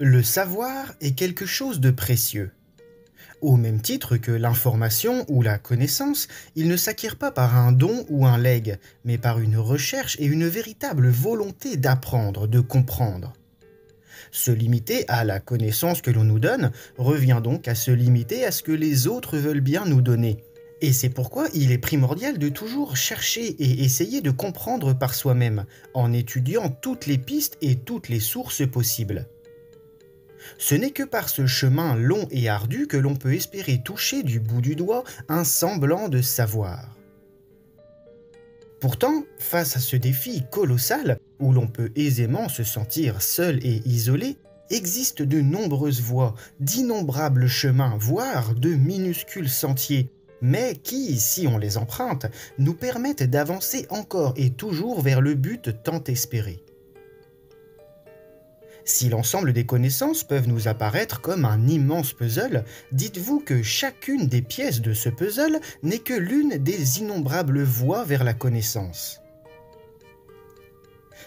Le savoir est quelque chose de précieux. Au même titre que l'information ou la connaissance, il ne s'acquiert pas par un don ou un legs, mais par une recherche et une véritable volonté d'apprendre, de comprendre. Se limiter à la connaissance que l'on nous donne revient donc à se limiter à ce que les autres veulent bien nous donner. Et c'est pourquoi il est primordial de toujours chercher et essayer de comprendre par soi-même, en étudiant toutes les pistes et toutes les sources possibles. Ce n'est que par ce chemin long et ardu que l'on peut espérer toucher du bout du doigt un semblant de savoir. Pourtant, face à ce défi colossal, où l'on peut aisément se sentir seul et isolé, existent de nombreuses voies, d'innombrables chemins, voire de minuscules sentiers, mais qui, si on les emprunte, nous permettent d'avancer encore et toujours vers le but tant espéré. Si l'ensemble des connaissances peuvent nous apparaître comme un immense puzzle, dites-vous que chacune des pièces de ce puzzle n'est que l'une des innombrables voies vers la connaissance.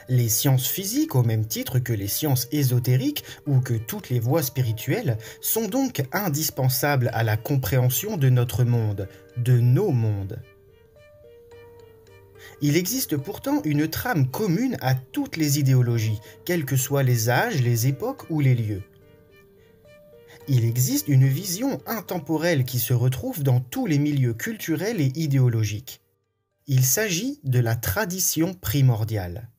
Les sciences physiques, au même titre que les sciences ésotériques ou que toutes les voies spirituelles, sont donc indispensables à la compréhension de notre monde, de nos mondes. Il existe pourtant une trame commune à toutes les idéologies, quels que soient les âges, les époques ou les lieux. Il existe une vision intemporelle qui se retrouve dans tous les milieux culturels et idéologiques. Il s'agit de la tradition primordiale.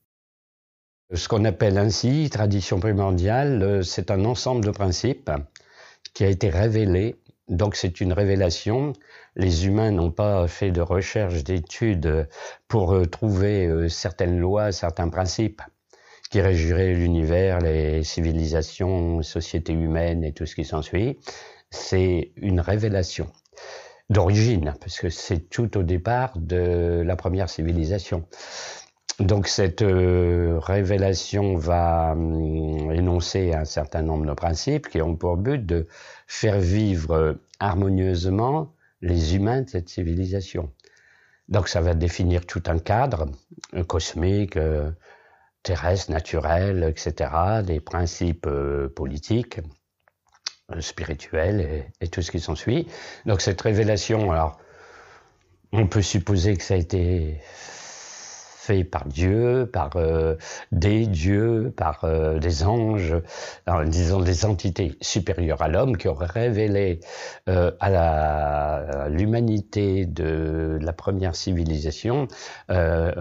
Ce qu'on appelle ainsi tradition primordiale, euh, c'est un ensemble de principes qui a été révélé. Donc c'est une révélation les humains n'ont pas fait de recherche, d'études pour euh, trouver euh, certaines lois, certains principes qui régiraient l'univers, les civilisations, sociétés humaines et tout ce qui s'ensuit. C'est une révélation d'origine, parce que c'est tout au départ de la première civilisation. Donc cette euh, révélation va hum, énoncer un certain nombre de principes qui ont pour but de faire vivre harmonieusement les humains de cette civilisation. Donc ça va définir tout un cadre euh, cosmique, euh, terrestre, naturel, etc., des principes euh, politiques, spirituels et, tout ce qui suit. Donc cette révélation, alors on peut supposer que ça a été fait par Dieu, par euh, des dieux, par euh, des anges, disons des entités supérieures à l'homme qui auraient révélé euh, à l'humanité de la première civilisation les,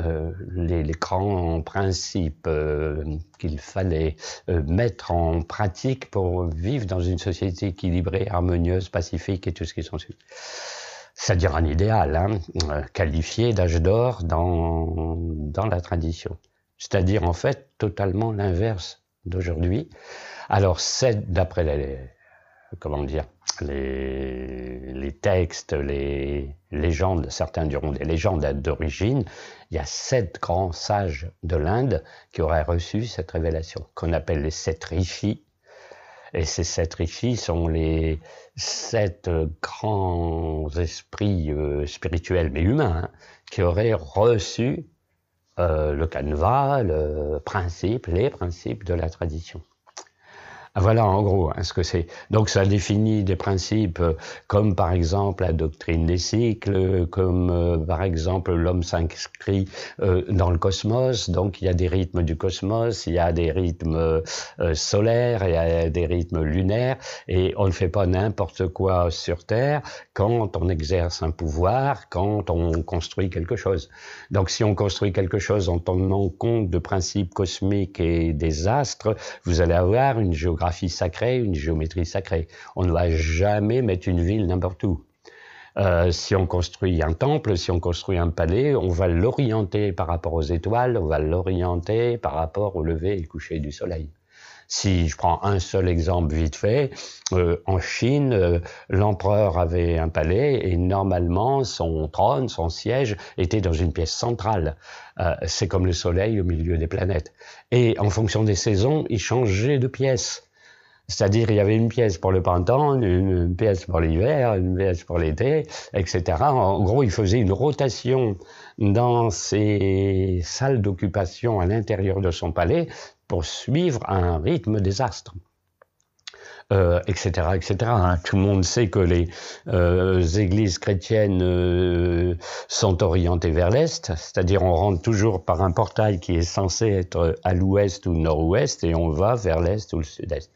les, grands principes qu'il fallait mettre en pratique pour vivre dans une société équilibrée, harmonieuse, pacifique et tout ce qui s'ensuit c'est-à-dire un idéal, hein, euh, qualifié d'âge d'or dans, dans la tradition. C'est-à-dire en fait totalement l'inverse d'aujourd'hui. Alors c'est d'après les, comment dire, les, les, textes, les légendes, certains diront des légendes d'origine, il y a sept grands sages de l'Inde qui auraient reçu cette révélation, qu'on appelle les sept rishis, et ces sept rishis sont les sept grands esprits euh, spirituels, mais humains, hein, qui auraient reçu euh, le canevas, le principe, les principes de la tradition. Ah, voilà en gros hein, ce que c'est. Donc ça définit des principes euh, comme par exemple la doctrine des cycles, comme euh, par exemple l'homme s'inscrit euh, dans le cosmos, donc il y a des rythmes du cosmos, il y a des rythmes solaires, il y a des rythmes lunaires, et on ne fait pas n'importe quoi sur Terre quand on exerce un pouvoir, quand on construit quelque chose. Donc si on construit quelque chose en tenant compte de principes cosmiques et des astres, vous allez avoir une géographie sacrée, une géométrie sacrée. On ne va jamais mettre une ville n'importe où. Euh, si on construit un temple, si on construit un palais, on va l'orienter par rapport aux étoiles, on va l'orienter par rapport au lever et coucher du soleil. Si je prends un seul exemple vite fait, euh, en Chine, euh, l'empereur avait un palais et normalement son trône, son siège était dans une pièce centrale. c'est comme le soleil au milieu des planètes. Et en fonction des saisons, il changeait de pièce. C'est-à-dire, il y avait une pièce pour le printemps, une pièce pour l'hiver, une pièce pour l'été, etc. En gros, il faisait une rotation dans ses salles d'occupation à l'intérieur de son palais pour suivre un rythme des astres, euh, etc., etc. Hein. Tout le monde sait que les euh, églises chrétiennes euh, sont orientées vers l'est, c'est-à-dire on rentre toujours par un portail qui est censé être à l'ouest ou nord-ouest et on va vers l'est ou le sud-est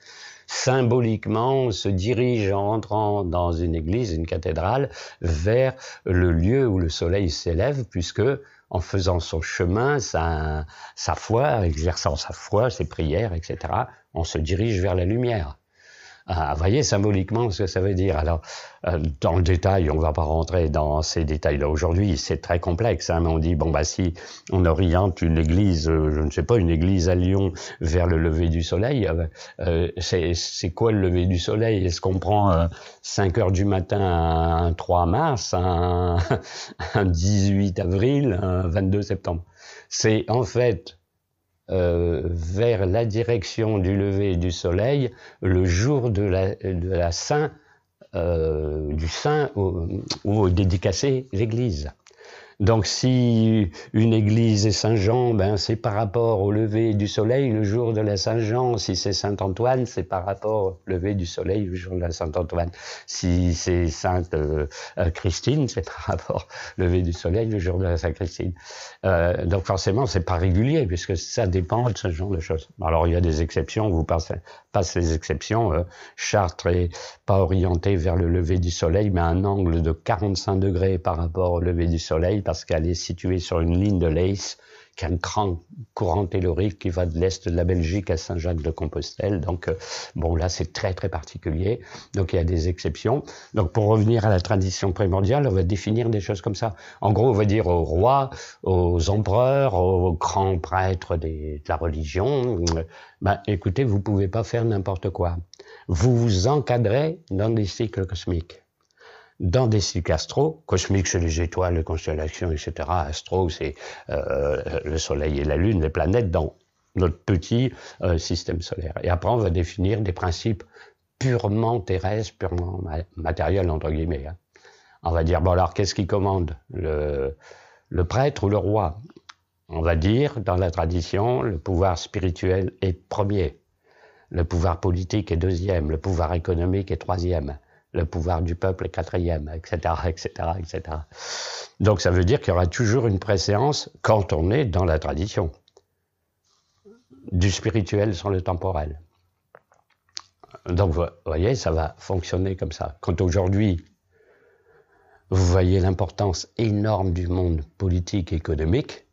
symboliquement se dirige en entrant dans une église, une cathédrale, vers le lieu où le soleil s'élève, puisque en faisant son chemin, sa foi, exerçant sa foi, ses prières, etc., on se dirige vers la lumière. Ah, vous voyez symboliquement ce que ça veut dire. Alors, euh, dans le détail, on ne va pas rentrer dans ces détails-là aujourd'hui, c'est très complexe. Hein, mais on dit, bon, bah, si on oriente une église, euh, je ne sais pas, une église à Lyon vers le lever du soleil, euh, c'est quoi le lever du soleil Est-ce qu'on prend 5 heures du matin un 3 mars, un 18 avril, un 22 septembre C'est en fait euh, vers la direction du lever du soleil le jour de la, de la Saint, euh, du Saint où, où est l'Église. Donc si une église est Saint-Jean, ben, c'est par rapport au lever du soleil le jour de la Saint-Jean. Si c'est Saint-Antoine, c'est par rapport au lever du soleil le jour de la Saint-Antoine. Si c'est Sainte Christine, c'est par rapport au lever du soleil le jour de la Sainte-Christine. Euh, donc forcément, c'est pas régulier puisque ça dépend de ce genre de choses. Alors il y a des exceptions, vous passez, passez les exceptions. Euh, Chartres et pas orientée vers le lever du soleil, mais à un angle de 45 degrés par rapport au lever du soleil, parce qu'elle est située sur une ligne de l'Ace, qui est un grand courant tellurique qui va de l'est de la Belgique à Saint-Jacques-de-Compostelle. Donc, euh, bon, là, c'est très, très particulier. Donc, il y a des exceptions. Donc, pour revenir à la tradition primordiale, on va définir des choses comme ça. En gros, on va dire aux rois, aux empereurs, aux grands prêtres de la religion, euh, ben, écoutez, vous pouvez pas faire n'importe quoi vous vous encadrez dans des cycles cosmiques. Dans des cycles astro, cosmiques c'est les étoiles, les constellations, etc. Astro, c'est euh, le Soleil et la Lune, les planètes dans notre petit euh, système solaire. Et après, on va définir des principes purement terrestres, purement matériels, entre guillemets. Hein. On va dire, bon alors, qu'est-ce qui commande le prêtre ou le roi on va dire, dans la tradition, le pouvoir spirituel est premier. Le pouvoir politique est deuxième, le pouvoir économique est troisième, le pouvoir du peuple est quatrième, etc., etc., etc. Donc ça veut dire qu'il y aura toujours une préséance quand on est dans la tradition, du spirituel sur le temporel. Donc vous voyez, ça va fonctionner comme ça. Quand aujourd'hui, vous voyez l'importance énorme du monde politique, et économique,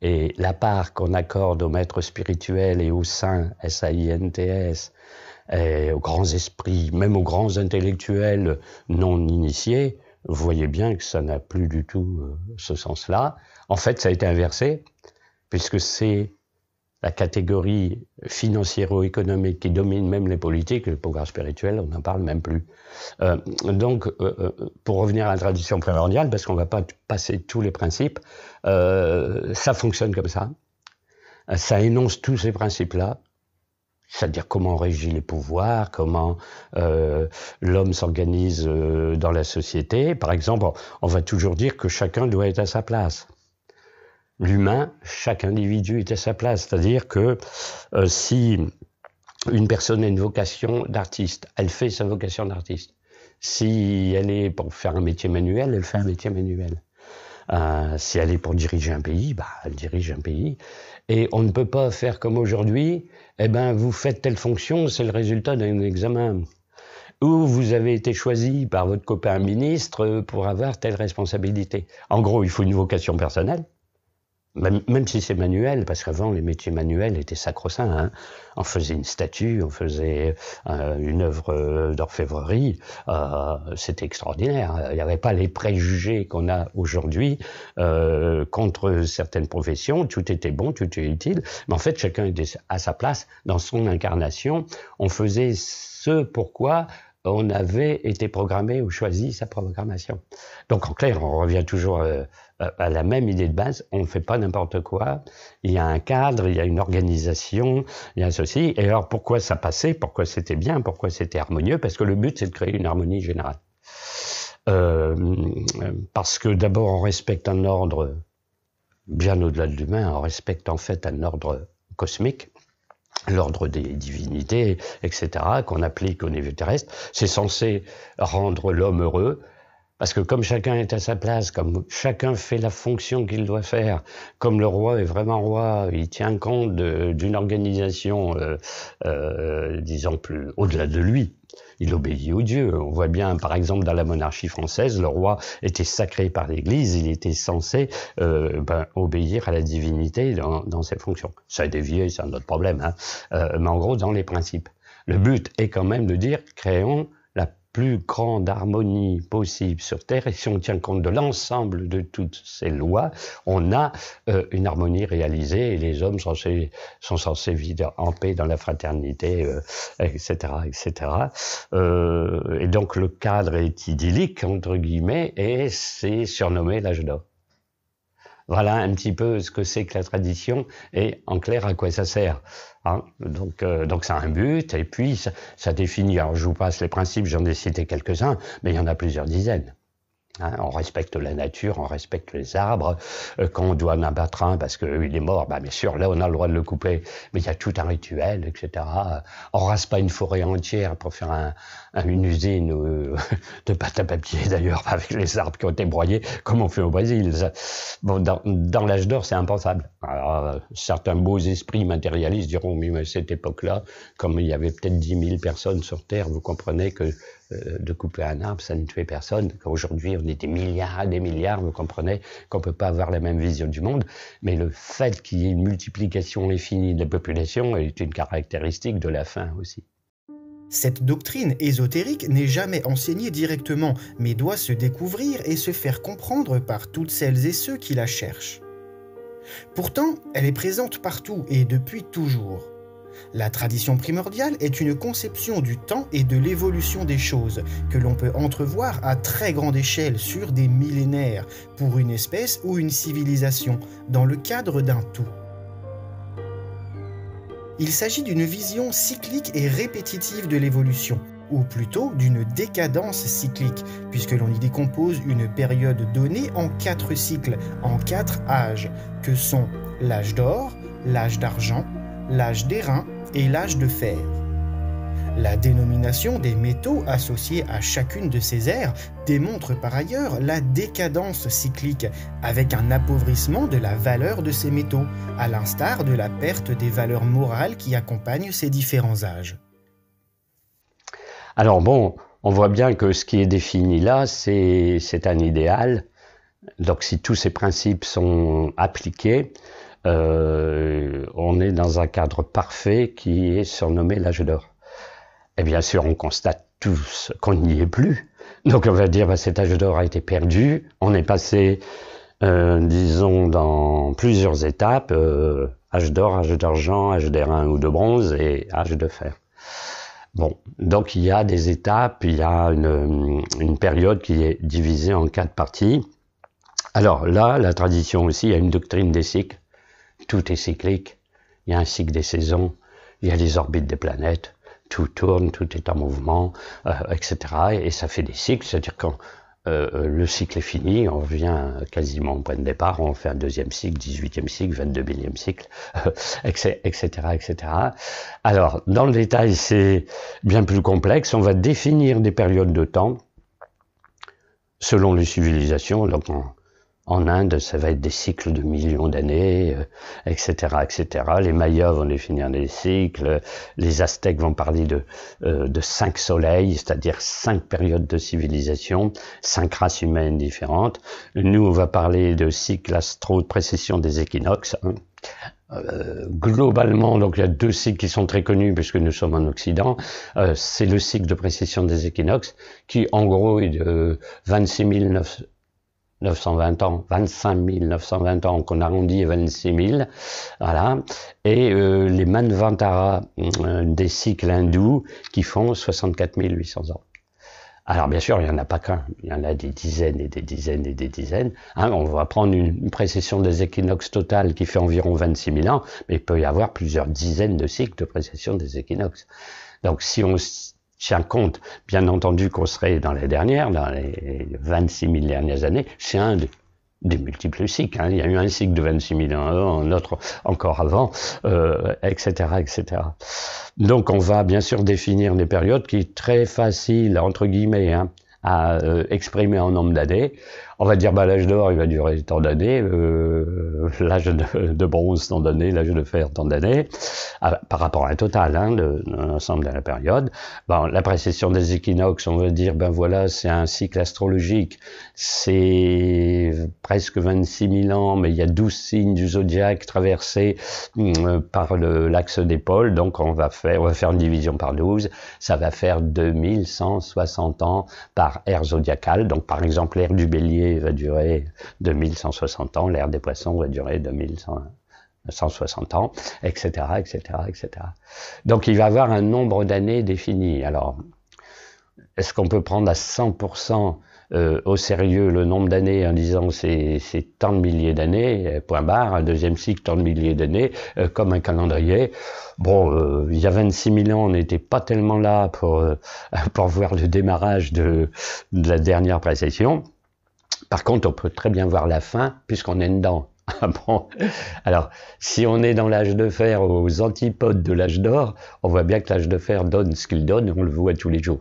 et la part qu'on accorde aux maîtres spirituels et aux saints, S-A-I-N-T-S, aux grands esprits, même aux grands intellectuels non initiés, vous voyez bien que ça n'a plus du tout euh, ce sens-là. En fait, ça a été inversé, puisque c'est la catégorie financiero-économique qui domine même les politiques, le pouvoir spirituel, on n'en parle même plus. Euh, donc, euh, euh, pour revenir à la tradition primordiale, parce qu'on ne va pas passer tous les principes, ça fonctionne comme ça. Ça énonce tous ces principes-là, c'est-à-dire comment on régit les pouvoirs, comment l'homme s'organise dans la société. Par exemple, on va toujours dire que chacun doit être à sa place l'humain, chaque individu est à sa place. C'est-à-dire que euh, si une personne a une vocation d'artiste, elle fait sa vocation d'artiste. Si elle est pour faire un métier manuel, elle fait un métier manuel. Euh, si elle est pour diriger un pays, bah, elle dirige un pays. Et on ne peut pas faire comme aujourd'hui, eh ben, vous faites telle fonction, c'est le résultat d'un examen. Ou vous avez été choisi par votre copain ministre pour avoir telle responsabilité. En gros, il faut une vocation personnelle même si c'est manuel, parce qu'avant les métiers manuels étaient sacro-saints. Hein. On faisait une statue, on faisait euh, une œuvre d'orfèvrerie, euh, c'était extraordinaire. Il n'y avait pas les préjugés qu'on a aujourd'hui euh, contre certaines professions. Tout était bon, tout était utile, mais en fait chacun était à sa place dans son incarnation. On faisait ce pourquoi on avait été programmé ou choisi sa programmation. Donc en clair, on revient toujours euh, euh, à la même idée de base, on ne fait pas n'importe quoi. Il y a un cadre, il y a une organisation, il y a ceci. Et alors pourquoi ça passait Pourquoi c'était bien Pourquoi c'était harmonieux Parce que le but, c'est de créer une harmonie générale. Euh, parce que d'abord, on respecte un ordre bien au-delà de l'humain, on respecte en fait un ordre cosmique l'ordre des divinités, etc., qu'on applique au niveau terrestre, c'est censé rendre l'homme heureux, parce que comme chacun est à sa place, comme chacun fait la fonction qu'il doit faire, comme le roi est vraiment roi, il tient compte d'une organisation, euh, euh, disons plus au-delà de lui. Il obéit aux dieux. On voit bien, par exemple, dans la monarchie française, le roi était sacré par l'Église, il était censé euh, ben, obéir à la divinité dans, ses fonctions. Ça a dévié, c'est un autre problème, hein mais en gros, dans les principes. Le but est quand même de dire, créons plus grande harmonie possible sur Terre, et si on tient compte de l'ensemble de toutes ces lois, on a euh, une harmonie réalisée, et les hommes sont censés, sont censés vivre en paix dans la fraternité, etc. Euh, etc. Euh, et donc le cadre est idyllique, entre guillemets, et c'est surnommé l'âge d'or. Voilà un petit peu ce que c'est que la tradition et en clair à quoi ça sert. Hein. donc, euh, donc ça a un but et puis ça, ça définit. Alors je vous passe les principes, j'en ai cité quelques-uns, mais il y en a plusieurs dizaines. Hein, on respecte la nature, on respecte les arbres. Euh, quand on doit en abattre un parce qu'il est mort, bah, bien sûr, là, on a le droit de le couper. Mais il y a tout un rituel, etc. On rase pas une forêt entière pour faire une usine euh, de pâte à papier, d'ailleurs, avec les arbres qui ont été broyés, comme on fait au Brésil. Bon, dans, l'âge d'or, c'est impensable. Euh, certains beaux esprits matérialistes diront, mais à cette époque-là, comme il y avait peut-être 10 000 personnes sur Terre, vous comprenez que euh, de couper un arbre, ça ne tuait personne. Aujourd'hui, on des milliards des milliards, vous comprenez qu'on ne peut pas avoir la même vision du monde. Mais le fait qu'il y ait une multiplication infinie de la population est une caractéristique de la faim aussi. Cette doctrine ésotérique n'est jamais enseignée directement, mais doit se découvrir et se faire comprendre par toutes celles et ceux qui la cherchent. Pourtant, elle est présente partout et depuis toujours. La tradition primordiale est une conception du temps et de l'évolution des choses que l'on peut entrevoir à très grande échelle sur des millénaires pour une espèce ou une civilisation dans le cadre d'un tout. Il s'agit d'une vision cyclique et répétitive de l'évolution, ou plutôt d'une décadence cyclique, puisque l'on y décompose une période donnée en quatre cycles, en quatre âges, que sont l'âge d'or, l'âge d'argent, l'âge d'airain et l'âge de fer. La dénomination des métaux associés à chacune de ces aires démontre par ailleurs la décadence cyclique, avec un appauvrissement de la valeur de ces métaux, à l'instar de la perte des valeurs morales qui accompagnent ces différents âges. Alors bon, on voit bien que ce qui est défini là, c'est un idéal. Donc si tous ces principes sont appliqués, euh, on est dans un cadre parfait qui est surnommé l'âge d'or. Et bien sûr, on constate tous qu'on n'y est plus. Donc on va dire, bah, cet âge d'or a été perdu. On est passé, euh, disons, dans plusieurs étapes, euh, âge d'or, âge d'argent, âge d'airain ou de bronze et âge de fer. Bon, donc il y a des étapes, il y a une, une période qui est divisée en quatre parties. Alors là, la tradition aussi a une doctrine des cycles tout est cyclique. Il y a un cycle des saisons, il y a les orbites des planètes, tout tourne, tout est en mouvement, euh, etc. Et ça fait des cycles, c'est-à-dire quand euh, le cycle est fini, on revient quasiment au point de départ, on fait un deuxième cycle, 18e cycle, 22 millième cycle, etc., etc., Alors, dans le détail, c'est bien plus complexe. On va définir des périodes de temps selon les civilisations. Donc, en Inde, ça va être des cycles de millions d'années, etc., euh, etc. Les Mayas vont définir des cycles. Les Aztèques vont parler de, euh, de cinq soleils, c'est-à-dire cinq périodes de civilisation, cinq races humaines différentes. Nous, on va parler de cycles astro, de précession des équinoxes. Hein. Euh, globalement, donc il y a deux cycles qui sont très connus puisque nous sommes en Occident. c'est le cycle de précession des équinoxes qui, en gros, est de 26 900 920 ans, 25 920 ans qu'on arrondit à 26 000, voilà, et euh, les Manvantara euh, des cycles hindous qui font 64 800 ans. Alors bien sûr, il n'y en a pas qu'un, il y en a des dizaines et des dizaines et des dizaines. Hein. on va prendre une, précession des équinoxes totale qui fait environ 26 000 ans, mais il peut y avoir plusieurs dizaines de cycles de précession des équinoxes. Donc si on un compte, bien entendu qu'on serait dans les dernières, dans les 26 000 dernières années, c'est un des, multiples cycles. Hein. Il y a eu un cycle de 26 000 ans, un autre encore avant, etc., euh, etc. Donc on va bien sûr définir des périodes qui sont très faciles, entre guillemets, hein, à euh, exprimer en nombre d'années on va dire, bah, l'âge d'or, il va durer tant d'années, euh, l'âge de, bronze tant d'années, l'âge de fer tant d'années, ah, par rapport à un total, de, hein, l'ensemble de la période. la précession des équinoxes, on va dire, ben voilà, c'est un cycle astrologique, c'est presque 26 000 ans, mais il y a 12 signes du zodiaque traversés hum, euh, par l'axe des pôles, donc on va, faire, on va faire une division par 12, ça va faire 2160 ans par aire zodiacale, donc par exemple l'ère du bélier, va durer 2160 ans, l'ère des poissons va durer 2160 ans, etc., etc., etc. Donc il va avoir un nombre d'années défini. Alors, est-ce qu'on peut prendre à 100% euh, au sérieux le nombre d'années en disant c'est tant de milliers d'années, euh, point barre, un deuxième cycle, tant de milliers d'années, euh, comme un calendrier. Bon, il y a 26 000 ans, on n'était pas tellement là pour, pour voir le démarrage de, de la dernière précession. Par contre, on peut très bien voir la fin puisqu'on est dedans. Ah bon Alors, si on est dans l'âge de fer aux antipodes de l'âge d'or, on voit bien que l'âge de fer donne ce qu'il donne, on le voit tous les jours.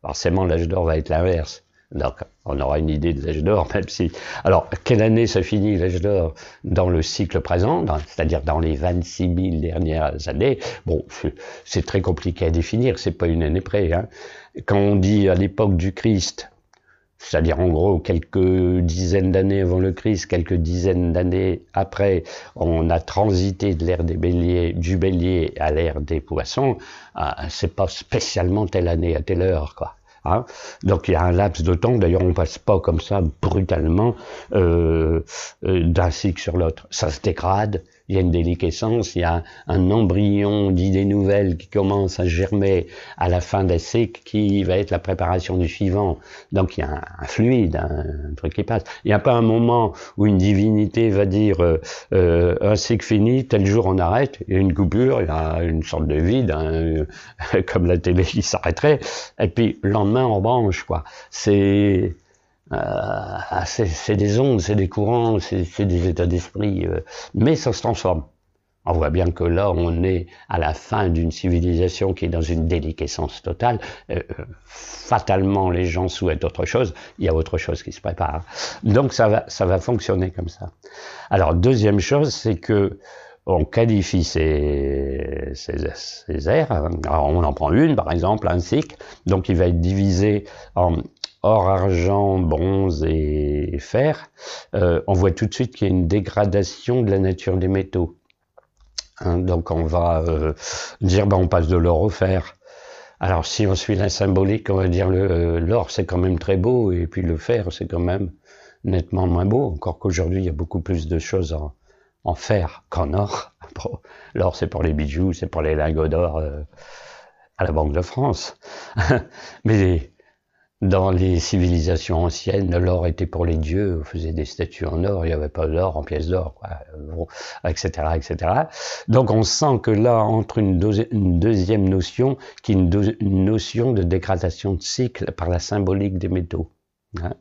Forcément, l'âge d'or va être l'inverse. Donc, on aura une idée de l'âge d'or, même si. Alors, quelle année ça finit l'âge d'or dans le cycle présent, c'est-à-dire dans les 26 000 dernières années Bon, c'est très compliqué à définir, c'est pas une année près. Hein. Quand on dit à l'époque du Christ, c'est-à-dire en gros quelques dizaines d'années avant le Christ, quelques dizaines d'années après, on a transité de l'ère des béliers, du bélier à l'ère des poissons, ah, c'est pas spécialement telle année à telle heure, quoi. Hein. Donc il y a un laps de temps, d'ailleurs on passe pas comme ça brutalement euh, euh, d'un cycle sur l'autre. Ça se dégrade, il y a une déliquescence, il y a un embryon d'idées nouvelles qui commence à germer à la fin d'un sec qui va être la préparation du suivant. Donc il y a un, fluide, un, truc qui passe. Il n'y a pas un moment où une divinité va dire euh, euh, un cycle fini, tel jour on arrête, il y a une coupure, il y a une sorte de vide, hein, comme la télé qui s'arrêterait, et puis le lendemain on branche quoi. C'est euh, ah, c'est des ondes, c'est des courants, c'est des états d'esprit, euh, mais ça se transforme. On voit bien que là, on est à la fin d'une civilisation qui est dans une déliquescence totale. Euh, fatalement, les gens souhaitent autre chose. Il y a autre chose qui se prépare. Hein. Donc, ça va, ça va fonctionner comme ça. Alors, deuxième chose, c'est que on qualifie ces, ces, aires. Hein. on en prend une, par exemple, un cycle. Donc, il va être divisé en or, argent, bronze et fer, euh, on voit tout de suite qu'il y a une dégradation de la nature des métaux. Hein, donc on va euh, dire, ben, on passe de l'or au fer. Alors si on suit la symbolique, on va dire euh, l'or c'est quand même très beau, et puis le fer c'est quand même nettement moins beau, encore qu'aujourd'hui il y a beaucoup plus de choses en, fer qu'en or. L'or c'est pour les bijoux, c'est pour les lingots d'or à la Banque de France. Mais dans les civilisations anciennes, l'or était pour les dieux, on faisait des statues en or, il n'y avait pas d'or en pièces d'or, etc., etc. Donc on sent que là entre une, deuxième notion, qui est une, notion de dégradation de cycle par la symbolique des métaux. Hein.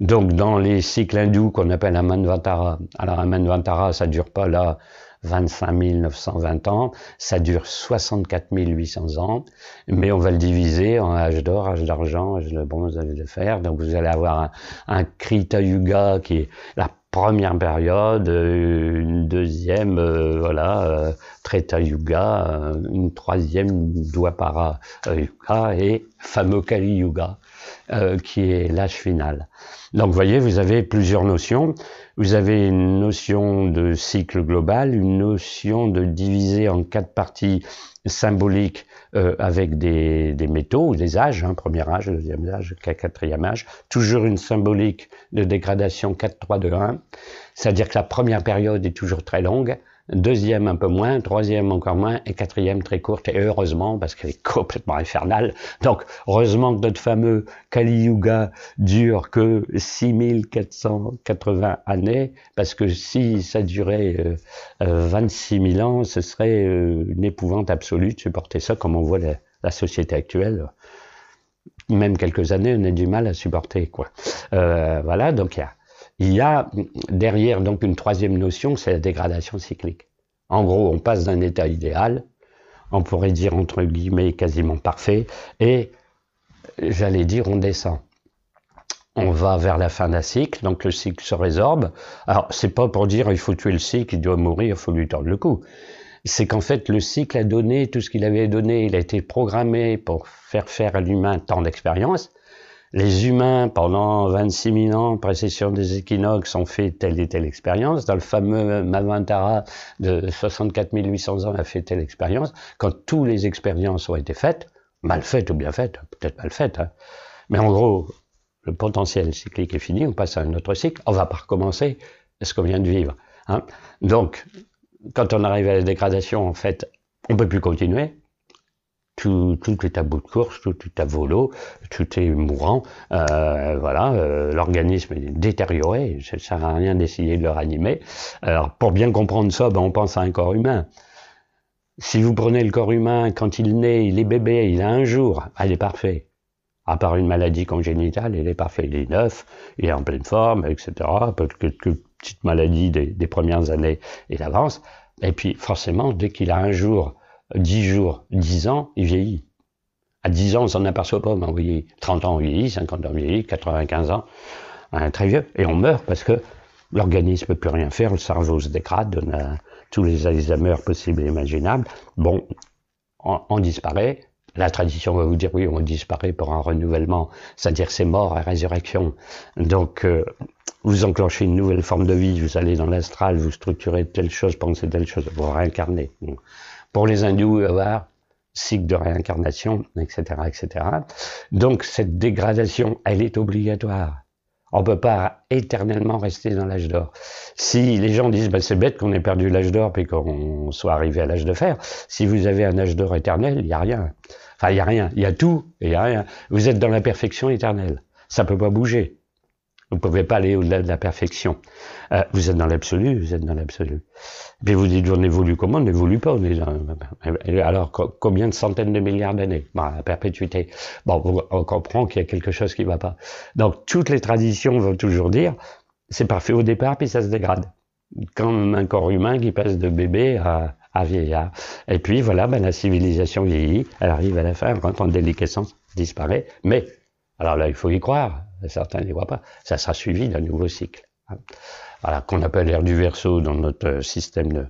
Donc dans les cycles hindous qu'on appelle Manvantara, alors Manvantara ça dure pas là 25 920 ans, ça dure 64 800 ans, mais on va le diviser en âge d'or, âge d'argent, âge de bronze, âge de fer. Donc vous allez avoir un, Krita Yuga qui est la première période, une deuxième, euh, voilà, euh, Treta Yuga, euh, une troisième Dwapara euh, Yuga et fameux Kali Yuga, qui est l'âge final. Donc, vous voyez, vous avez plusieurs notions. Vous avez une notion de cycle global, une notion de diviser en quatre parties symboliques euh, avec des, des, métaux, des âges, un hein, premier âge, deuxième âge, quatrième âge, toujours une symbolique de dégradation 4-3-2-1, c'est-à-dire que la première période est toujours très longue, deuxième un peu moins, troisième encore moins, et quatrième très courte, et heureusement, parce qu'elle est complètement infernale. Donc, heureusement que notre fameux Kali Yuga dure que 6480 années, parce que si ça durait 26 euh, 000 euh, ans, ce serait euh, une épouvante absolue de supporter ça, comme on voit la, société actuelle. Même quelques années, on a du mal à supporter, quoi. voilà, donc il y a il y a derrière donc une troisième notion, c'est la dégradation cyclique. En gros, on passe d'un état idéal, on pourrait dire entre guillemets quasiment parfait, et j'allais dire on descend. On va vers la fin d'un cycle, donc le cycle se résorbe. Alors, c'est pas pour dire il faut tuer le cycle, il doit mourir, il faut lui tordre le cou c'est qu'en fait le cycle a donné tout ce qu'il avait donné, il a été programmé pour faire faire à l'humain tant d'expériences, les humains, pendant 26 000 ans, précession des équinoxes, ont fait telle et telle expérience. Dans le fameux Mavantara de 64 800 ans, a fait telle expérience. Quand toutes les expériences ont été faites, mal faites ou bien faites, peut-être mal faites, hein. mais en gros, le potentiel cyclique est fini, on passe à un autre cycle, on ne va pas recommencer ce qu'on vient de vivre. Hein. Donc, quand on arrive à la dégradation, en fait, on ne peut plus continuer, tout, tout, est à bout de course, tout est à volo, tout est mourant. Euh, voilà, euh, l'organisme est détérioré, ça ne sert à rien d'essayer de le ranimer. Alors, pour bien comprendre ça, ben, on pense à un corps humain. Si vous prenez le corps humain, quand il naît, il est bébé, il a un jour, elle est parfait. À part une maladie congénitale, il est parfait, il est neuf, il est en pleine forme, etc. peut Quelques petites maladies des, des premières années, il avance. Et puis, forcément, dès qu'il a un jour, 10 jours, 10 ans, il vieillit. À 10 ans, on s'en aperçoit pas, mais on vieillit. 30 ans, on vieillit, 50 ans, on vieillit, 95 ans, un hein, très vieux. Et on meurt parce que l'organisme ne peut plus rien faire, le cerveau se dégrade, on a euh, tous les Alzheimer possibles et imaginables. Bon, on, disparaît. La tradition va vous dire oui, on disparaît pour un renouvellement, c'est-à-dire c'est mort et résurrection. Donc, euh, vous enclenchez une nouvelle forme de vie, vous allez dans l'astral, vous structurez telle chose, pensez telle chose, vous réincarnez. Pour les hindous avoir avoir cycle de réincarnation, etc., etc. Donc cette dégradation, elle est obligatoire. On ne peut pas éternellement rester dans l'âge d'or. Si les gens disent, bah, c'est bête qu'on ait perdu l'âge d'or puis qu'on soit arrivé à l'âge de fer, si vous avez un âge d'or éternel, il n'y a rien. Enfin, il n'y a rien. Il y a tout et il n'y a rien. Vous êtes dans la perfection éternelle. Ça ne peut pas bouger. Vous ne pouvez pas aller au-delà de la perfection. Euh, vous êtes dans l'absolu, vous êtes dans l'absolu. Puis vous dites, on évolue comment On n'évolue pas. Alors, combien de centaines de milliards d'années La bah, perpétuité. Bon, on comprend qu'il y a quelque chose qui ne va pas. Donc, toutes les traditions vont toujours dire, c'est parfait au départ, puis ça se dégrade. Comme un corps humain qui passe de bébé à, vieillard. Et puis, voilà, ben, la civilisation vieillit, elle arrive à la fin, rentre en déliquescence, disparaît. Mais, alors là, il faut y croire certains ne les voient pas, ça sera suivi d'un nouveau cycle. Voilà, qu'on appelle l'ère du verso dans notre système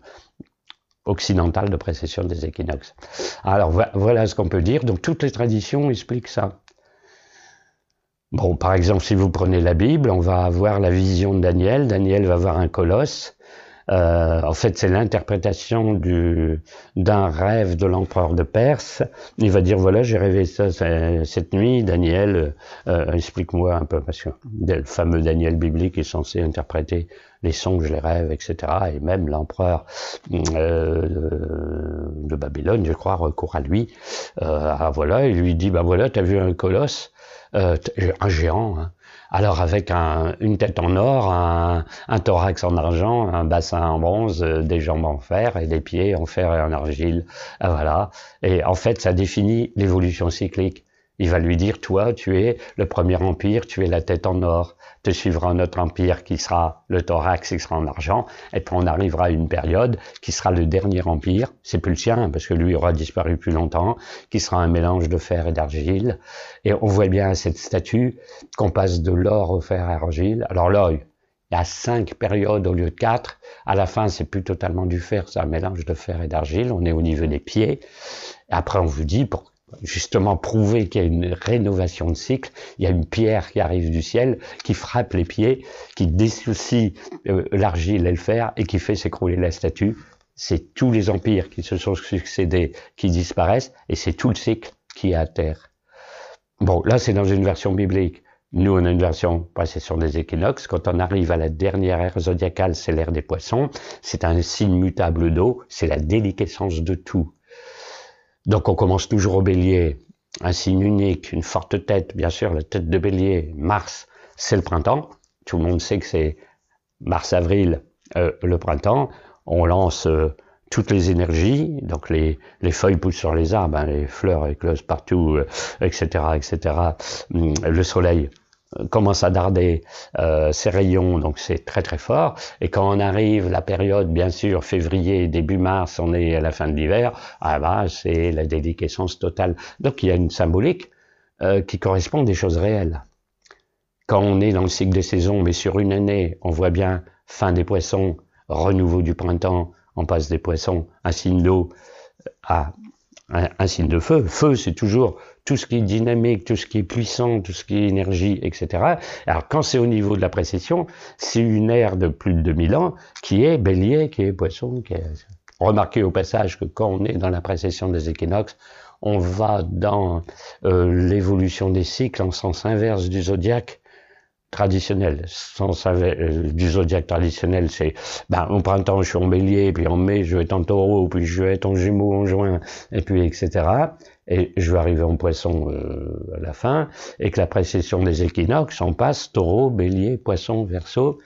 occidental de précession des équinoxes. Alors voilà ce qu'on peut dire. Donc toutes les traditions expliquent ça. Bon, par exemple, si vous prenez la Bible, on va avoir la vision de Daniel. Daniel va voir un colosse. Euh, en fait, c'est l'interprétation d'un rêve de l'empereur de Perse. Il va dire voilà, j'ai rêvé ça, cette nuit. Daniel, euh, euh, explique-moi un peu parce que le fameux Daniel biblique est censé interpréter les songes, les rêves, etc. Et même l'empereur de Babylone, je crois, recourt à lui. ah voilà, il lui dit bah voilà, t'as vu un colosse, un géant. Hein. Alors avec une tête en or, un, thorax en argent, un bassin en bronze, euh, des jambes en fer et des pieds en fer et en argile. Euh, voilà. Et en fait, ça définit l'évolution cyclique. Il va lui dire, toi, tu es le premier empire, tu es la tête en or te suivra notre empire qui sera le thorax, qui sera en argent, et puis on arrivera à une période qui sera le dernier empire, c'est plus le sien, parce que lui aura disparu plus longtemps, qui sera un mélange de fer et d'argile, et on voit bien cette statue qu'on passe de l'or au fer à argile, alors l'or, il y a cinq périodes au lieu de quatre, à la fin c'est plus totalement du fer, c'est un mélange de fer et d'argile, on est au niveau des pieds, après on vous dit, pourquoi, justement prouver qu'il y a une rénovation de cycle, il y a une pierre qui arrive du ciel, qui frappe les pieds, qui dissocie euh, l'argile et le fer et qui fait s'écrouler la statue. C'est tous les empires qui se sont succédés qui disparaissent et c'est tout le cycle qui est à terre. Bon, là c'est dans une version biblique. Nous, on a une version c'est sur des équinoxes. Quand on arrive à la dernière ère zodiacale, c'est l'ère des poissons. C'est un signe mutable d'eau. C'est la déliquescence de tout. Donc on commence toujours au bélier, un signe unique, une forte tête, bien sûr, la tête de bélier, Mars, c'est le printemps, tout le monde sait que c'est mars-avril, euh, le printemps, on lance euh, toutes les énergies, donc les, les, feuilles poussent sur les arbres, hein, les fleurs éclosent partout, etc., euh, etc., hum, le soleil commence à darder euh, ses rayons, donc c'est très très fort. Et quand on arrive la période, bien sûr, février, début mars, on est à la fin de l'hiver, ah bah c'est la déliquescence totale. Donc il y a une symbolique euh, qui correspond à des choses réelles. Quand on est dans le cycle des saisons, mais sur une année, on voit bien fin des poissons, renouveau du printemps, on passe des poissons, un signe d'eau euh, à un signe de feu. Feu, c'est toujours tout ce qui est dynamique, tout ce qui est puissant, tout ce qui est énergie, etc. Alors quand c'est au niveau de la précession, c'est une ère de plus de 2000 ans qui est bélier, qui est poisson. Qui est... Remarquez au passage que quand on est dans la précession des équinoxes, on va dans euh, l'évolution des cycles en sens inverse du zodiaque traditionnel. Sens euh, du zodiaque traditionnel, c'est ben, au printemps je suis en bélier, puis en mai je vais être en taureau, puis je vais être en jumeau, en juin, et puis etc et je vais arriver en poisson euh, à la fin, et que la précession des équinoxes, on passe taureau, bélier, poisson, verso.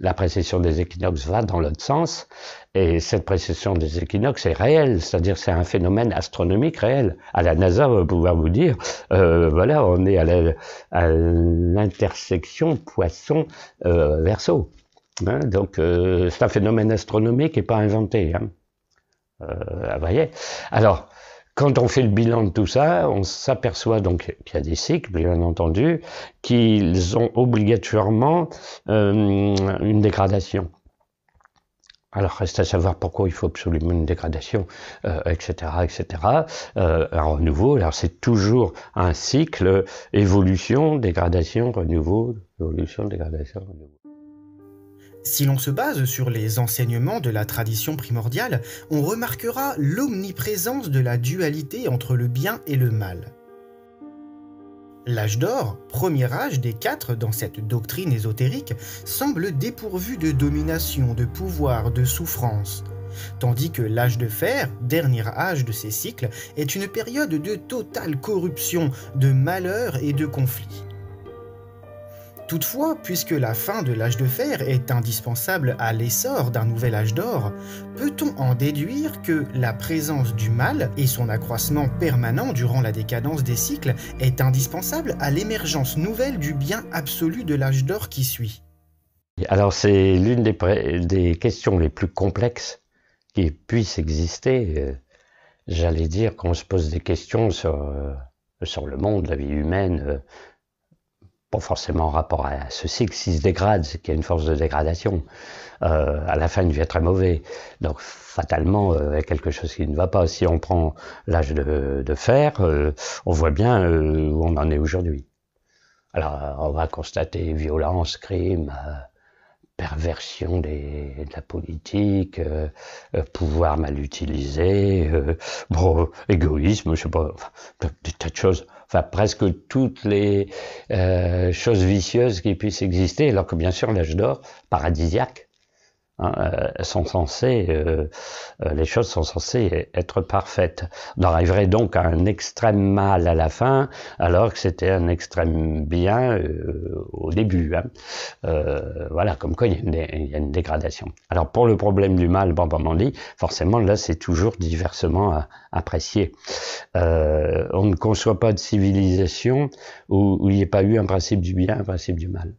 La précession des équinoxes va dans l'autre sens, et cette précession des équinoxes est réelle, c'est-à-dire c'est un phénomène astronomique réel. À la NASA, on va pouvoir vous dire, euh, voilà, on est à l'intersection poisson-verso. Euh, hein, donc euh, c'est un phénomène astronomique et pas inventé. Hein. vous voyez Alors, quand on fait le bilan de tout ça, on s'aperçoit donc qu'il y a des cycles, bien entendu, qu'ils ont obligatoirement euh, une dégradation. Alors reste à savoir pourquoi il faut absolument une dégradation, etc., euh, etc. Euh, un renouveau, alors c'est toujours un cycle évolution, dégradation, renouveau, évolution, dégradation, renouveau. Si l'on se base sur les enseignements de la tradition primordiale, on remarquera l'omniprésence de la dualité entre le bien et le mal. L'âge d'or, premier âge des quatre dans cette doctrine ésotérique, semble dépourvu de domination, de pouvoir, de souffrance, tandis que l'âge de fer, dernier âge de ces cycles, est une période de totale corruption, de malheur et de conflit. Toutefois, puisque la fin de l'âge de fer est indispensable à l'essor d'un nouvel âge d'or, peut-on en déduire que la présence du mal et son accroissement permanent durant la décadence des cycles est indispensable à l'émergence nouvelle du bien absolu de l'âge d'or qui suit Alors c'est l'une des, questions les plus complexes qui puissent exister, euh, j'allais dire, quand se pose des questions euh, sur, le monde, la vie humaine. Euh, forcément en rapport à ce cycle, s'il se dégrade, c'est qu'il y a une force de dégradation. Euh, à la fin, il devient très mauvais. Donc, fatalement, euh, il y a quelque chose qui ne va pas. Si on prend l'âge de, faire, euh, on voit bien où on en est aujourd'hui. Alors, on va constater violence, crime, perversion des, de la politique, pouvoir mal utilisé, bon, égoïsme, je sais pas, des tas de choses presque toutes les euh, choses vicieuses qui puissent exister, alors que bien sûr l'âge d'or, paradisiaque, hein, euh, sont censées, euh, les choses sont censées être parfaites. On arriverait donc à un extrême mal à la fin, alors que c'était un extrême bien au début. Hein. voilà, comme quoi il y, a une, dégradation. Alors pour le problème du mal, bon, bon dit, forcément là c'est toujours diversement apprécié. Euh, on ne conçoit pas de civilisation où, il n'y ait pas eu un principe du bien, un principe du mal.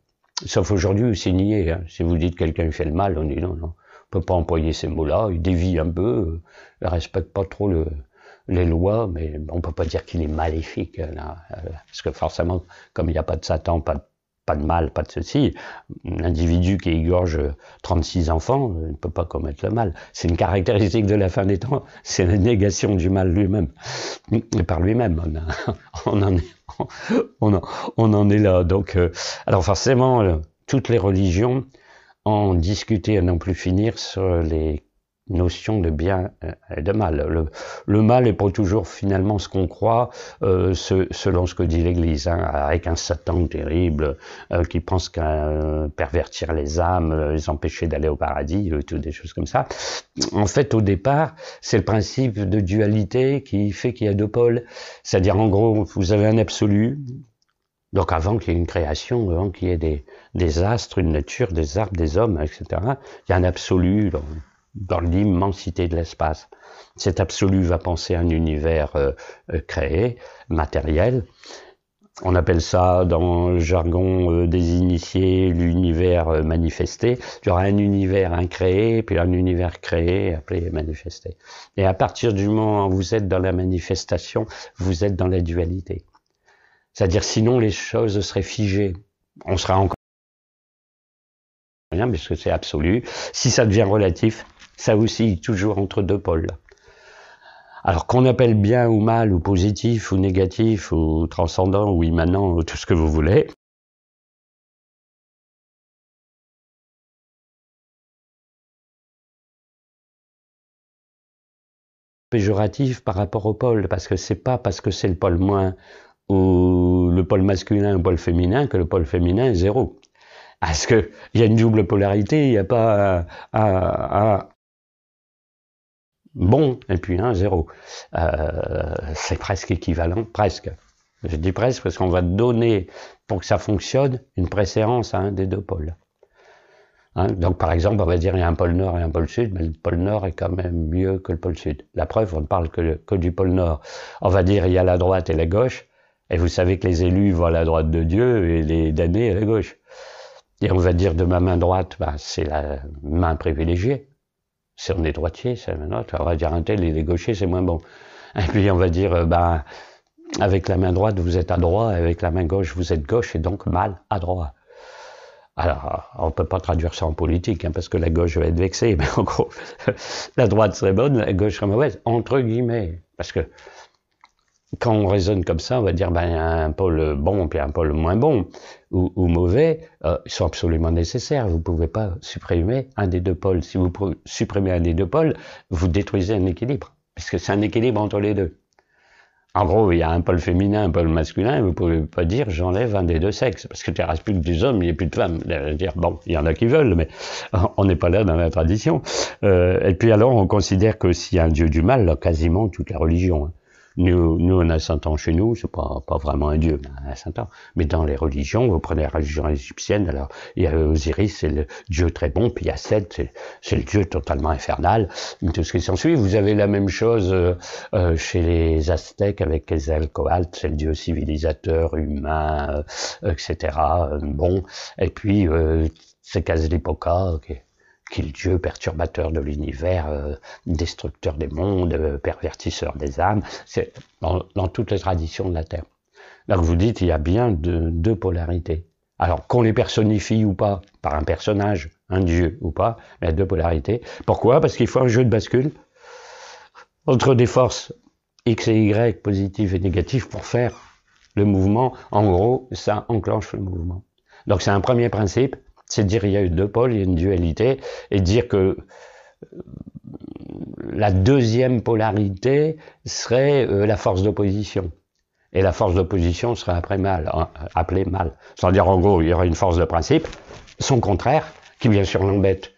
Sauf aujourd'hui où c'est nié. Hein. Si vous dites quelqu'un fait le mal, on dit non, non, on ne peut pas employer ces mots-là. Il dévie un peu, il respecte pas trop le, les lois, mais on ne peut pas dire qu'il est maléfique. Là, euh, parce que forcément, comme il n'y a pas de Satan, pas de pas de mal, pas de ceci. L'individu qui égorge 36 enfants ne euh, peut pas commettre le mal. C'est une caractéristique de la fin des temps, c'est la négation du mal lui-même. Et par lui-même, on, en est, on, est là. Donc, euh, alors forcément, euh, toutes les religions ont discuté à n'en plus finir sur les notion de bien euh, et de mal. Le, mal est pas toujours finalement ce qu'on croit, euh, selon ce que dit l'Église, hein, avec un Satan terrible euh, qui pense qu'à pervertir les âmes, les empêcher d'aller au paradis, tout, des choses comme ça. En fait, au départ, c'est le principe de dualité qui fait qu'il y a deux pôles. C'est-à-dire, en gros, vous avez un absolu, donc avant qu'il y ait une création, avant qu'il y ait des, des astres, une nature, des arbres, des hommes, etc., il y a un absolu dans l'immensité de l'espace. Cet absolu va penser à un univers euh, euh, créé, matériel. On appelle ça, dans le jargon euh, des initiés, l'univers manifesté. Il y aura un univers incréé, puis un univers créé, appelé manifesté. Et à partir du moment où vous êtes dans la manifestation, vous êtes dans la dualité. C'est-à-dire, sinon, les choses seraient figées. On sera encore rien, puisque c'est absolu. Si ça devient relatif, ça aussi, toujours entre deux pôles. Alors qu'on appelle bien ou mal, ou positif, ou négatif, ou transcendant, ou immanent, ou tout ce que vous voulez, péjoratif par rapport au pôle, parce que c'est pas parce que c'est le pôle moins ou le pôle masculin ou le pôle féminin que le pôle féminin est zéro. Parce qu'il y a une double polarité, il n'y a pas un, un, bon, et puis 1, 0. Euh, c'est presque équivalent, presque. Je dis presque parce qu'on va donner, pour que ça fonctionne, une préférence à un des deux pôles. Hein, donc par exemple, on va dire il y a un pôle nord et un pôle sud, mais le pôle nord est quand même mieux que le pôle sud. La preuve, on ne parle que, du pôle nord. On va dire il y a la droite et la gauche, et vous savez que les élus voient la droite de Dieu et les damnés à la gauche. Et on va dire de ma main droite, ben, c'est la main privilégiée si on est droitier, c'est main autre, on va dire un tel, il est gaucher, c'est moins bon. Et puis on va dire, euh, ben, avec la main droite, vous êtes à droite, avec la main gauche, vous êtes gauche, et donc mal à droite. Alors, on ne peut pas traduire ça en politique, hein, parce que la gauche va être vexée, mais en gros, la droite serait bonne, la gauche serait mauvaise, entre guillemets. Parce que quand on raisonne comme ça, on va dire, ben, un pôle bon, puis un pôle moins bon ou, mauvais euh, sont absolument nécessaires. Vous ne pouvez pas supprimer un des deux pôles. Si vous supprimez un des deux pôles, vous détruisez un équilibre, puisque c'est un équilibre entre les deux. En gros, il y a un pôle féminin, un pôle masculin, et vous ne pouvez pas dire j'enlève un des deux sexes, parce que tu reste plus que des hommes, il n'y a plus de femmes. Euh, dire, bon, il y en a qui veulent, mais on n'est pas là dans la tradition. Euh, et puis alors, on considère que s'il y a un dieu du mal, quasiment toute la religion, hein. Nous, nous, on a Satan chez nous, c'est pas, pas vraiment un dieu, un Mais dans les religions, vous prenez la religion égyptienne, alors, il y a Osiris, c'est le dieu très bon, puis il y a Seth, c'est le dieu totalement infernal, tout ce qui s'ensuit. Vous avez la même chose euh, euh, chez les Aztèques avec Quetzalcoatl, c'est le dieu civilisateur, humain, euh, etc., euh, bon. Et puis, c'est Cazlipoca, OK qui est Dieu perturbateur de l'univers, euh, destructeur des mondes, euh, pervertisseur des âmes, c'est dans, toutes les traditions de la Terre. Donc vous dites, il y a bien deux, deux polarités. Alors qu'on les personnifie ou pas, par un personnage, un dieu ou pas, il y a deux polarités. Pourquoi Parce qu'il faut un jeu de bascule entre des forces X et Y, positives et négatives, pour faire le mouvement. En gros, ça enclenche le mouvement. Donc c'est un premier principe. C'est dire il y a eu deux pôles, il y a une dualité, et dire que euh, la deuxième polarité serait euh, la force d'opposition. Et la force d'opposition serait après mal, hein, appelée mal. C'est-à-dire, en gros, il y aurait une force de principe, son contraire, qui bien sûr l'embête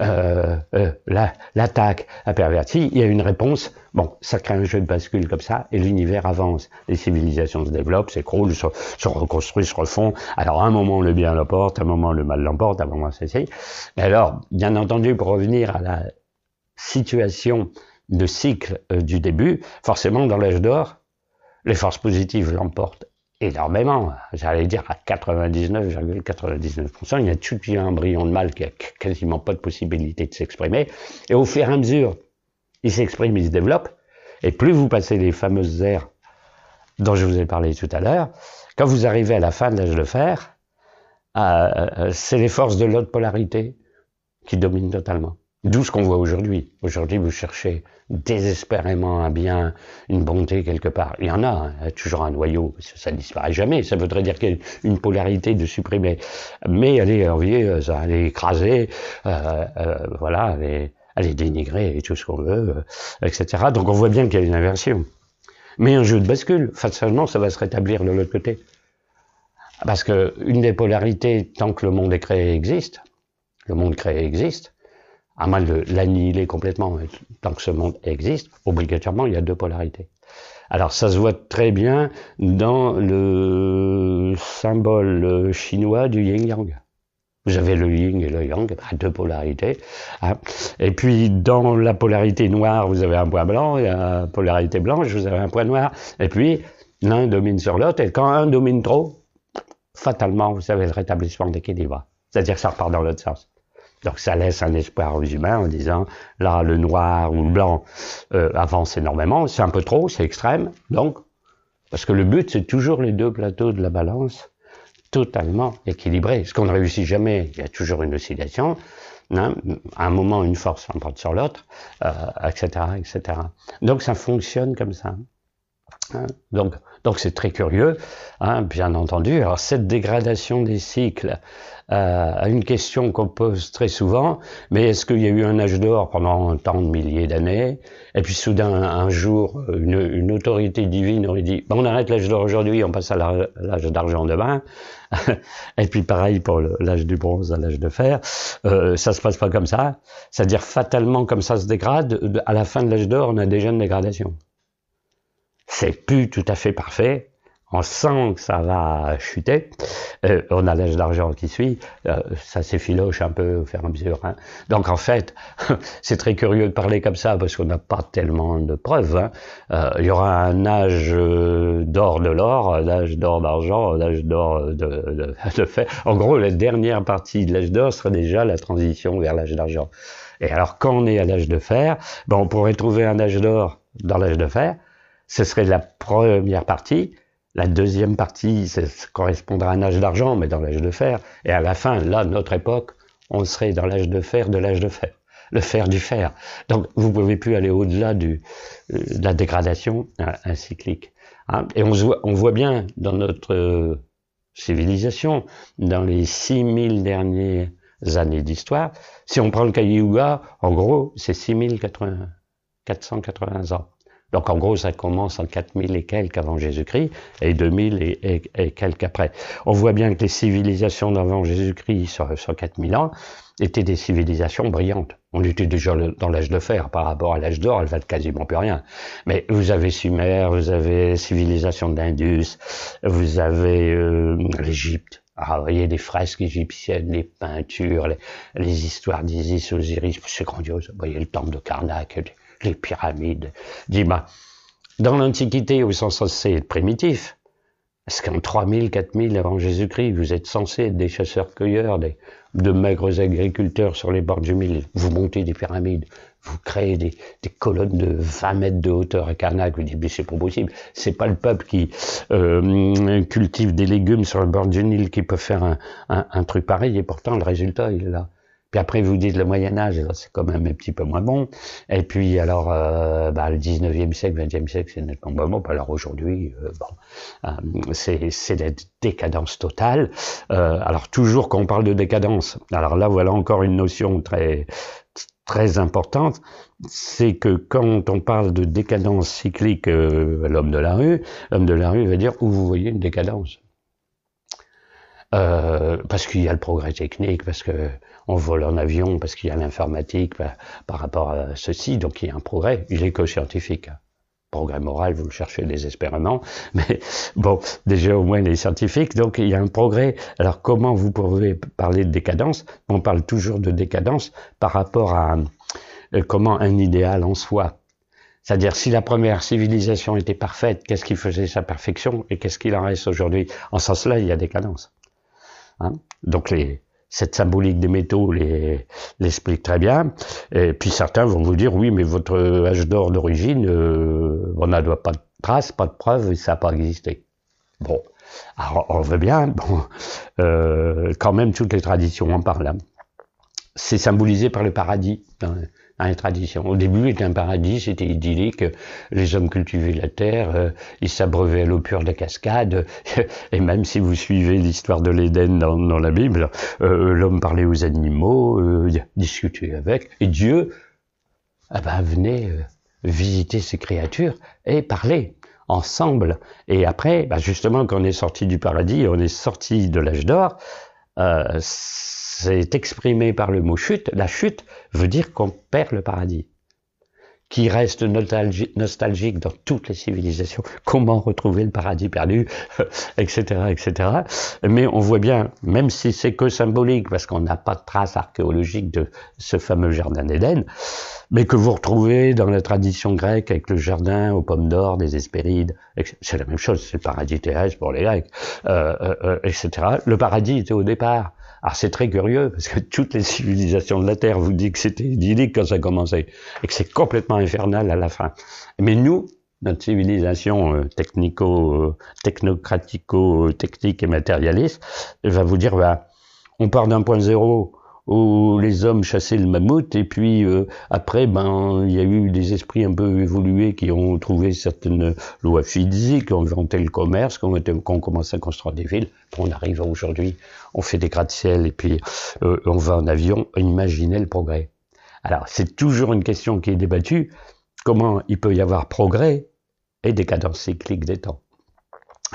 euh, euh, l'attaque a perverti, il y a une réponse. Bon, ça crée un jeu de bascule comme ça, et l'univers avance. Les civilisations se développent, s'écroulent, se, reconstruisent, se refont. Alors, à un moment, le bien l'emporte, à un moment, le mal l'emporte, à un moment, ceci. Mais alors, bien entendu, pour revenir à la situation de cycle euh, du début, forcément, dans l'âge d'or, les forces positives l'emportent énormément. J'allais dire à 99,99%. Il y a tout un brillant de mal' qui a quasiment pas de possibilité de s'exprimer. Et au fur et à mesure, il s'exprime, il se développe. Et plus vous passez les fameuses aires dont je vous ai parlé tout à l'heure, quand vous arrivez à la fin de l'âge de fer, euh, euh, c'est les forces de l'autre polarité qui dominent totalement. D'où ce qu'on voit aujourd'hui. Aujourd'hui, vous cherchez désespérément un bien, une bonté quelque part. Il y en a, hein. toujours un noyau, ça, ne disparaît jamais, ça voudrait dire qu'il y a une polarité de supprimer. Mais elle est envieuse, elle écrasée, euh, euh, voilà, elle est, et tout ce qu'on veut, euh, etc. Donc on voit bien qu'il y a une inversion. Mais un jeu de bascule, facilement, ça va se rétablir de l'autre côté. Parce que une des polarités, tant que le monde est créé, existe, le monde créé existe, à moins de l'annihiler complètement, tant que ce monde existe, obligatoirement, il y a deux polarités. Alors ça se voit très bien dans le symbole euh, chinois du yin-yang. Vous avez le yin et le yang, deux polarités. Hein. Et puis dans la polarité noire, vous avez un point blanc, et la polarité blanche, vous avez un point noir. Et puis l'un domine sur l'autre, et quand un domine trop, fatalement, vous avez le rétablissement d'équilibre. C'est-à-dire que ça repart dans l'autre sens. Donc ça laisse un espoir aux humains en disant, là, le noir ou le blanc euh, avance énormément, c'est un peu trop, c'est extrême, donc, parce que le but, c'est toujours les deux plateaux de la balance totalement équilibrés, ce qu'on ne réussit jamais, il y a toujours une oscillation, hein, à un moment, une force emporte sur l'autre, euh, etc., etc. Donc ça fonctionne comme ça. Hein, donc, donc c'est très curieux, hein, bien entendu. Alors cette dégradation des cycles, euh, à, une question qu'on pose très souvent, mais est-ce qu'il y a eu un âge d'or pendant un tant de milliers d'années Et puis soudain, un jour, une, autorité divine aurait dit, on arrête l'âge d'or aujourd'hui, on passe à l'âge d'argent demain. Et puis pareil pour l'âge du bronze à l'âge de fer, euh, ça se passe pas comme ça. C'est-à-dire fatalement comme ça se dégrade, à la fin de l'âge d'or, on a déjà une dégradation. C'est plus tout à fait parfait, on sent que ça va chuter, euh, on a l'âge d'argent qui suit, euh, ça s'effiloche un peu au fur et à mesure. Hein. Donc en fait, c'est très curieux de parler comme ça parce qu'on n'a pas tellement de preuves. Hein. Euh, il y aura un âge d'or de l'or, l'âge d'or d'argent, l'âge d'or de, fer. En gros, la dernière partie de l'âge d'or serait déjà la transition vers l'âge d'argent. Et alors quand on est à l'âge de fer, ben, on pourrait trouver un âge d'or dans l'âge de fer, ce serait la première partie la deuxième partie, ça correspondra à un âge d'argent, mais dans l'âge de fer. Et à la fin, là, notre époque, on serait dans l'âge de fer de l'âge de fer, le fer du fer. Donc, vous pouvez plus aller au-delà du, euh, de la dégradation un euh, cyclique. Hein. Et on, voit, on voit bien dans notre euh, civilisation, dans les 6000 dernières années d'histoire, si on prend le Kali Yuga, en gros, c'est 6480 ans. Donc en gros, ça commence en 4000 et quelques avant Jésus-Christ et 2000 et, quelques après. On voit bien que les civilisations d'avant Jésus-Christ, sur, sur 4000 ans, étaient des civilisations brillantes. On était déjà dans l'âge de fer par rapport à l'âge d'or, elles valent quasiment plus rien. Mais vous avez Sumer, vous avez civilisation d'Indus, vous avez euh, l'Égypte. Ah, vous voyez des fresques égyptiennes, les peintures, les, histoires d'Isis, Osiris, c'est grandiose. Vous voyez le temple de Karnak, les pyramides d'Ima. Bah, dans l'Antiquité, au sens' sont censés être parce qu'en 3000, 4000 avant Jésus-Christ, vous êtes censés être des chasseurs-cueilleurs, des, de maigres agriculteurs sur les bords du Nil. Vous montez des pyramides, vous créez des, colonnes de 20 mètres de hauteur à Karnak. Vous dites, mais c'est pas possible. C'est pas le peuple qui euh, cultive des légumes sur le bord du Nil qui peut faire un, un truc pareil. Et pourtant, le résultat, il est là. Puis après, vous dites le Moyen Âge, c'est quand même un petit peu moins bon. Et puis alors, euh, ben, le 19e siècle, 20e siècle, c'est nettement moins bon. Alors aujourd'hui, euh, bon, euh, c'est la décadence totale. alors toujours quand on parle de décadence, alors là, voilà encore une notion très très importante, c'est que quand on parle de décadence cyclique, l'homme de la rue, l'homme de la rue va dire où vous voyez une décadence. parce qu'il y a le progrès technique, parce que on vole en avion parce qu'il y a l'informatique bah, par rapport à ceci, donc il y a un progrès, il est que scientifique. Progrès moral, vous le cherchez désespérément, mais bon, déjà au moins les scientifiques, donc il y a un progrès. Alors comment vous pouvez parler de décadence On parle toujours de décadence par rapport à euh, comment un idéal en soi. C'est-à-dire, si la première civilisation était parfaite, qu'est-ce qui faisait sa perfection et qu'est-ce qu'il en reste aujourd'hui En ce sens-là, il y a décadence. Hein donc les, cette symbolique des métaux l'explique très bien. Et puis certains vont vous dire, oui, mais votre âge d'or d'origine, euh, on n'a pas de traces, pas de preuves, ça n'a pas existé. Bon, alors on veut bien, bon, euh, quand même toutes les traditions en parlent. Hein. C'est symbolisé par le paradis. Hein tradition. Au début, c'était un paradis, c'était idyllique. Les hommes cultivaient la terre, euh, ils s'abreuvaient à l'eau pure des cascades Et même si vous suivez l'histoire de l'Éden dans, la Bible, euh, l'homme parlait aux animaux, euh, discutait avec. Et Dieu, ah bah, venait visiter ces créatures et parler ensemble. Et après, bah, justement, quand on est sorti du paradis, on est sorti de l'âge d'or c'est exprimé par le mot chute, la chute veut dire qu'on perd le paradis, qui reste nostalgique dans toutes les civilisations. Comment retrouver le paradis perdu, etc., etc. Mais on voit bien, même si c'est que symbolique, parce qu'on n'a pas de traces archéologiques de ce fameux jardin d'Éden, mais que vous retrouvez dans la tradition grecque avec le jardin aux pommes d'or des espérides, c'est la même chose, c'est le paradis terrestre pour les Grecs, euh, euh, euh, etc. Le paradis était au départ alors ah, c'est très curieux, parce que toutes les civilisations de la Terre vous disent que c'était idyllique quand ça commençait, et que c'est complètement infernal à la fin. Mais nous, notre civilisation euh, technico, euh, technocratico-technique euh, et matérialiste, va vous dire, bah, on part d'un point zéro, où les hommes chassaient le mammouth et puis euh, après ben il y a eu des esprits un peu évolués qui ont trouvé certaines lois physiques, ont inventé le commerce, qui ont, commencé à construire des villes. On arrive aujourd'hui, on fait des gratte-ciel et puis euh, on va en avion, imaginer le progrès. Alors c'est toujours une question qui est débattue, comment il peut y avoir progrès et décadence cyclique des temps.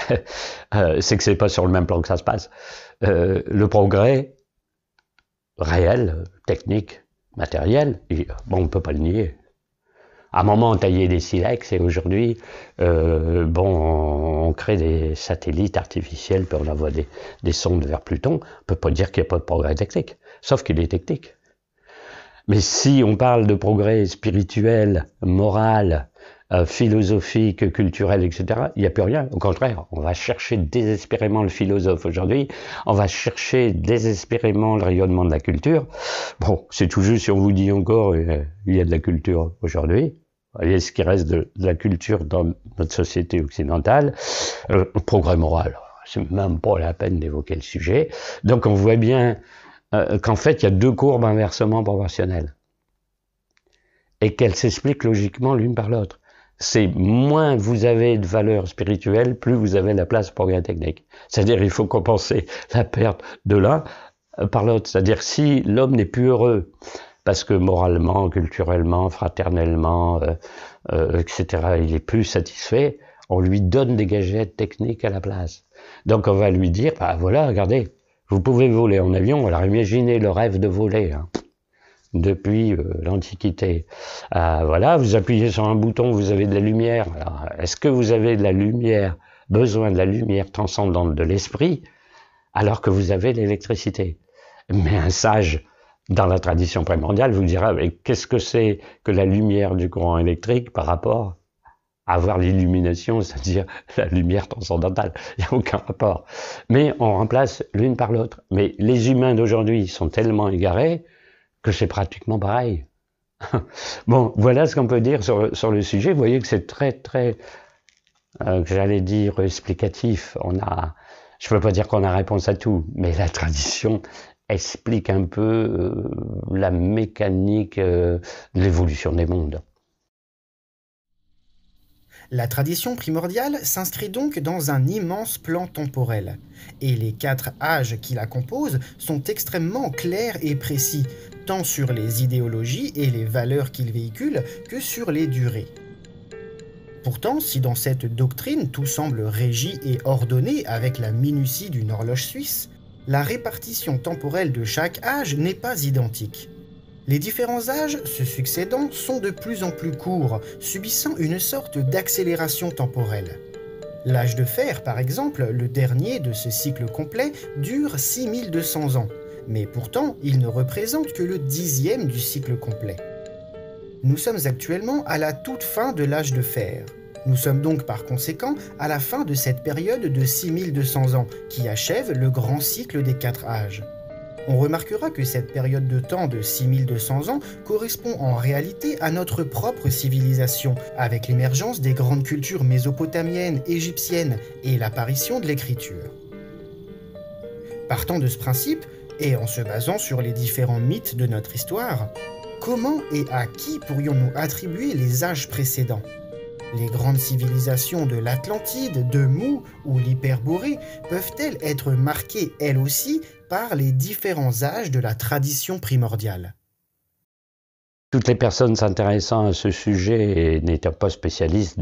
Euh, c'est que c'est pas sur le même plan que ça se passe. le progrès, réel, technique, matériel, bon, on ne peut pas le nier. À un moment, on taillait des silex et aujourd'hui, euh, bon, on, crée des satellites artificiels pour envoie des, des sondes vers Pluton. On peut pas dire qu'il n'y a pas de progrès technique, sauf qu'il est technique. Mais si on parle de progrès spirituel, moral, euh, philosophique, culturelle, etc., il n'y a plus rien. Au contraire, on va chercher désespérément le philosophe aujourd'hui, on va chercher désespérément le rayonnement de la culture. Bon, c'est tout juste si on vous dit encore, euh, il y a de la culture aujourd'hui, il y ce qui reste de, la culture dans notre société occidentale, euh, progrès moral, C'est même pas la peine d'évoquer le sujet. Donc on voit bien euh, qu'en fait, il y a deux courbes inversement proportionnelles et qu'elles s'expliquent logiquement l'une par l'autre c'est moins vous avez de valeur spirituelle, plus vous avez la place pour la technique. C'est-à-dire, il faut compenser la perte de l'un euh, par l'autre. C'est-à-dire, si l'homme n'est plus heureux, parce que moralement, culturellement, fraternellement, euh, euh, etc., il est plus satisfait, on lui donne des gadgets techniques à la place. Donc on va lui dire, bah, voilà, regardez, vous pouvez voler en avion, alors imaginez le rêve de voler. Hein depuis euh, l'Antiquité. Euh, voilà, vous appuyez sur un bouton, vous avez de la lumière. est-ce que vous avez de la lumière, besoin de la lumière transcendante de l'esprit, alors que vous avez l'électricité Mais un sage, dans la tradition primordiale, vous dira, mais qu'est-ce que c'est que la lumière du courant électrique par rapport à avoir l'illumination, c'est-à-dire la lumière transcendantale. Il n'y a aucun rapport. Mais on remplace l'une par l'autre. Mais les humains d'aujourd'hui sont tellement égarés que c'est pratiquement pareil. bon, voilà ce qu'on peut dire sur, le sujet. Vous voyez que c'est très, très, euh, j'allais dire, explicatif. On a, je ne veux pas dire qu'on a réponse à tout, mais la tradition explique un peu euh, la mécanique euh, de l'évolution des mondes. La tradition primordiale s'inscrit donc dans un immense plan temporel, et les quatre âges qui la composent sont extrêmement clairs et précis, tant sur les idéologies et les valeurs qu'ils véhiculent que sur les durées. Pourtant, si dans cette doctrine tout semble régi et ordonné avec la minutie d'une horloge suisse, la répartition temporelle de chaque âge n'est pas identique. Les différents âges se succédant sont de plus en plus courts, subissant une sorte d'accélération temporelle. L'âge de fer, par exemple, le dernier de ce cycle complet, dure 6200 ans, mais pourtant il ne représente que le dixième du cycle complet. Nous sommes actuellement à la toute fin de l'âge de fer. Nous sommes donc par conséquent à la fin de cette période de 6200 ans qui achève le grand cycle des quatre âges. On remarquera que cette période de temps de 6200 ans correspond en réalité à notre propre civilisation, avec l'émergence des grandes cultures mésopotamiennes, égyptiennes et l'apparition de l'écriture. Partant de ce principe, et en se basant sur les différents mythes de notre histoire, comment et à qui pourrions-nous attribuer les âges précédents Les grandes civilisations de l'Atlantide, de Mou ou l'Hyperborée peuvent-elles être marquées, elles aussi, les différents âges de la tradition primordiale. Toutes les personnes s'intéressant à ce sujet et n'étant pas spécialistes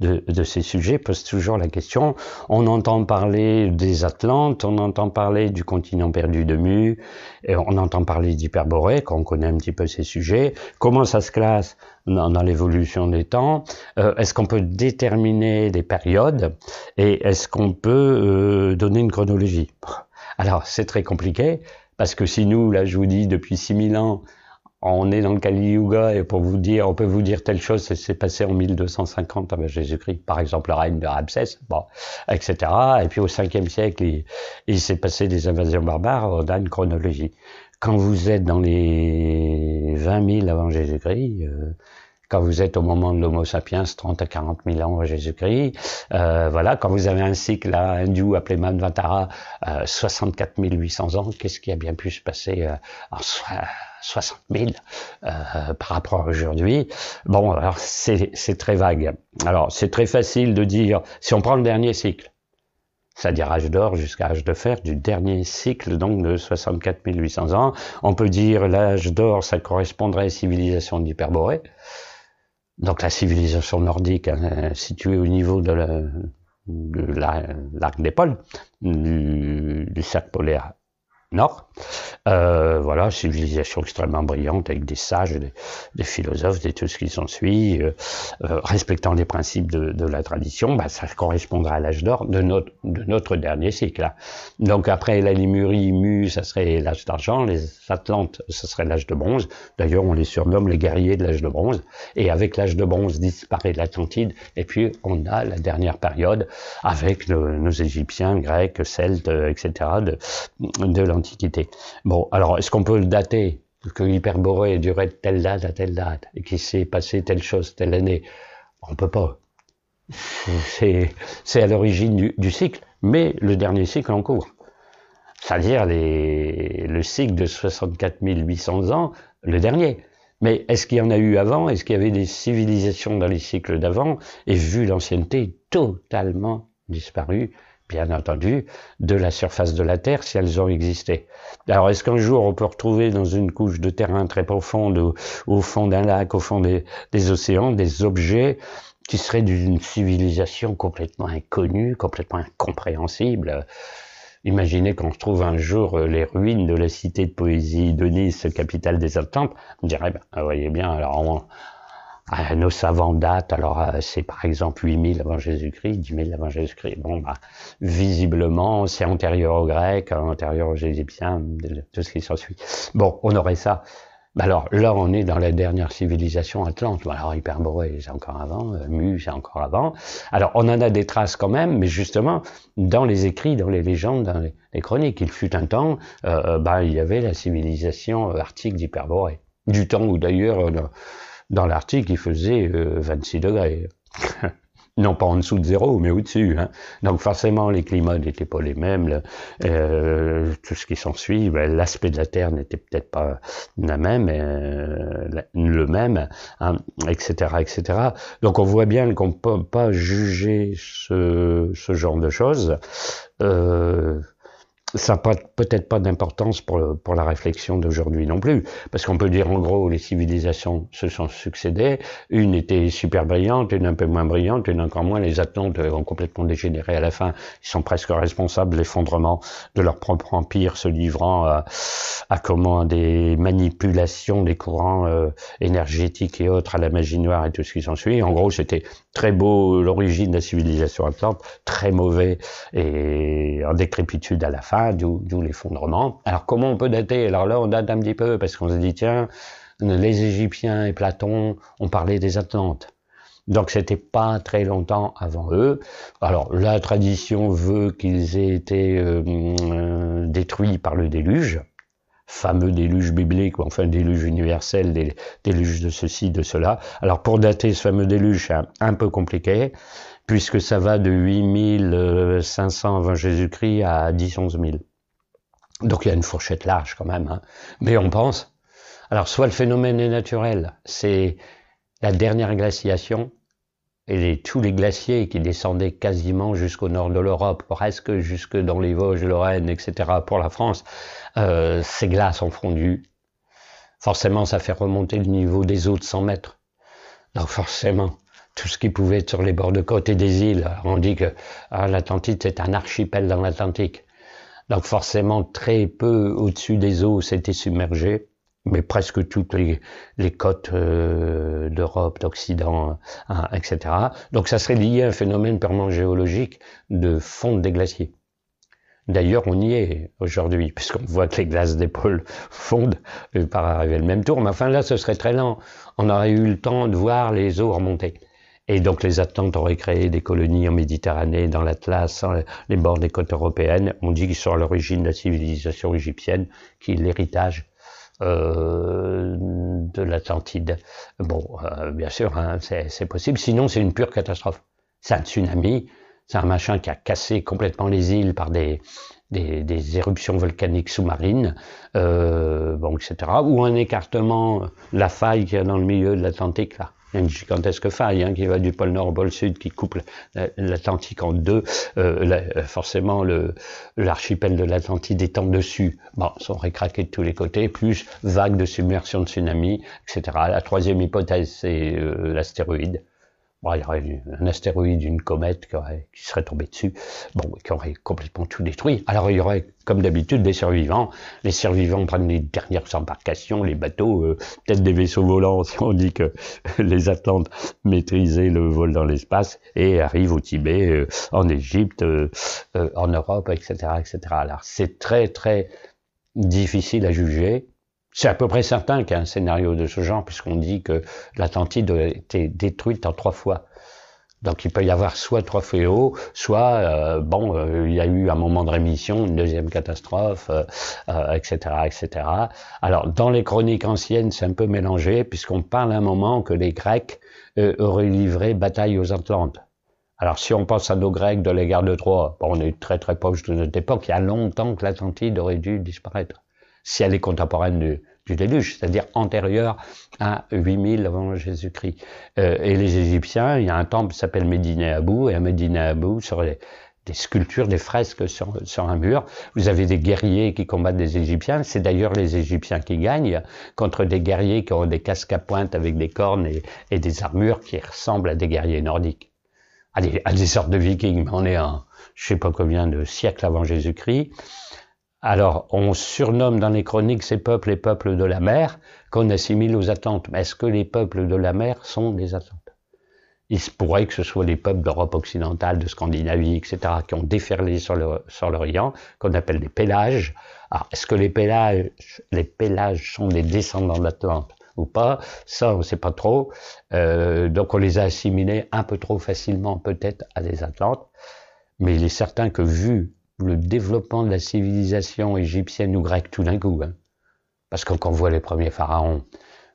de, ces sujets posent toujours la question, on entend parler des Atlantes, on entend parler du continent perdu de Mu, et on entend parler d'Hyperborée, quand on connaît un petit peu ces sujets, comment ça se classe dans, l'évolution des temps, euh, est-ce qu'on peut déterminer des périodes et est-ce qu'on peut euh, donner une chronologie alors c'est très compliqué, parce que si nous, là je vous dis, depuis 6000 ans, on est dans le Kali Yuga et pour vous dire, on peut vous dire telle chose, s'est passé en 1250 avant ah ben, Jésus-Christ, par exemple le règne de Ramsès, bon, etc. Et puis au 5e siècle, il, s'est passé des invasions barbares, on a une chronologie. Quand vous êtes dans les 20 000 avant Jésus-Christ, euh, quand vous êtes au moment de l'Homo sapiens, 30 à 40 000 ans à Jésus-Christ, euh, voilà, quand vous avez un cycle à hindou appelé Manvantara, euh, 64 800 ans, qu'est-ce qui a bien pu se passer euh, en so 60 000 par rapport à aujourd'hui Bon, alors c'est très vague. Alors c'est très facile de dire, si on prend le dernier cycle, c'est-à-dire âge d'or jusqu'à âge de fer, du dernier cycle, donc de 64 800 ans. On peut dire l'âge d'or, ça correspondrait à civilisation d'Hyperborée donc la civilisation nordique hein, située au niveau de l'arc de la, des pôles, du, du, cercle polaire Nord. Euh, voilà, civilisation extrêmement brillante avec des sages, des, philosophes et tout ce qui s'ensuit, euh, euh, respectant les principes de, la tradition, bah, ça correspondra à l'âge d'or de notre, de notre dernier cycle. Hein. Donc après la Lémurie, Mu, ça serait l'âge d'argent, les Atlantes, ça serait l'âge de bronze. D'ailleurs, on les surnomme les guerriers de l'âge de bronze. Et avec l'âge de bronze disparaît l'Atlantide, et puis on a la dernière période avec nos Égyptiens, Grecs, Celtes, etc. de, de Bon, alors, est-ce qu'on peut le dater que l'hyperborée durait de telle date à telle date, et qu'il s'est passé telle chose telle année. On ne peut pas. Hmm. C'est à l'origine du, du, cycle, mais le dernier cycle en cours. C'est-à-dire le cycle de 64 800 ans, le dernier. Mais est-ce qu'il y en a eu avant Est-ce qu'il y avait des civilisations dans les cycles d'avant Et vu l'ancienneté, totalement disparue bien entendu, de la surface de la Terre si elles ont existé. Alors, est-ce qu'un jour on peut retrouver dans une couche de terrain très profonde, au, fond d'un lac, au fond des, océans, des objets qui seraient d'une civilisation complètement inconnue, complètement incompréhensible Imaginez qu'on retrouve un jour euh, les ruines de la cité de poésie de Nice, capitale des temples. on dirait, ben, voyez bien, alors on, euh, nos savants datent, alors euh, c'est par exemple 8000 avant Jésus-Christ, 10 000 avant Jésus-Christ. Bon, bah, visiblement, c'est antérieur aux Grecs, euh, antérieur aux Égyptiens, tout ce qui s'ensuit. Bon, on aurait ça. Bah, alors là, on est dans la dernière civilisation atlante. Alors Hyperborée, c'est encore avant, Mu, c'est encore avant. Alors on en a des traces quand même, mais justement, dans les écrits, dans les légendes, dans les, chroniques, il fut un temps, euh, ben, il y avait la civilisation arctique d'Hyperborée. Du temps où d'ailleurs... Dans l'Arctique, il faisait 26 euh, degrés. non pas en dessous de zéro, mais au-dessus. Hein. Donc forcément, les climats n'étaient pas les mêmes. euh, tout ce qui s'ensuit, ben, l'aspect de la Terre n'était peut-être pas la même, euh, le même, etc., hein, etc. Donc on voit bien qu'on ne peut pas juger ce, genre de choses. Euh, ça n'a peut-être pas d'importance pour, pour, la réflexion d'aujourd'hui non plus, parce qu'on peut dire en gros les civilisations se sont succédées, une était super brillante, une un peu moins brillante, une encore moins, les Atlantes ont complètement dégénéré à la fin, ils sont presque responsables de l'effondrement de leur propre empire, se livrant à, comment des manipulations des courants euh, énergétiques et autres, à la magie noire et tout ce qui s'ensuit. En gros, c'était très beau l'origine de la civilisation atlante, très mauvais et en décrépitude à la fin d'où l'effondrement. Alors comment on peut dater Alors là, on date un petit peu parce qu'on se dit, tiens, les Égyptiens et Platon ont parlé des Atlantes. Donc c'était pas très longtemps avant eux. Alors la tradition veut qu'ils aient été euh, euh, détruits par le déluge, fameux déluge biblique, ou enfin déluge universel, déluge de ceci, de cela. Alors pour dater ce fameux déluge, c'est un peu compliqué puisque ça va de 8500 avant Jésus-Christ à 10-11 000. Donc il y a une fourchette large quand même. Hein. Mais on pense. Alors soit le phénomène est naturel, c'est la dernière glaciation et tous les glaciers qui descendaient quasiment jusqu'au nord de l'Europe, presque jusque dans les Vosges, Lorraine, etc. pour la France, euh, ces glaces ont fondu. Forcément, ça fait remonter le niveau des eaux de 100 mètres. Donc forcément, tout ce qui pouvait être sur les bords de côte et des îles. on dit que ah, l'Atlantique, c'est un archipel dans l'Atlantique. Donc forcément, très peu au-dessus des eaux, s'étaient submergé, mais presque toutes les, côtes euh, d'Europe, d'Occident, euh, etc. Donc ça serait lié à un phénomène purement géologique de fonte des glaciers. D'ailleurs, on y est aujourd'hui, puisqu'on voit que les glaces des pôles fondent euh, par arriver le même tour. Mais enfin, là, ce serait très lent. On aurait eu le temps de voir les eaux remonter. Et donc les attentes auraient créé des colonies en Méditerranée, dans l'Atlas, les bords des côtes européennes. On dit qu'ils sont à l'origine de la civilisation égyptienne, qui est l'héritage euh, de l'Atlantide. Bon, euh, bien sûr, hein, c'est possible. Sinon, c'est une pure catastrophe. C'est un tsunami, c'est un machin qui a cassé complètement les îles par des, des, des, éruptions volcaniques sous-marines, euh, bon, etc. Ou un écartement, la faille qu'il y a dans le milieu de l'Atlantique, là une gigantesque faille hein, qui va du pôle Nord au pôle Sud, qui coupe l'Atlantique en deux. Euh, euh, forcément, l'archipel de l'Atlantide étant dessus. Bon, sont craqué de tous les côtés, plus vagues de submersion de tsunami, etc. La troisième hypothèse, c'est euh, l'astéroïde il y aurait un astéroïde, une comète qui, serait tombée dessus, bon, qui aurait complètement tout détruit. Alors il y aurait, comme d'habitude, des survivants. Les survivants prennent les dernières embarcations, les bateaux, euh, peut-être des vaisseaux volants, si on dit que les Atlantes maîtrisaient le vol dans l'espace, et arrivent au Tibet, euh, en Égypte, euh, en Europe, etc. etc. Alors c'est très très difficile à juger c'est à peu près certain qu'il y a un scénario de ce genre, puisqu'on dit que l'Atlantide a été détruite en trois fois. Donc il peut y avoir soit trois fléaux, soit euh, bon, euh, il y a eu un moment de rémission, une deuxième catastrophe, etc., euh, etc. Alors dans les chroniques anciennes, c'est un peu mélangé puisqu'on parle à un moment que les Grecs auraient livré bataille aux Atlantes. Alors si on pense à nos Grecs de la guerre de Troie, on est très très proche de notre époque. Il y a longtemps que l'Atlantide aurait dû disparaître si elle est contemporaine du, déluge, c'est-à-dire antérieure à 8000 avant Jésus-Christ. Euh, et les Égyptiens, il y a un temple qui s'appelle médine Abou, et à médine Abou, sur des sculptures, des fresques sur, un mur. Vous avez des guerriers qui combattent des Égyptiens. C'est d'ailleurs les Égyptiens qui gagnent contre des guerriers qui ont des casques à pointe avec des cornes et, des armures qui ressemblent à des guerriers nordiques. À des, sortes de vikings. Mais on est en, je sais pas combien de siècles avant Jésus-Christ. Alors, on surnomme dans les chroniques ces peuples les peuples de la mer, qu'on assimile aux attentes. Mais est-ce que les peuples de la mer sont des attentes Il se pourrait que ce soit les peuples d'Europe occidentale, de Scandinavie, etc., qui ont déferlé sur l'Orient, qu'on appelle des pélages. Alors, ah, est-ce que les pélages, les sont des descendants de l'Atlante ou pas, ça on ne sait pas trop. Euh, donc on les a assimilés un peu trop facilement peut-être à des Atlantes, mais il est certain que vu le développement de la civilisation égyptienne ou grecque tout d'un coup. Hein. Parce qu'on voit les premiers pharaons,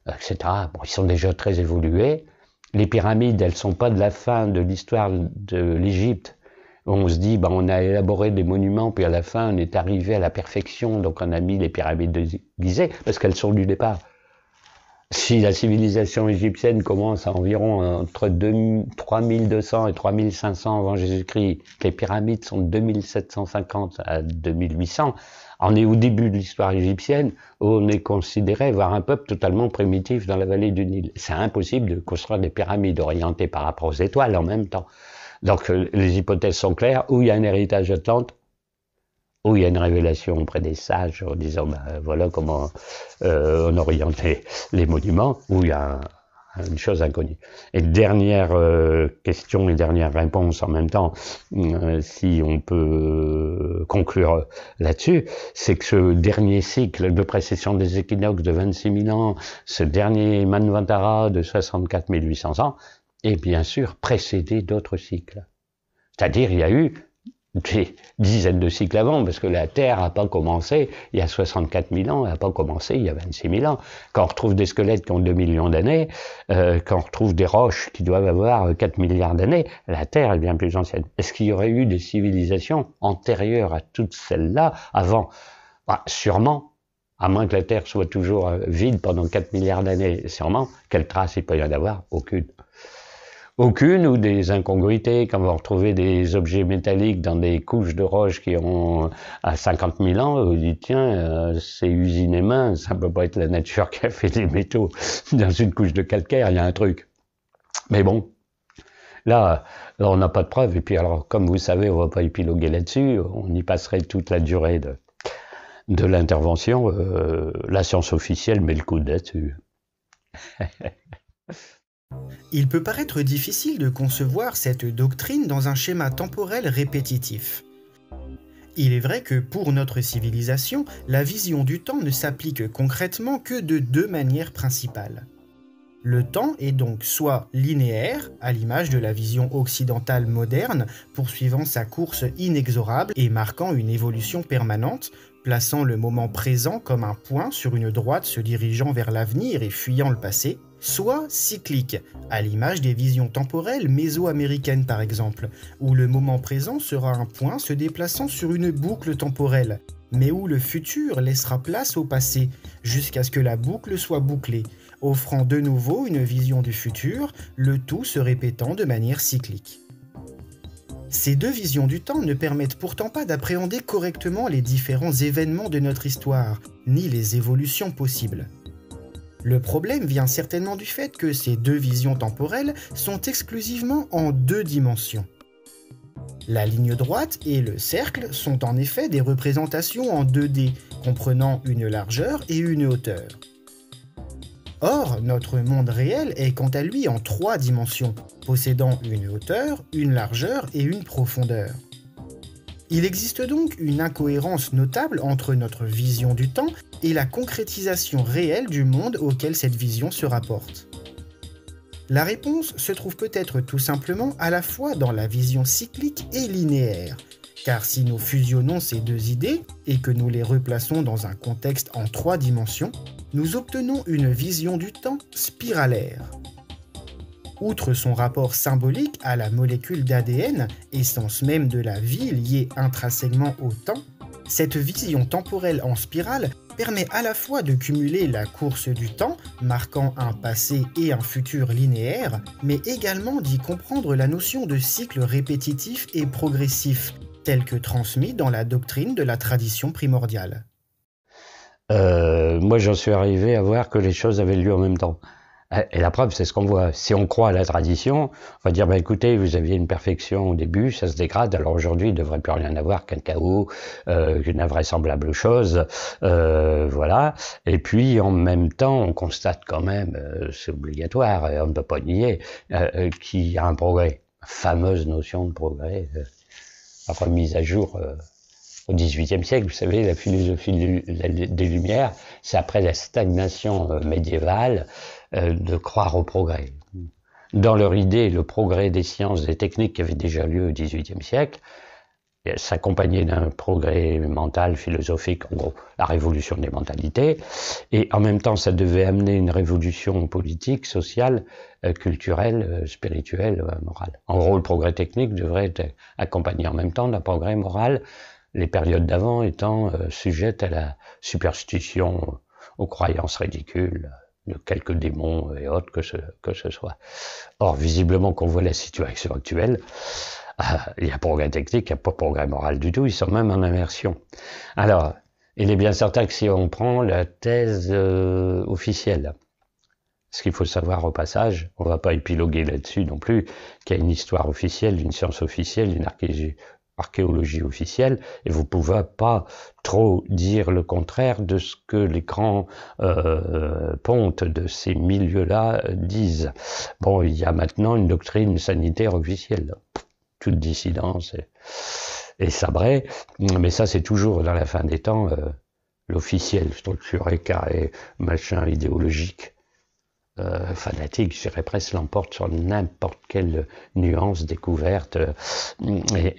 etc., ils sont déjà très évolués. Les pyramides, elles ne sont pas de la fin de l'histoire de l'Égypte. On se dit, ben, on a élaboré des monuments, puis à la fin, on est arrivé à la perfection, donc on a mis les pyramides de Gizeh, parce qu'elles sont du départ. Si la civilisation égyptienne commence à environ euh, entre 3200 et 3500 avant Jésus-Christ, les pyramides sont de 2750 à 2800, on est au début de l'histoire égyptienne, où on est considéré voir un peuple totalement primitif dans la vallée du Nil. C'est impossible de construire des pyramides orientées par rapport aux étoiles en même temps. Donc euh, les hypothèses sont claires, où il y a un héritage tente où il y a une révélation auprès des sages en disant ben, voilà comment euh, on oriente les, monuments, où il y a une chose inconnue. Et dernière euh, question et dernière réponse en même temps, euh, si on peut conclure là-dessus, c'est que ce dernier cycle de précession des équinoxes de 26 000 ans, ce dernier Manvantara de 64 800 ans, est bien sûr précédé d'autres cycles. C'est-à-dire il y a eu des dizaines de cycles avant, parce que la Terre n'a pas commencé il y a 64 000 ans, elle n'a pas commencé il y a 26 000 ans. Quand on retrouve des squelettes qui ont 2 millions d'années, euh, quand on retrouve des roches qui doivent avoir 4 milliards d'années, la Terre est bien plus ancienne. Est-ce qu'il y aurait eu des civilisations antérieures à toutes celles-là avant bah, Sûrement, à moins que la Terre soit toujours euh, vide pendant 4 milliards d'années, sûrement, quelle trace il peut y en avoir Aucune aucune ou des incongruités, quand vous retrouvez des objets métalliques dans des couches de roche qui ont euh, à 50 000 ans, vous dites tiens, euh, c'est usiné main, ça peut pas être la nature qui a fait des métaux dans une couche de calcaire, il y a un truc. Mais bon, Là, on n'a pas de preuves. Et puis, alors, comme vous savez, on ne va pas épiloguer là-dessus. On y passerait toute la durée de, l'intervention. Euh, la science officielle met le coup là-dessus. Il peut paraître difficile de concevoir cette doctrine dans un schéma temporel répétitif. Il est vrai que pour notre civilisation, la vision du temps ne s'applique concrètement que de deux manières principales. Le temps est donc soit linéaire, à l'image de la vision occidentale moderne, poursuivant sa course inexorable et marquant une évolution permanente, plaçant le moment présent comme un point sur une droite se dirigeant vers l'avenir et fuyant le passé, soit cyclique, à l'image des visions temporelles méso-américaines par exemple, où le moment présent sera un point se déplaçant sur une boucle temporelle, mais où le futur laissera place au passé, jusqu'à ce que la boucle soit bouclée, offrant de nouveau une vision du futur, le tout se répétant de manière cyclique. Ces deux visions du temps ne permettent pourtant pas d'appréhender correctement les différents événements de notre histoire, ni les évolutions possibles. Le problème vient certainement du fait que ces deux visions temporelles sont exclusivement en deux dimensions. La ligne droite et le cercle sont en effet des représentations en 2D, comprenant une largeur et une hauteur. Or, notre monde réel est quant à lui en trois dimensions, possédant une hauteur, une largeur et une profondeur. Il existe donc une incohérence notable entre notre vision du temps et la concrétisation réelle du monde auquel cette vision se rapporte. La réponse se trouve peut-être tout simplement à la fois dans la vision cyclique et linéaire, car si nous fusionnons ces deux idées et que nous les replaçons dans un contexte en trois dimensions, nous obtenons une vision du temps spiralaire, Outre son rapport symbolique à la molécule d'ADN, essence même de la vie liée intrinsèquement au temps, cette vision temporelle en spirale permet à la fois de cumuler la course du temps, marquant un passé et un futur linéaire, mais également d'y comprendre la notion de cycle répétitif et progressif, tel que transmis dans la doctrine de la tradition primordiale. Euh, moi, j'en suis arrivé à voir que les choses avaient lieu en même temps. Et la preuve, c'est ce qu'on voit. Si on croit à la tradition, on va dire, bah, écoutez, vous aviez une perfection au début, ça se dégrade, alors aujourd'hui, il ne devrait plus rien avoir qu'un chaos, euh, qu'une invraisemblable chose. Euh, voilà. Et puis, en même temps, on constate quand même, euh, c'est obligatoire, et on ne peut pas nier, euh, euh, qu'il y a un progrès. fameuse notion de progrès, euh, la mise à jour au XVIIIe siècle, vous savez, la philosophie des Lumières, c'est après la stagnation médiévale, euh, de croire au progrès. Dans leur idée, le progrès des sciences et techniques qui avait déjà lieu au XVIIIe siècle euh, s'accompagnait d'un progrès mental, philosophique, en gros, la révolution des mentalités, et en même temps, ça devait amener une révolution politique, sociale, euh, culturelle, spirituelle, morale. En gros, le progrès technique devrait être accompagné en même temps d'un progrès moral, les périodes d'avant étant sujettes à la superstition, aux croyances ridicules, de quelques démons et autres que ce, que ce soit. Or, visiblement qu'on voit la situation actuelle, euh, il y a progrès technique, il n'y a pas progrès moral du tout, ils sont même en inversion. Alors, il est bien certain que si on prend la thèse euh, officielle, ce qu'il faut savoir au passage, on ne va pas épiloguer là-dessus non plus, qu'il y a une histoire officielle, une science officielle, une archéologie archéologie officielle, et vous pouvez pas trop dire le contraire de ce que les grands euh, pontes de ces milieux-là euh, disent. Bon, il y a maintenant une doctrine sanitaire officielle. Toute dissidence et sabré, mais ça c'est toujours dans la fin des temps euh, l'officiel structuré, carré, machin idéologique euh, fanatique, je dirais presque, l'emporte sur n'importe quelle nuance, découverte euh,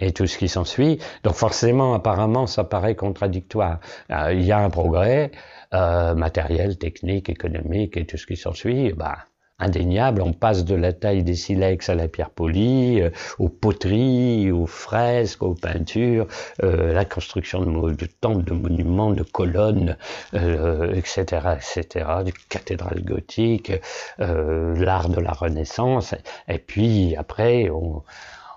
et, tout ce qui s'ensuit. Donc forcément, apparemment, ça paraît contradictoire. Euh, il y a un progrès matériel, technique, économique et tout ce qui s'ensuit. Bah, indéniable. On passe de la taille des silex à la pierre polie, euh, aux poteries, aux fresques, aux peintures, euh, la construction de, de, temples, de monuments, de colonnes, etc., euh, etc., du cathédrale gothique, l'art de la Renaissance. Et puis après,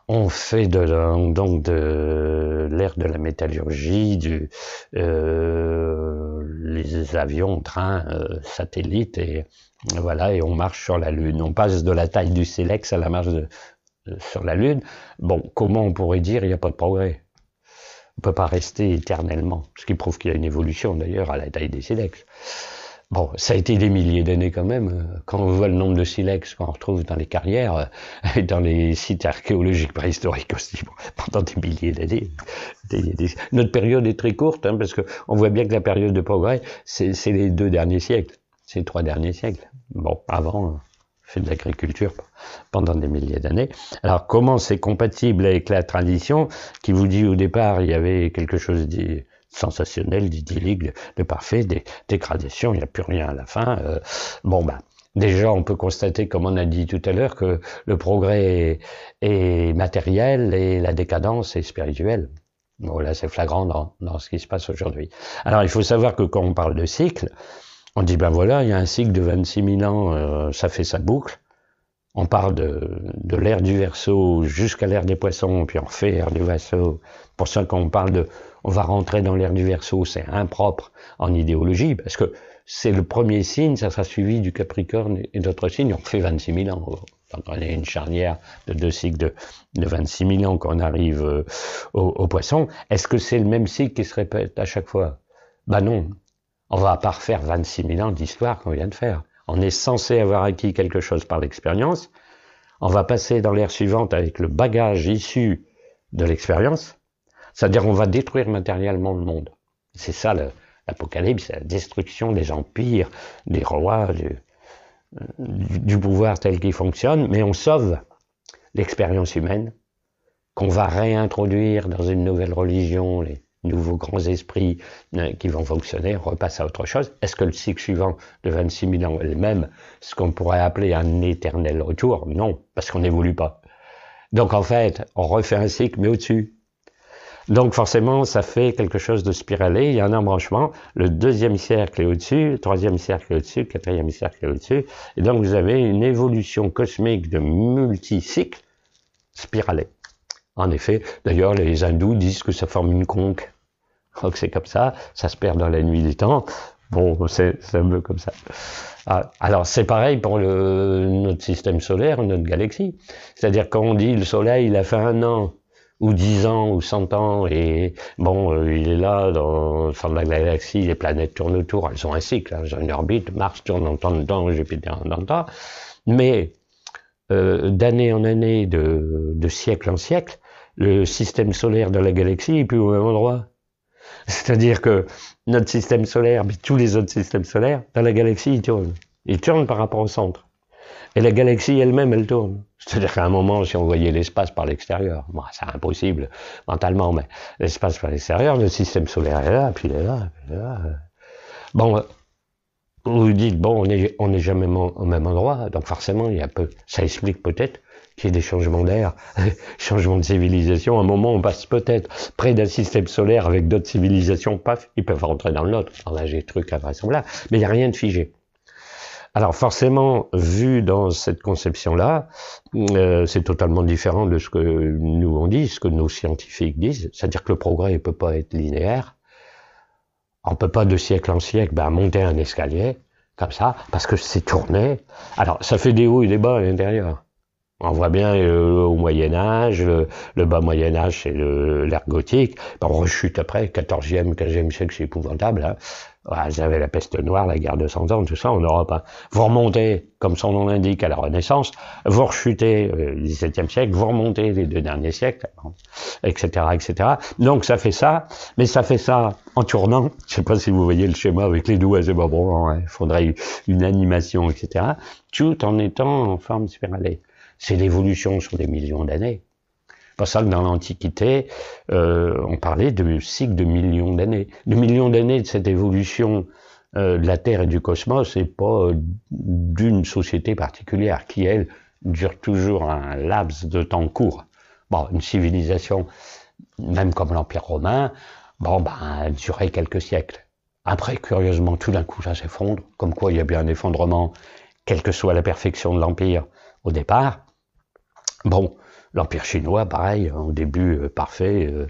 on, fait de donc de l'ère de la métallurgie, du, les avions, trains, satellites et voilà, et on marche sur la Lune. On passe de la taille du Silex à la marche de, sur la Lune. Bon, comment on pourrait dire il n'y a pas de progrès On peut pas rester éternellement, ce qui prouve qu'il y a une évolution d'ailleurs à la taille des Silex. Bon, ça a été des milliers d'années quand même. Quand on voit le nombre de silex qu'on retrouve dans les carrières euh, et dans les sites archéologiques préhistoriques aussi, pendant des milliers d'années. Notre période est très courte, hein, parce qu'on voit bien que la période de progrès, c'est les deux derniers siècles ces trois derniers siècles. Bon, avant, euh, fait de l'agriculture pendant des milliers d'années. Alors comment c'est compatible avec la tradition qui vous dit au départ il y avait quelque chose de sensationnel, d'idyllique, de parfait, des dégradations, il n'y a plus rien à la fin. Euh, bon ben. Déjà, on peut constater, comme on a dit tout à l'heure, que le progrès est, matériel et la décadence est spirituelle. Bon, là, c'est flagrant dans, dans, ce qui se passe aujourd'hui. Alors, il faut savoir que quand on parle de cycle, on dit, ben voilà, il y a un cycle de 26 000 ans, euh, ça fait sa boucle. On parle de, de l'ère du Verseau jusqu'à l'ère des poissons, puis on fait l'ère du verso. Pour ça qu'on parle de, on va rentrer dans l'ère du Verseau, c'est impropre en idéologie, parce que c'est le premier signe, ça sera suivi du Capricorne et d'autres signes, on fait 26 000 ans. Oh, Donc on est une charnière de deux cycles de, 26 000 ans qu'on arrive aux euh, au, Est-ce que c'est le même cycle qui se répète à chaque fois Ben non, on va pas refaire 26 000 ans d'histoire qu'on vient de faire. On est censé avoir acquis quelque chose par l'expérience. On va passer dans l'ère suivante avec le bagage issu de l'expérience. C'est-à-dire on va détruire matériellement le monde. C'est ça l'apocalypse, la destruction des empires, des rois, du, euh, du pouvoir tel qu'il fonctionne, mais on sauve l'expérience humaine qu'on va réintroduire dans une nouvelle religion, les, nouveaux grands esprits euh, qui vont fonctionner repasse à autre chose. Est-ce que le cycle suivant de 26 000 ans est le même, ce qu'on pourrait appeler un éternel retour Non, parce qu'on n'évolue pas. Donc en fait, on refait un cycle, mais au-dessus. Donc forcément, ça fait quelque chose de spiralé. Il y a un embranchement. Le deuxième cercle est au-dessus, le troisième cercle est au-dessus, le quatrième cercle est au-dessus. Et donc vous avez une évolution cosmique de multicycles spiralés. En effet, d'ailleurs, les hindous disent que ça forme une conque. Donc c'est comme ça, ça se perd dans la nuit du temps. Bon, c'est un peu comme ça. Ah, alors c'est pareil pour le, notre système solaire, notre galaxie. C'est-à-dire quand on dit le Soleil, il a fait un an, ou dix ans, ou cent ans, et bon, euh, il est là, dans le de la galaxie, les planètes tournent autour, elles ont un cycle, hein. elles ont une orbite, Mars tourne en temps de temps, Jupiter en temps de temps, mais euh, d'année en année, de, de siècle en siècle, le système solaire de la galaxie est plus au même endroit. C'est-à-dire que notre système solaire, mais tous les autres systèmes solaires, dans la galaxie, ils tournent. Ils tournent par rapport au centre. Et la galaxie elle-même, elle tourne. C'est-à-dire qu'à un moment, si on voyait l'espace par l'extérieur, bon, c'est impossible mentalement, mais l'espace par l'extérieur, le système solaire est là, puis il est là, puis là. Bon, vous dites, bon, on n'est jamais au même endroit, donc forcément, il y a peu. Ça explique peut-être qu'il y ait des changements d'air, changements de civilisation. À un moment, on passe peut-être près d'un système solaire avec d'autres civilisations, paf, ils peuvent rentrer dans le nôtre. Alors là, j'ai des trucs à là. mais il n'y a rien de figé. Alors forcément, vu dans cette conception-là, euh, c'est totalement différent de ce que nous on dit, ce que nos scientifiques disent, c'est-à-dire que le progrès ne peut pas être linéaire. On ne peut pas de siècle en siècle ben, monter un escalier comme ça, parce que c'est tourné. Alors ça fait des hauts et des bas à l'intérieur. On voit bien euh, au Moyen Âge, euh, le, bas Moyen Âge, c'est l'ère gothique. on rechute après, 14e, 15e siècle, c'est épouvantable. Hein. Ouais, ah, vous la peste noire, la guerre de 100 ans, tout ça en Europe. Hein. Vous remontez, comme son nom l'indique, à la Renaissance, vous rechutez euh, 17e siècle, vous remontez les deux derniers siècles, etc., hein, etc. Donc ça fait ça, mais ça fait ça en tournant. Je ne sais pas si vous voyez le schéma avec les doigts et bon, hein, il faudrait une animation, etc. Tout en étant en forme spiralée. C'est l'évolution sur des millions d'années. C'est ça que dans l'Antiquité, euh, on parlait de cycle de millions d'années. De millions d'années de cette évolution euh, de la Terre et du cosmos et pas euh, d'une société particulière qui, elle, dure toujours un laps de temps court. Bon, une civilisation, même comme l'Empire romain, bon, ben, elle durait quelques siècles. Après, curieusement, tout d'un coup, ça s'effondre, comme quoi il y a bien un effondrement, quelle que soit la perfection de l'Empire au départ, Bon, l'Empire chinois, pareil, hein, au début euh, parfait, euh,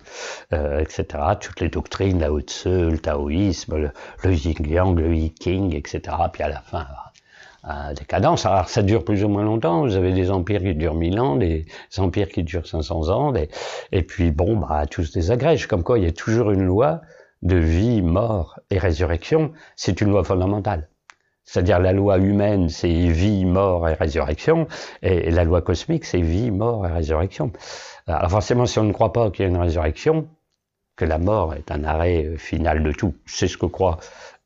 euh, etc. Toutes les doctrines, la tseu le taoïsme, le, yin-yang, le yi etc. Puis à la fin, décadence. Alors ça dure plus ou moins longtemps. Vous avez des empires qui durent 1000 ans, des empires qui durent 500 ans, et puis bon, bah tous des Comme quoi, il y a toujours une loi de vie, mort et résurrection. C'est une loi fondamentale. C'est-à-dire la loi humaine, c'est vie, mort et résurrection, et la loi cosmique, c'est vie, mort et résurrection. Alors forcément, si on ne croit pas qu'il y a une résurrection, que la mort est un arrêt euh, final de tout, c'est ce que croient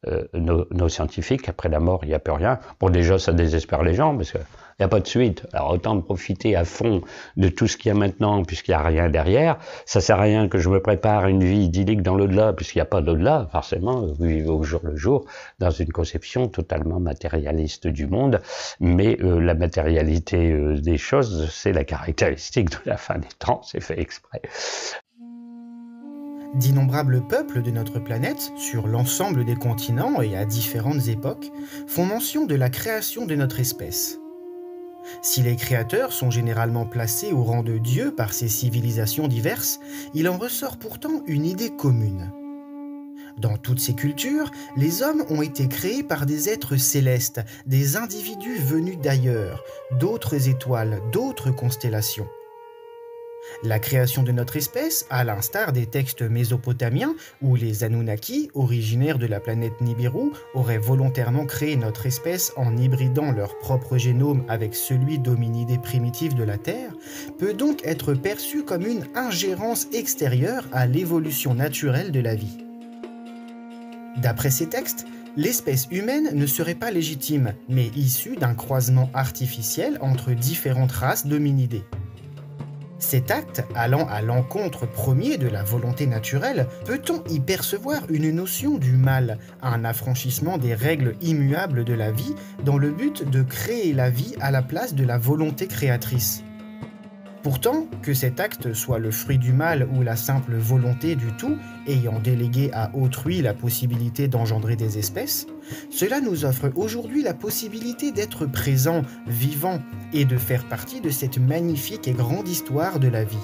euh, nos, nos, scientifiques, après la mort, il n'y a plus rien. Bon, déjà, ça désespère les gens, parce que il n'y a pas de suite. Alors autant profiter à fond de tout ce qu'il y a maintenant, puisqu'il n'y a rien derrière. Ça sert à rien que je me prépare une vie idyllique dans l'au-delà, puisqu'il n'y a pas d'au-delà, forcément. Vous vivez au jour le jour dans une conception totalement matérialiste du monde. Mais euh, la matérialité euh, des choses, c'est la caractéristique de la fin des temps. C'est fait exprès. D'innombrables peuples de notre planète, sur l'ensemble des continents et à différentes époques, font mention de la création de notre espèce. Si les créateurs sont généralement placés au rang de Dieu par ces civilisations diverses, il en ressort pourtant une idée commune. Dans toutes ces cultures, les hommes ont été créés par des êtres célestes, des individus venus d'ailleurs, d'autres étoiles, d'autres constellations. La création de notre espèce, à l'instar des textes mésopotamiens où les Anunnaki, originaires de la planète Nibiru, auraient volontairement créé notre espèce en hybridant leur propre génome avec celui d'hominidés primitifs de la Terre, peut donc être perçue comme une ingérence extérieure à l'évolution naturelle de la vie. D'après ces textes, l'espèce humaine ne serait pas légitime, mais issue d'un croisement artificiel entre différentes races d'hominidés. Cet acte allant à l'encontre premier de la volonté naturelle, peut-on y percevoir une notion du mal, un affranchissement des règles immuables de la vie dans le but de créer la vie à la place de la volonté créatrice Pourtant, que cet acte soit le fruit du mal ou la simple volonté du tout, ayant délégué à autrui la possibilité d'engendrer des espèces, cela nous offre aujourd'hui la possibilité d'être présent, vivant, et de faire partie de cette magnifique et grande histoire de la vie.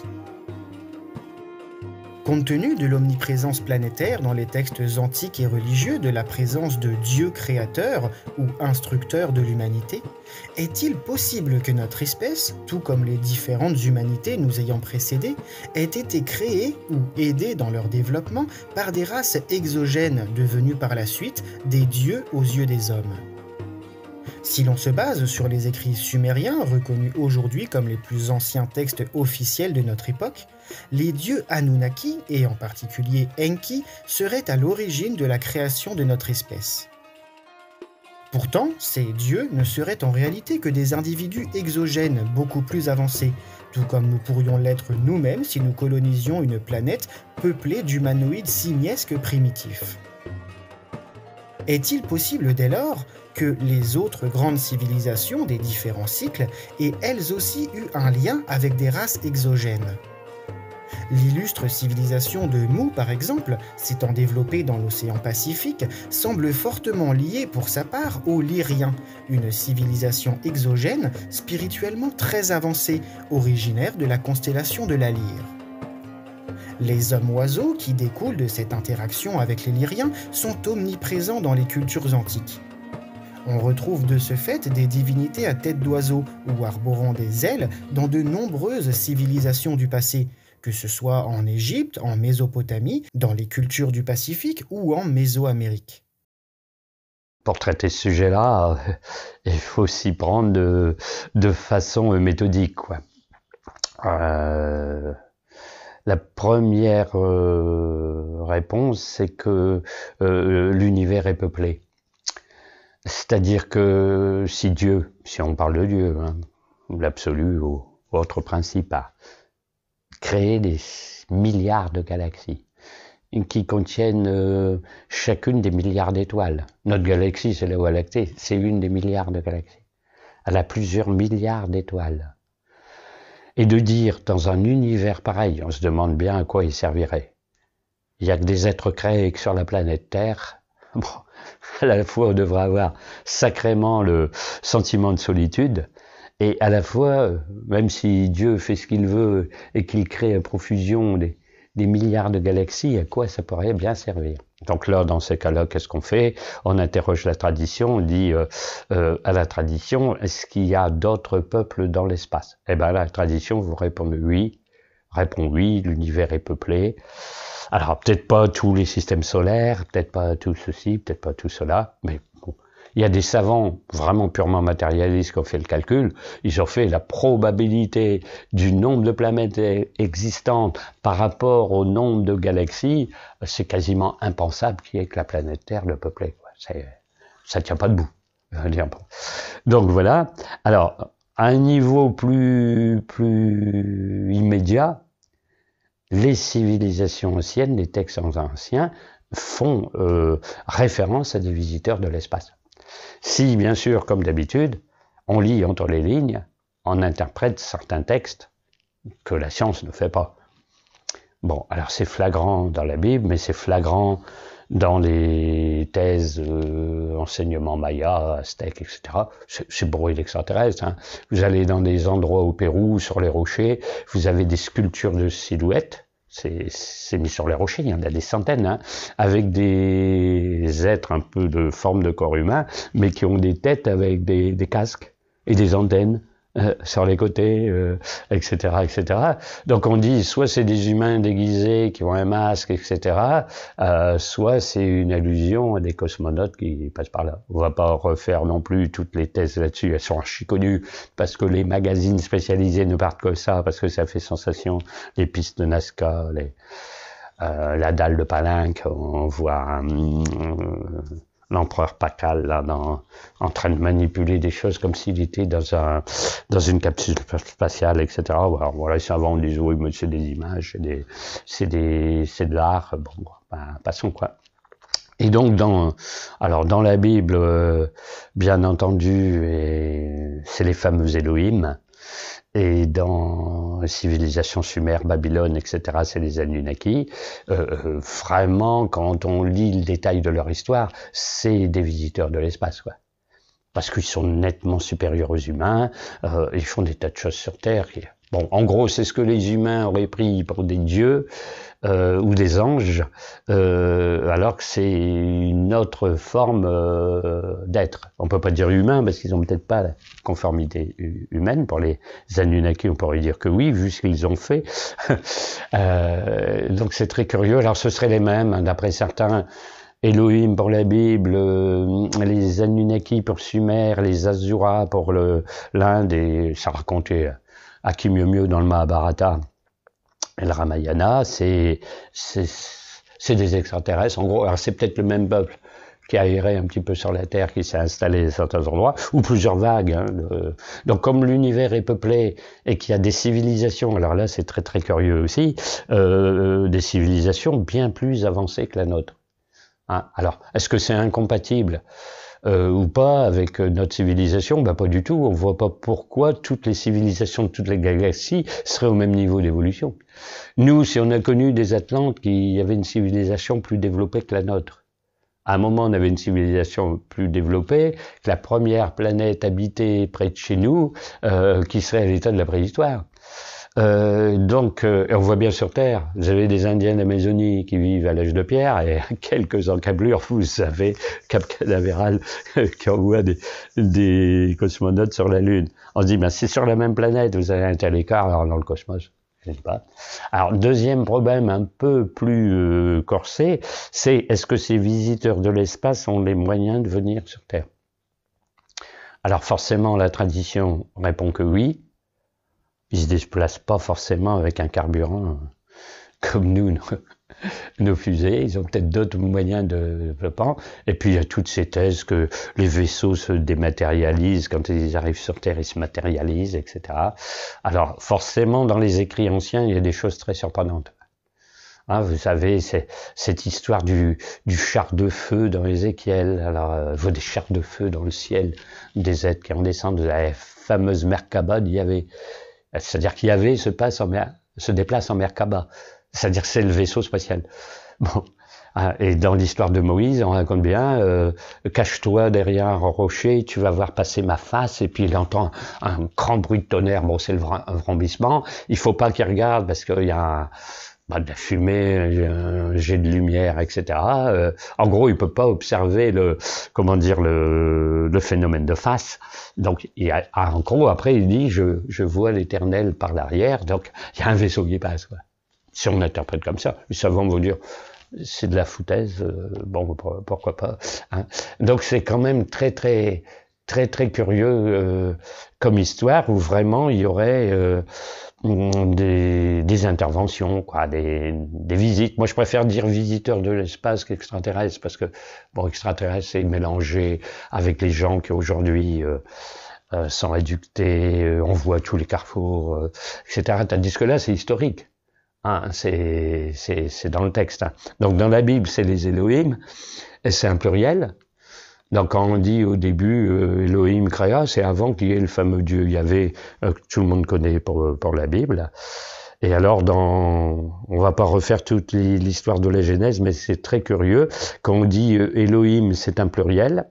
Compte tenu de l'omniprésence planétaire dans les textes antiques et religieux de la présence de Dieu créateur ou instructeur de l'humanité, est-il possible que notre espèce, tout comme les différentes humanités nous ayant précédés, ait été créée ou aidée dans leur développement par des races exogènes devenues par la suite des dieux aux yeux des hommes si l'on se base sur les écrits sumériens, reconnus aujourd'hui comme les plus anciens textes officiels de notre époque, les dieux Anunnaki, et en particulier Enki, seraient à l'origine de la création de notre espèce. Pourtant, ces dieux ne seraient en réalité que des individus exogènes beaucoup plus avancés, tout comme nous pourrions l'être nous-mêmes si nous colonisions une planète peuplée d'humanoïdes simiesques primitifs. Est-il possible dès lors que les autres grandes civilisations des différents cycles aient elles aussi eu un lien avec des races exogènes L'illustre civilisation de Mu, par exemple, s'étant développée dans l'océan Pacifique, semble fortement liée pour sa part aux Lyriens, une civilisation exogène spirituellement très avancée, originaire de la constellation de la Lyre. Les hommes-oiseaux qui découlent de cette interaction avec les Lyriens sont omniprésents dans les cultures antiques. On retrouve de ce fait des divinités à tête d'oiseau ou arborant des ailes dans de nombreuses civilisations du passé, que ce soit en Égypte, en Mésopotamie, dans les cultures du Pacifique ou en Mésoamérique. Pour traiter ce sujet-là, euh, il faut s'y prendre de, façon méthodique. Euh, la première euh, réponse, c'est que l'univers est peuplé. C'est-à-dire que si Dieu, si on parle de Dieu, hein, l'absolu ou autre principe, hein, Créer des milliards de galaxies qui contiennent euh, chacune des milliards d'étoiles. Notre galaxie, c'est la Voie lactée, c'est une des milliards de galaxies. Elle a plusieurs milliards d'étoiles. Et de dire dans un univers pareil, on se demande bien à quoi il servirait. Il n'y a que des êtres créés que sur la planète Terre. à la fois, on devrait avoir sacrément le sentiment de solitude, et à la fois, euh, même si Dieu fait ce qu'il veut et qu'il crée à profusion des, milliards de galaxies, à quoi ça pourrait bien servir donc là, dans ces cas-là, qu'est-ce qu'on fait On interroge la tradition, on dit euh, euh, à la tradition, est-ce qu'il y a d'autres peuples dans l'espace Eh bien, la tradition vous répond oui, répond oui, l'univers est peuplé. Alors, peut-être pas tous les systèmes solaires, peut-être pas tout ceci, peut-être pas tout cela, mais il y a des savants vraiment purement matérialistes qui ont fait le calcul. Ils ont fait la probabilité du nombre de planètes existantes par rapport au nombre de galaxies. C'est quasiment impensable qu'il y ait que la planète Terre le peuplée. Ça tient pas debout. Donc voilà. Alors, à un niveau plus, immédiat, les civilisations anciennes, les textes anciens, font euh, référence à des visiteurs de l'espace. Si, bien sûr, comme d'habitude, on lit entre les lignes, on interprète certains textes que la science ne fait pas. Bon, alors c'est flagrant dans la Bible, mais c'est flagrant dans les thèses euh, enseignement maya, aztèque, etc. C'est bruit l'extraterrestre. Hein. Vous allez dans des endroits au Pérou, sur les rochers, vous avez des sculptures de silhouettes c'est mis sur les rochers, hein, il y en a des centaines, hein, avec des êtres un peu de forme de corps humain, mais qui ont des têtes avec des, des casques et des antennes. Euh, sur les côtés, etc., euh, etc. Donc on dit soit c'est des humains déguisés qui ont un masque, etc., euh, soit c'est une allusion à des cosmonautes qui passent par là. On va pas refaire non plus toutes les thèses là-dessus, elles sont archi connues parce que les magazines spécialisés ne partent que ça, parce que ça fait sensation, les pistes de Nazca, les, la dalle de Palinque, on voit l'empereur Pacal là, dans, en train de manipuler des choses comme s'il était dans, un, dans une capsule spatiale, etc. Alors voilà, les on disent oui, mais c'est des images, c'est de l'art. Bon, ben, passons quoi. Et donc dans, alors dans la Bible, euh, bien entendu, c'est les fameux Elohim. Et dans civilisation Sumer, Babylone, etc., c'est les Anunnaki. Euh, euh, vraiment, quand on lit le détail de leur histoire, c'est des visiteurs de l'espace, quoi. Parce qu'ils sont nettement supérieurs aux humains, euh, ils font des tas de choses sur Terre. Bon, en gros, c'est ce que les humains auraient pris pour des dieux, euh, ou des anges, euh, alors que c'est une autre forme euh, d'être. On peut pas dire humain parce qu'ils ont peut-être pas la conformité humaine. Pour les Anunnaki, on pourrait dire que oui, vu ce qu'ils ont fait. Euh, donc c'est très curieux. Alors ce seraient les mêmes, hein, d'après certains. Elohim pour la Bible, euh, les Anunnaki pour Sumer, les Azura pour l'Inde, et ça racontait à qui mieux mieux dans le Mahabharata le Ramayana, c'est des extraterrestres. En gros, c'est peut-être le même peuple qui a erré un petit peu sur la Terre, qui s'est installé à certains endroits, ou plusieurs vagues. Hein, donc comme l'univers est peuplé et qu'il y a des civilisations, alors là c'est très très curieux aussi, euh, des civilisations bien plus avancées que la nôtre. Hein, alors, est-ce que c'est incompatible euh, ou pas avec notre civilisation Ben, Pas du tout, on voit pas pourquoi toutes les civilisations de toutes les galaxies seraient au même niveau d'évolution. Nous, si on a connu des Atlantes qui avaient une civilisation plus développée que la nôtre, à un moment on avait une civilisation plus développée que la première planète habitée près de chez nous, euh, qui serait à l'état de la préhistoire. Euh, donc, euh, on voit bien sur Terre, vous avez des Indiens d'Amazonie qui vivent à l'âge de pierre, et quelques encablures, vous savez Cap Canaveral qui envoie des, des, cosmonautes sur la Lune. On se dit, ben, c'est sur la même planète, vous avez un tel écart dans le cosmos. Alors, deuxième problème un peu plus euh, corsé, c'est est-ce que ces visiteurs de l'espace ont les moyens de venir sur Terre Alors, forcément, la tradition répond que oui. Ils se déplacent pas forcément avec un carburant euh, comme nous, nos fusées, ils ont peut-être d'autres moyens de développement. Et puis il y a toutes ces thèses que les vaisseaux se dématérialisent quand ils arrivent sur Terre, ils se matérialisent, etc. Alors forcément, dans les écrits anciens, il y a des choses très surprenantes. Hein, vous savez, cette histoire du, char de feu dans Ézéchiel, alors euh, des chars de feu dans le ciel, des êtres qui en descendent, la fameuse Merkaba y avait. C'est-à-dire qu'il y avait se, passe en mer, se déplace en Merkaba. C'est-à-dire c'est le vaisseau spatial. Bon. Ah, et dans l'histoire de Moïse, on raconte bien, euh, cache-toi derrière un rocher, tu vas voir passer ma face, et puis il entend un grand bruit de tonnerre, bon c'est le vrombissement, il faut pas qu'il regarde parce qu'il y a bah, de la fumée, j'ai jet de lumière, etc. Euh, en gros, il peut pas observer le, comment dire, le, phénomène de face. Donc, il a, en gros, après, il dit, je, je vois l'éternel par l'arrière, donc il y a un vaisseau qui passe. Quoi si on interprète comme ça, les savants vous dire c'est de la foutaise, euh, bon bah, pourquoi pas. Hein. Donc c'est quand même très très très très curieux euh, comme histoire où vraiment il y aurait euh, mm, des, des, interventions, quoi, des, des, visites. Moi, je préfère dire visiteurs de l'espace qu'extraterrestres parce que bon, extraterrestre c'est mélangé avec les gens qui aujourd'hui sont éductés, on voit tous les carrefours, etc. Tandis que là, c'est historique. Ah, c'est dans le texte. Hein. Donc dans la Bible, c'est les Elohim, et c'est un pluriel. Donc quand on dit au début euh, Elohim créa, c'est avant qu'il y ait le fameux Dieu Yahvé euh, que tout le monde connaît pour, la Bible. Et alors, dans, on va pas refaire toute l'histoire de la Genèse, mais c'est très curieux. Quand on dit euh, Elohim, c'est un pluriel,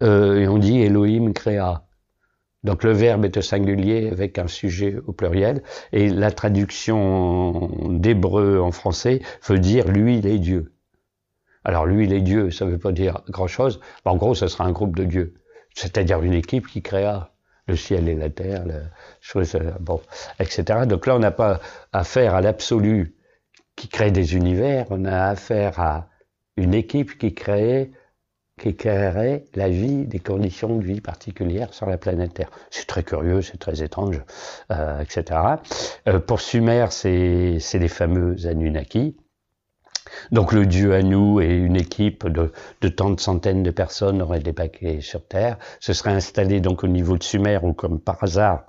et on dit Elohim créa. Donc le verbe est au singulier avec un sujet au pluriel, et la traduction d'hébreu en français veut dire lui les dieux. Alors lui les dieux, ça ne veut pas dire grand-chose, en gros ce sera un groupe de dieux, c'est-à-dire une équipe qui créa le ciel et la terre, euh, bon, etc. Donc là on n'a pas affaire à l'absolu qui crée des univers, on a affaire à une équipe qui crée qui créerait la vie, des conditions de vie particulières sur la planète Terre. C'est très curieux, c'est très étrange, euh, etc. Euh, pour Sumer, c'est les fameux Anunnaki. Donc le dieu Anu et une équipe de, de tant de centaines de personnes auraient débarqué sur Terre, Ce serait installé donc au niveau de Sumer où comme par hasard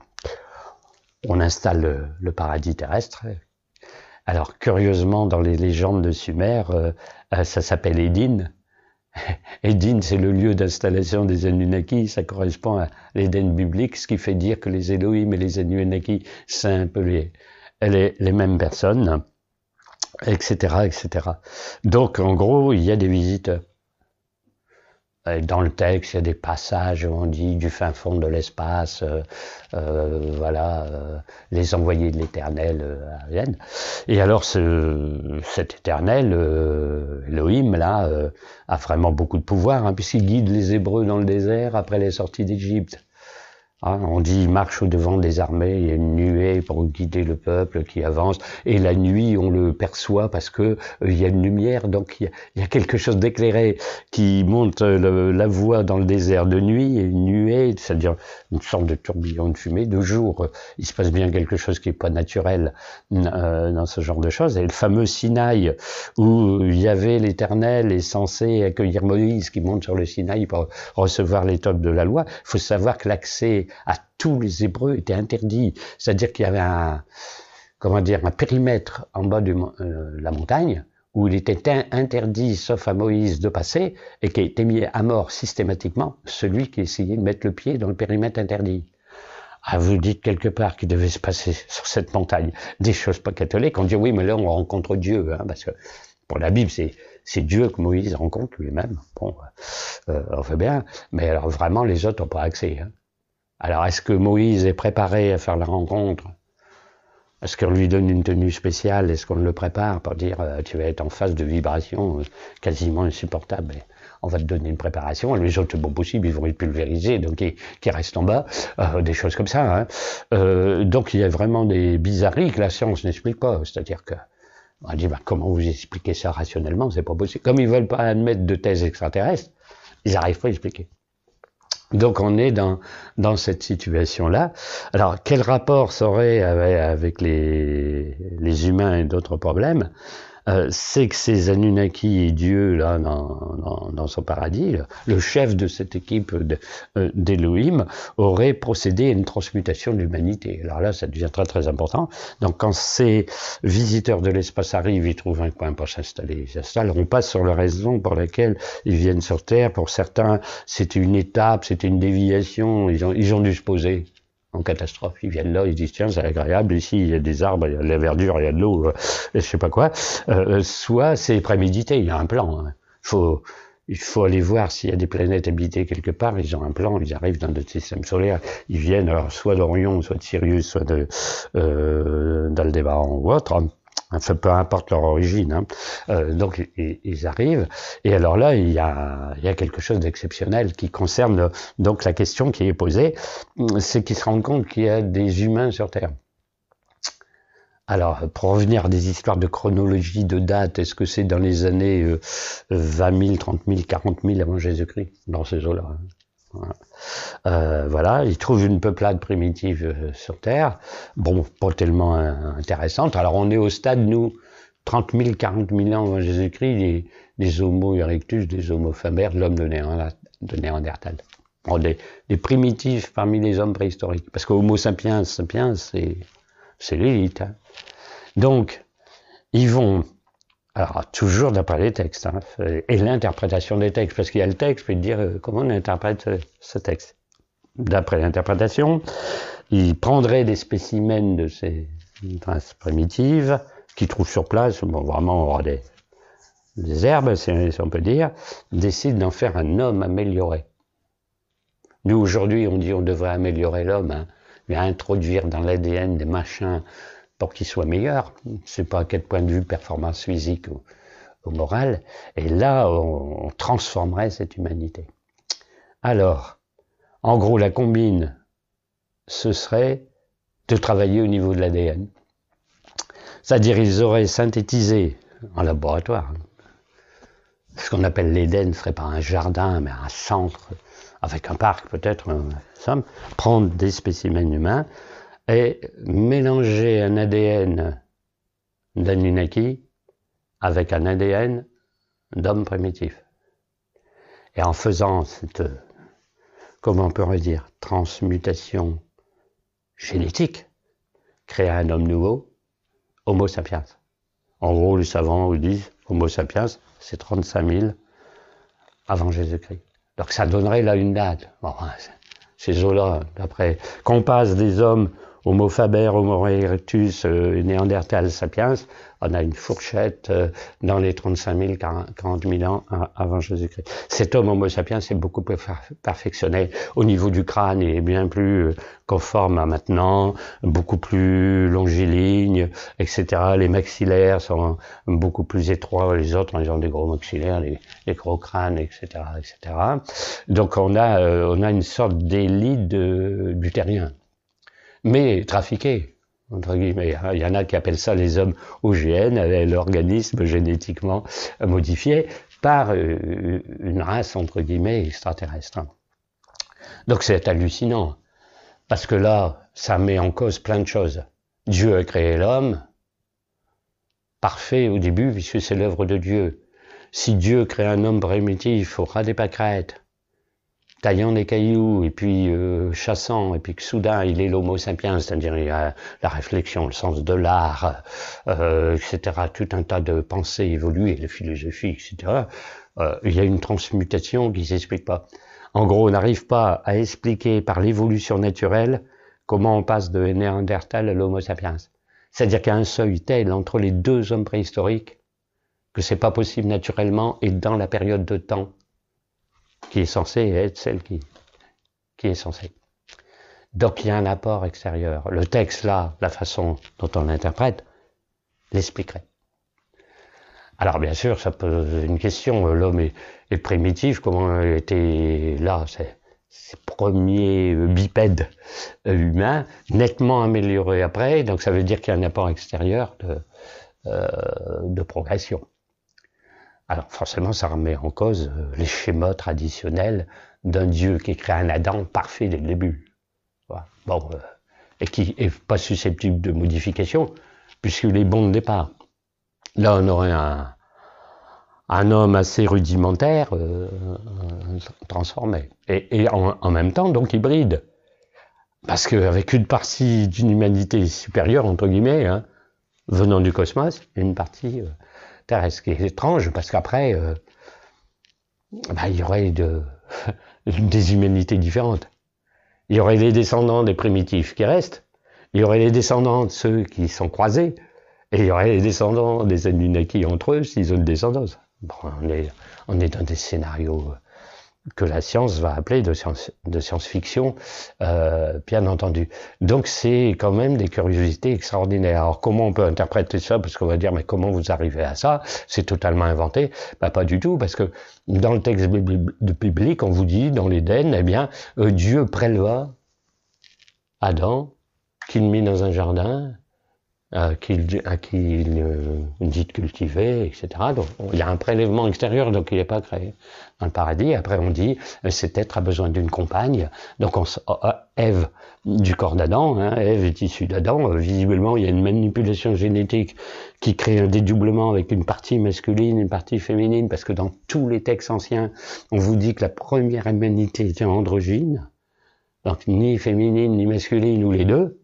on installe le, paradis terrestre, alors curieusement, dans les légendes de Sumer, euh, ça s'appelle Édine, Edine c'est le lieu d'installation des Anunnaki, ça correspond à l'Éden biblique, ce qui fait dire que les Elohim et les Anunnaki, c'est un peu les, mêmes personnes, etc., etc. Donc, en gros, il y a des visiteurs. Euh, dans le texte, il y a des passages où on dit du fin fond de l'espace, euh, euh, voilà, les envoyés de l'éternel viennent. Et alors, ce, cet éternel, Elohim, là, a vraiment beaucoup de pouvoir, hein, puisqu'il guide les Hébreux dans le désert après les sorties d'Égypte. Hein, on dit marche au-devant des armées, il y a une nuée pour guider le peuple qui avance, et la nuit on le perçoit parce que euh, il y a une lumière, donc il y a, quelque chose d'éclairé qui monte euh, la voie dans le désert de nuit, et une nuée, c'est-à-dire une sorte de tourbillon de fumée, de jour, euh, il se passe bien quelque chose qui n'est pas naturel dans ce genre de choses, et le fameux Sinaï, où il y avait l'Éternel est censé accueillir Moïse qui monte sur le Sinaï pour recevoir les tops de la loi, il faut savoir que l'accès à tous les Hébreux était interdit. C'est-à-dire qu'il y avait un, comment dire, un périmètre en bas de euh, la montagne où il était interdit, sauf à Moïse, de passer, et qui était mis à mort systématiquement celui qui essayait de mettre le pied dans le périmètre interdit. Ah, vous dites quelque part qu'il devait se passer sur cette montagne des choses pas catholiques. On dit oui, mais là on rencontre Dieu, hein, parce que pour la Bible c'est Dieu que Moïse rencontre lui-même. Bon, euh, euh, on fait bien, mais alors vraiment les autres n'ont pas accès. Hein. Alors, est-ce que Moïse est préparé à faire la rencontre est-ce qu'on lui donne une tenue spéciale Est-ce qu'on le prépare pour dire euh, tu vas être en phase de vibration euh, quasiment insupportable ben, On va te donner une préparation. les autres, c'est bon possible, ils vont être pulvérisés, donc ils, qui restent en bas. Euh, des choses comme ça. Hein. donc il y a vraiment des bizarreries que la science n'explique pas. C'est-à-dire que on dit bah, comment vous expliquez ça rationnellement C'est pas possible. Comme ils veulent pas admettre de thèse extraterrestre, ils n'arrivent pas à expliquer. Donc on est dans, dans cette situation-là. Alors quel rapport ça aurait avec les, les humains et d'autres problèmes euh, c'est que ces Anunnaki et Dieu, là, dans, dans, dans son paradis, le chef de cette équipe euh, d'Elohim, aurait procédé à une transmutation de l'humanité. Alors là, ça devient très très important. Donc quand ces visiteurs de l'espace arrivent, ils trouvent un coin pour s'installer, ils s'installent. On passe sur la raison pour laquelle ils viennent sur Terre. Pour certains, c'était une étape, c'était une déviation, ils ont, ils ont dû se poser en catastrophe. Ils viennent là, ils disent tiens, c'est agréable, ici il y a des arbres, il y a de la verdure, il y a de l'eau, euh, je sais pas quoi. Euh, euh, soit c'est prémédité, il y a un plan. Hein. Il faut, aller voir s'il y a des planètes habitées quelque part, ils ont un plan, ils arrivent dans notre système solaire, ils viennent alors soit d'Orion, soit de Sirius, soit de d'Aldébaran ou autre. Hein enfin peu importe leur origine. Hein. Euh, donc ils, arrivent. Et alors là, il y a, quelque chose d'exceptionnel qui concerne donc la question qui est posée, c'est qu'ils se rendent compte qu'il y a des humains sur Terre. Alors, pour revenir des histoires de chronologie, de date, est-ce que c'est dans les années 20 000, 30 000, 40 000 avant Jésus-Christ Dans ces eaux-là. Euh, voilà. ils trouvent une peuplade primitive euh, sur Terre, bon, pas tellement euh, intéressante. Alors on est au stade, nous, 30 000, 40 000 ans avant Jésus-Christ, des, Homo erectus, des Homo de l'homme de, Néandertal. des, primitifs parmi les hommes préhistoriques. Parce que Homo sapiens, sapiens, c'est l'élite. Hein. Donc, ils vont alors, toujours d'après les textes, hein, et l'interprétation des textes, parce qu'il y a le texte, puis de dire euh, comment on interprète euh, ce texte. D'après l'interprétation, il prendrait des spécimens de ces traces primitives, qu'il trouve sur place, vraiment, on aura des, herbes, si on peut dire, décide d'en faire un homme amélioré. Nous, aujourd'hui, on dit on devrait améliorer l'homme, hein, mais introduire dans l'ADN des machins pour qu'il soit meilleur. Je sais pas à quel point de vue performance physique ou, morale. Et là, on, transformerait cette humanité. Alors, en gros, la combine, ce serait de travailler au niveau de l'ADN. C'est-à-dire, ils auraient synthétisé en laboratoire. Ce qu'on appelle l'Éden ne serait pas un jardin, mais un centre, avec un parc peut-être, euh, prendre des spécimens humains, et mélanger un ADN d'Anunnaki avec un ADN d'homme primitif. Et en faisant cette, comment on pourrait dire, transmutation génétique, créer un homme nouveau, Homo sapiens. En gros, les savants disent Homo sapiens, c'est 35 000 avant Jésus-Christ. Donc ça donnerait là une date. Bon, hein, ces eaux-là, d'après, qu'on passe des hommes Homo faber, Homo erectus, euh, Néandertal, sapiens, on a une fourchette euh, dans les 35 000, 40 000 ans avant Jésus-Christ. Cet homme Homo sapiens est beaucoup plus perfectionné au niveau du crâne, il est bien plus euh, conforme à maintenant, beaucoup plus longiligne, etc. Les maxillaires sont beaucoup plus étroits que les autres, en ont des gros maxillaires, les, gros crânes, etc., etc. Donc on a, on a une sorte d'élite du terrien mais trafiqués. Entre guillemets. Hein. Il y en a qui appellent ça les hommes OGN, euh, l'organisme génétiquement modifié, par euh, une race, entre guillemets, extraterrestre. Donc c'est hallucinant, parce que là, ça met en cause plein de choses. Dieu a créé l'homme, parfait au début, puisque c'est l'œuvre de Dieu. Si Dieu crée un homme primitif il faudra des pâquerettes, taillant des cailloux et puis euh, chassant, et puis que soudain il est l'homo sapiens, c'est-à-dire il a la réflexion, le sens de l'art, euh, etc., tout un tas de pensées évoluées, la philosophie, etc., euh, il y a une transmutation qui s'explique pas. En gros, on n'arrive pas à expliquer par l'évolution naturelle comment on passe de Néandertal à l'homo sapiens. C'est-à-dire qu'il y a un seuil tel entre les deux hommes préhistoriques que c'est pas possible naturellement et dans la période de temps qui est censée être celle qui, qui est censée. Donc il y a un apport extérieur. Le texte, là, la façon dont on l'interprète, l'expliquerait. Alors bien sûr, ça pose une question. L'homme est, primitif. Comment était là ces, premiers bipèdes humains, nettement améliorés après. Donc ça veut dire qu'il y a un apport extérieur de euh, progression. Alors forcément, ça remet en cause euh, les schémas traditionnels d'un Dieu qui crée un Adam parfait dès le début. Bon, euh, et qui est pas susceptible de modification, puisqu'il est bon de départ. Là, on aurait un, homme assez rudimentaire euh, transformé. Et, en, même temps, donc hybride. Parce qu'avec une partie d'une humanité supérieure, entre guillemets, hein, venant du cosmos, une partie ce qui est étrange, parce qu'après, euh, bah, il y aurait des humanités différentes. Il y aurait les descendants des primitifs qui restent, il y aurait les descendants de ceux qui sont croisés, et il y aurait les descendants des qui entre eux s'ils ont une descendance. on est dans des scénarios euh, que la science va appeler de, science, de science-fiction, euh, bien entendu. Donc c'est quand même des curiosités extraordinaires. Alors comment on peut interpréter ça Parce qu'on va dire, mais comment vous arrivez à ça C'est totalement inventé. Bah, pas du tout, parce que dans le texte biblique, on vous dit, dans l'Éden, eh bien, euh, Dieu préleva Adam, qu'il mit dans un jardin, euh, qu'il à qui il euh, dit de cultiver, etc. Donc il y a un prélèvement extérieur, donc il n'est pas créé dans paradis. Après, on dit, euh, cet être a besoin d'une compagne. Donc, on, oh, oh, Ève du corps d'Adam, hein, Ève est issue d'Adam. Euh, visiblement, il y a une manipulation génétique qui crée un dédoublement avec une partie masculine, une partie féminine, parce que dans tous les textes anciens, on vous dit que la première humanité était androgyne. Donc, ni féminine, ni masculine, ou les deux.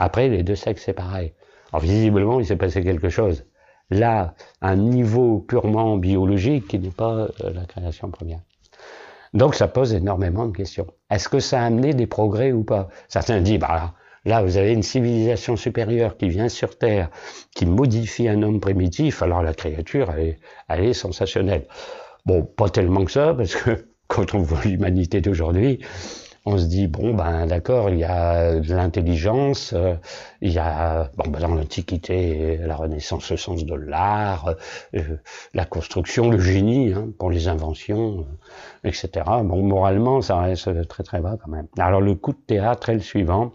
Après, les deux sexes, c'est pareil. Alors, visiblement, il s'est passé quelque chose là un niveau purement biologique qui n'est pas euh, la création première. Donc ça pose énormément de questions. Est-ce que ça a amené des progrès ou pas Certains disent, bah là, vous avez une civilisation supérieure qui vient sur Terre, qui modifie un homme primitif, alors la créature, est, elle est sensationnelle. Bon, pas tellement que ça, parce que quand on voit l'humanité d'aujourd'hui, on se dit bon ben d'accord, il y a de l'intelligence, euh, il y a bon ben, dans l'Antiquité, la Renaissance, le sens de l'art, euh, la construction, le génie hein, pour les inventions, euh, etc. Bon moralement ça reste très très bas quand même. Alors le coup de théâtre est le suivant,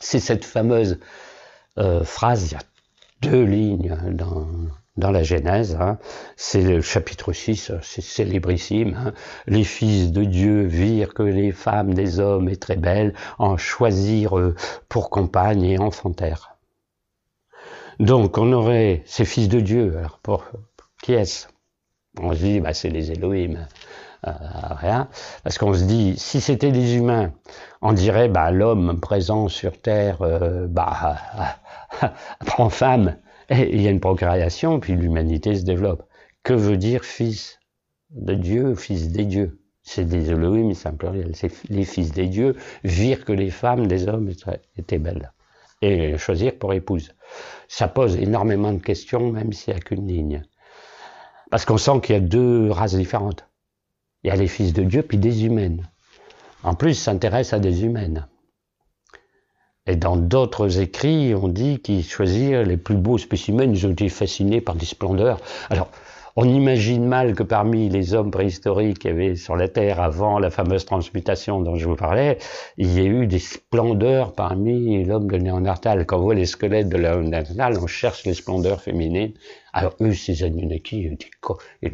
c'est cette fameuse phrase, il y a deux lignes hein, dans dans la Genèse. Hein. C'est le chapitre 6, c'est célébrissime. Hein. Les fils de Dieu virent que les femmes des hommes et très belles en choisirent euh, pour compagne et enfantèrent. Donc on aurait ces fils de Dieu. Alors pour, qui est-ce On se dit, bah, c'est les Elohim. Euh, rien. Parce qu'on se dit, si c'était des humains, on dirait, bah, l'homme présent sur Terre, prend euh, bah, femme. Et il y a une procréation, puis l'humanité se développe. Que veut dire fils de Dieu, fils des dieux C'est désolé, mais c'est un pluriel. les fils des dieux virent que les femmes des hommes étaient belles. Et choisir pour épouse. Ça pose énormément de questions, même s'il n'y a qu'une ligne. Parce qu'on sent qu'il y a deux races différentes. Il y a les fils de Dieu, puis des humaines. En plus, s'intéresse à des humaines. Et dans d'autres écrits, on dit qu'ils choisirent les plus beaux spécimens, ils ont été fascinés par des splendeurs. Alors, on imagine mal que parmi les hommes préhistoriques qu'il y avait sur la Terre avant la fameuse transmutation dont je vous parlais, il y ait eu des splendeurs parmi l'homme de Néandertal. Quand on voit les squelettes de Néandertal, on cherche les splendeurs féminines. Alors eux, ces Anunnaki et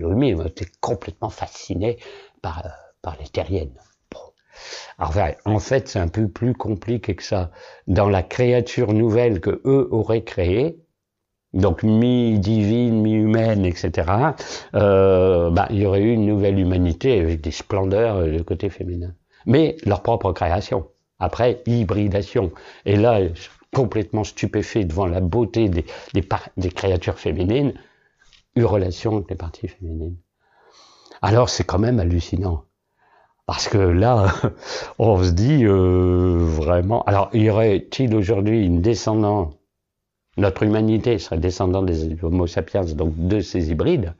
ont été complètement fascinés par euh, les terriennes en fait, c'est un peu plus compliqué que ça. Dans la créature nouvelle que eux auraient créée, donc mi-divine, mi-humaine, etc., euh, bah, il y aurait eu une nouvelle humanité avec des splendeurs du euh, côté féminin. Mais leur propre création. Après, hybridation. Et là, complètement stupéfait devant la beauté des, des créatures féminines, une relation avec les parties féminines. Alors c'est quand même hallucinant. Parce que là, on se dit euh, vraiment. Alors, y aurait-il aujourd'hui une descendance... Notre humanité serait descendante des Homo sapiens, donc de ces hybrides.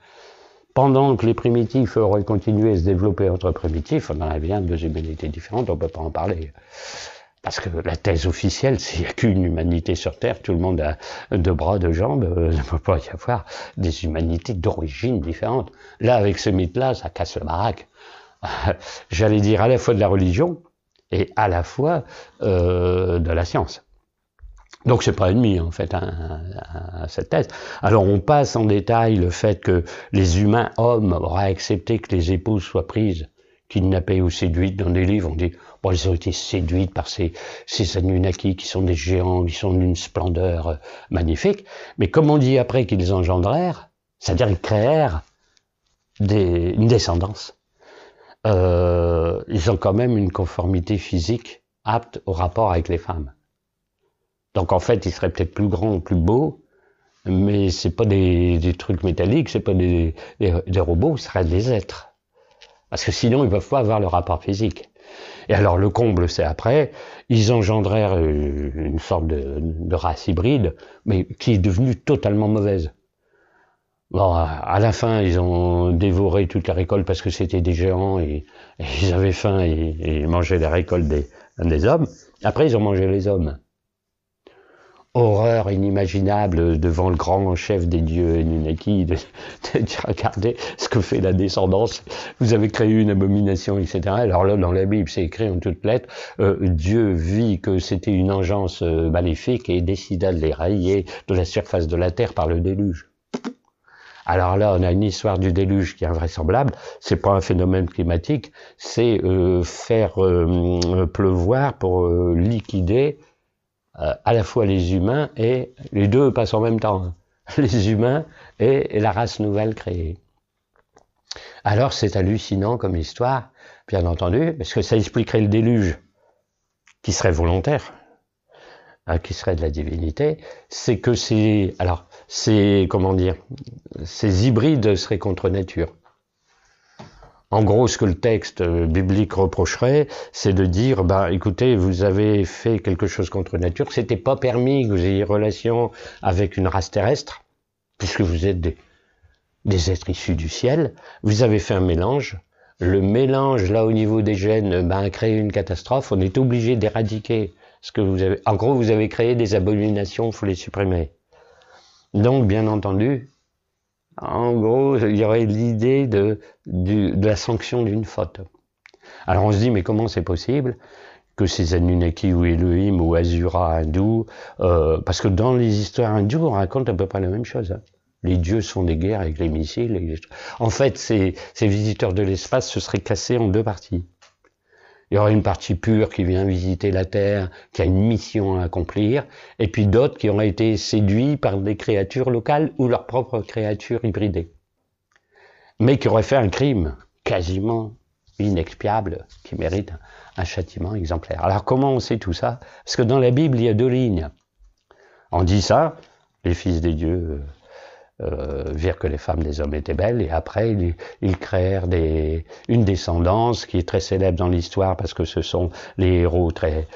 Pendant que les primitifs auraient continué à se développer entre primitifs, on en a bien deux humanités différentes, on ne peut pas en parler. Parce que la thèse officielle, s'il n'y a qu'une humanité sur Terre, tout le monde a deux bras, deux jambes, il euh, ne peut pas y avoir des humanités d'origine différente. Là, avec ce mythe-là, ça casse le baraque. j'allais dire, à la fois de la religion et à la fois euh, de la science. Donc c'est pas ennemi en fait à, hein, à, cette thèse. Alors on passe en détail le fait que les humains hommes auraient accepté que les épouses soient prises, kidnappées ou séduites. Dans des livres on dit bon elles ont été séduites par ces ces Anunnaki qui sont des géants, qui sont d'une splendeur euh, magnifique. Mais comme on dit après qu'ils engendrèrent, c'est-à-dire qu'ils créèrent des, une descendance euh, ils ont quand même une conformité physique apte au rapport avec les femmes. Donc en fait, ils seraient peut-être plus grands ou plus beaux, mais c'est pas des, trucs métalliques, c'est pas des, robots, ce seraient des êtres. Parce que sinon, ils peuvent pas avoir le rapport physique. Et alors le comble, c'est après, ils engendrèrent euh, une sorte de race hybride, mais qui est devenue totalement mauvaise. Bon, à la fin, ils ont dévoré toute la récolte parce que c'était des géants et, ils avaient faim et, mangeaient la récolte des, hommes. Après, ils ont mangé les hommes. Horreur inimaginable devant le grand chef des dieux Nunaki de, dire regardez ce que fait la descendance. Vous avez créé une abomination, etc. Alors là, dans la Bible, c'est écrit en toutes lettres euh, Dieu vit que c'était une engeance euh, maléfique et décida de les railler de la surface de la terre par le déluge. Alors là, on a une histoire du déluge qui est invraisemblable. C'est pas un phénomène climatique, c'est euh, faire euh, euh, pleuvoir pour liquider à la fois les humains et les deux passent en même temps, les humains et, la race nouvelle créée. Alors c'est hallucinant comme histoire, bien entendu, parce que ça expliquerait le déluge qui serait volontaire, hein, qui serait de la divinité. C'est que c'est alors ces, comment dire, ces hybrides seraient contre nature. En gros, ce que le texte euh, biblique reprocherait, c'est de dire, bah, écoutez, vous avez fait quelque chose contre nature, c'était pas permis que vous ayez relation avec une race terrestre, puisque vous êtes des, des êtres issus du ciel, vous avez fait un mélange, le mélange, là, au niveau des gènes, bah, a créé une catastrophe, on est obligé d'éradiquer ce que vous avez, en gros, vous avez créé des abominations, faut les supprimer. Donc, bien entendu, en gros, il y aurait l'idée de, la sanction d'une faute. Alors on se dit, mais comment c'est possible que ces Anunnaki ou Elohim ou Azura hindous, euh, parce que dans les histoires hindoues, on raconte à peu pas la même chose. Hein. Les dieux sont des guerres avec les missiles. En fait, ces, ces visiteurs de l'espace se seraient cassés en deux parties. Il y aurait une partie pure qui vient visiter la Terre, qui a une mission à accomplir, et puis d'autres qui auraient été séduits par des créatures locales ou leurs propres créatures hybridées, mais qui auraient fait un crime quasiment inexpiable qui mérite un châtiment exemplaire. Alors comment on sait tout ça Parce que dans la Bible, il y a deux lignes. On dit ça, les fils des dieux euh, euh, que les femmes des hommes étaient belles, et après ils, ils créèrent des, une descendance qui est très célèbre dans l'histoire parce que ce sont les héros très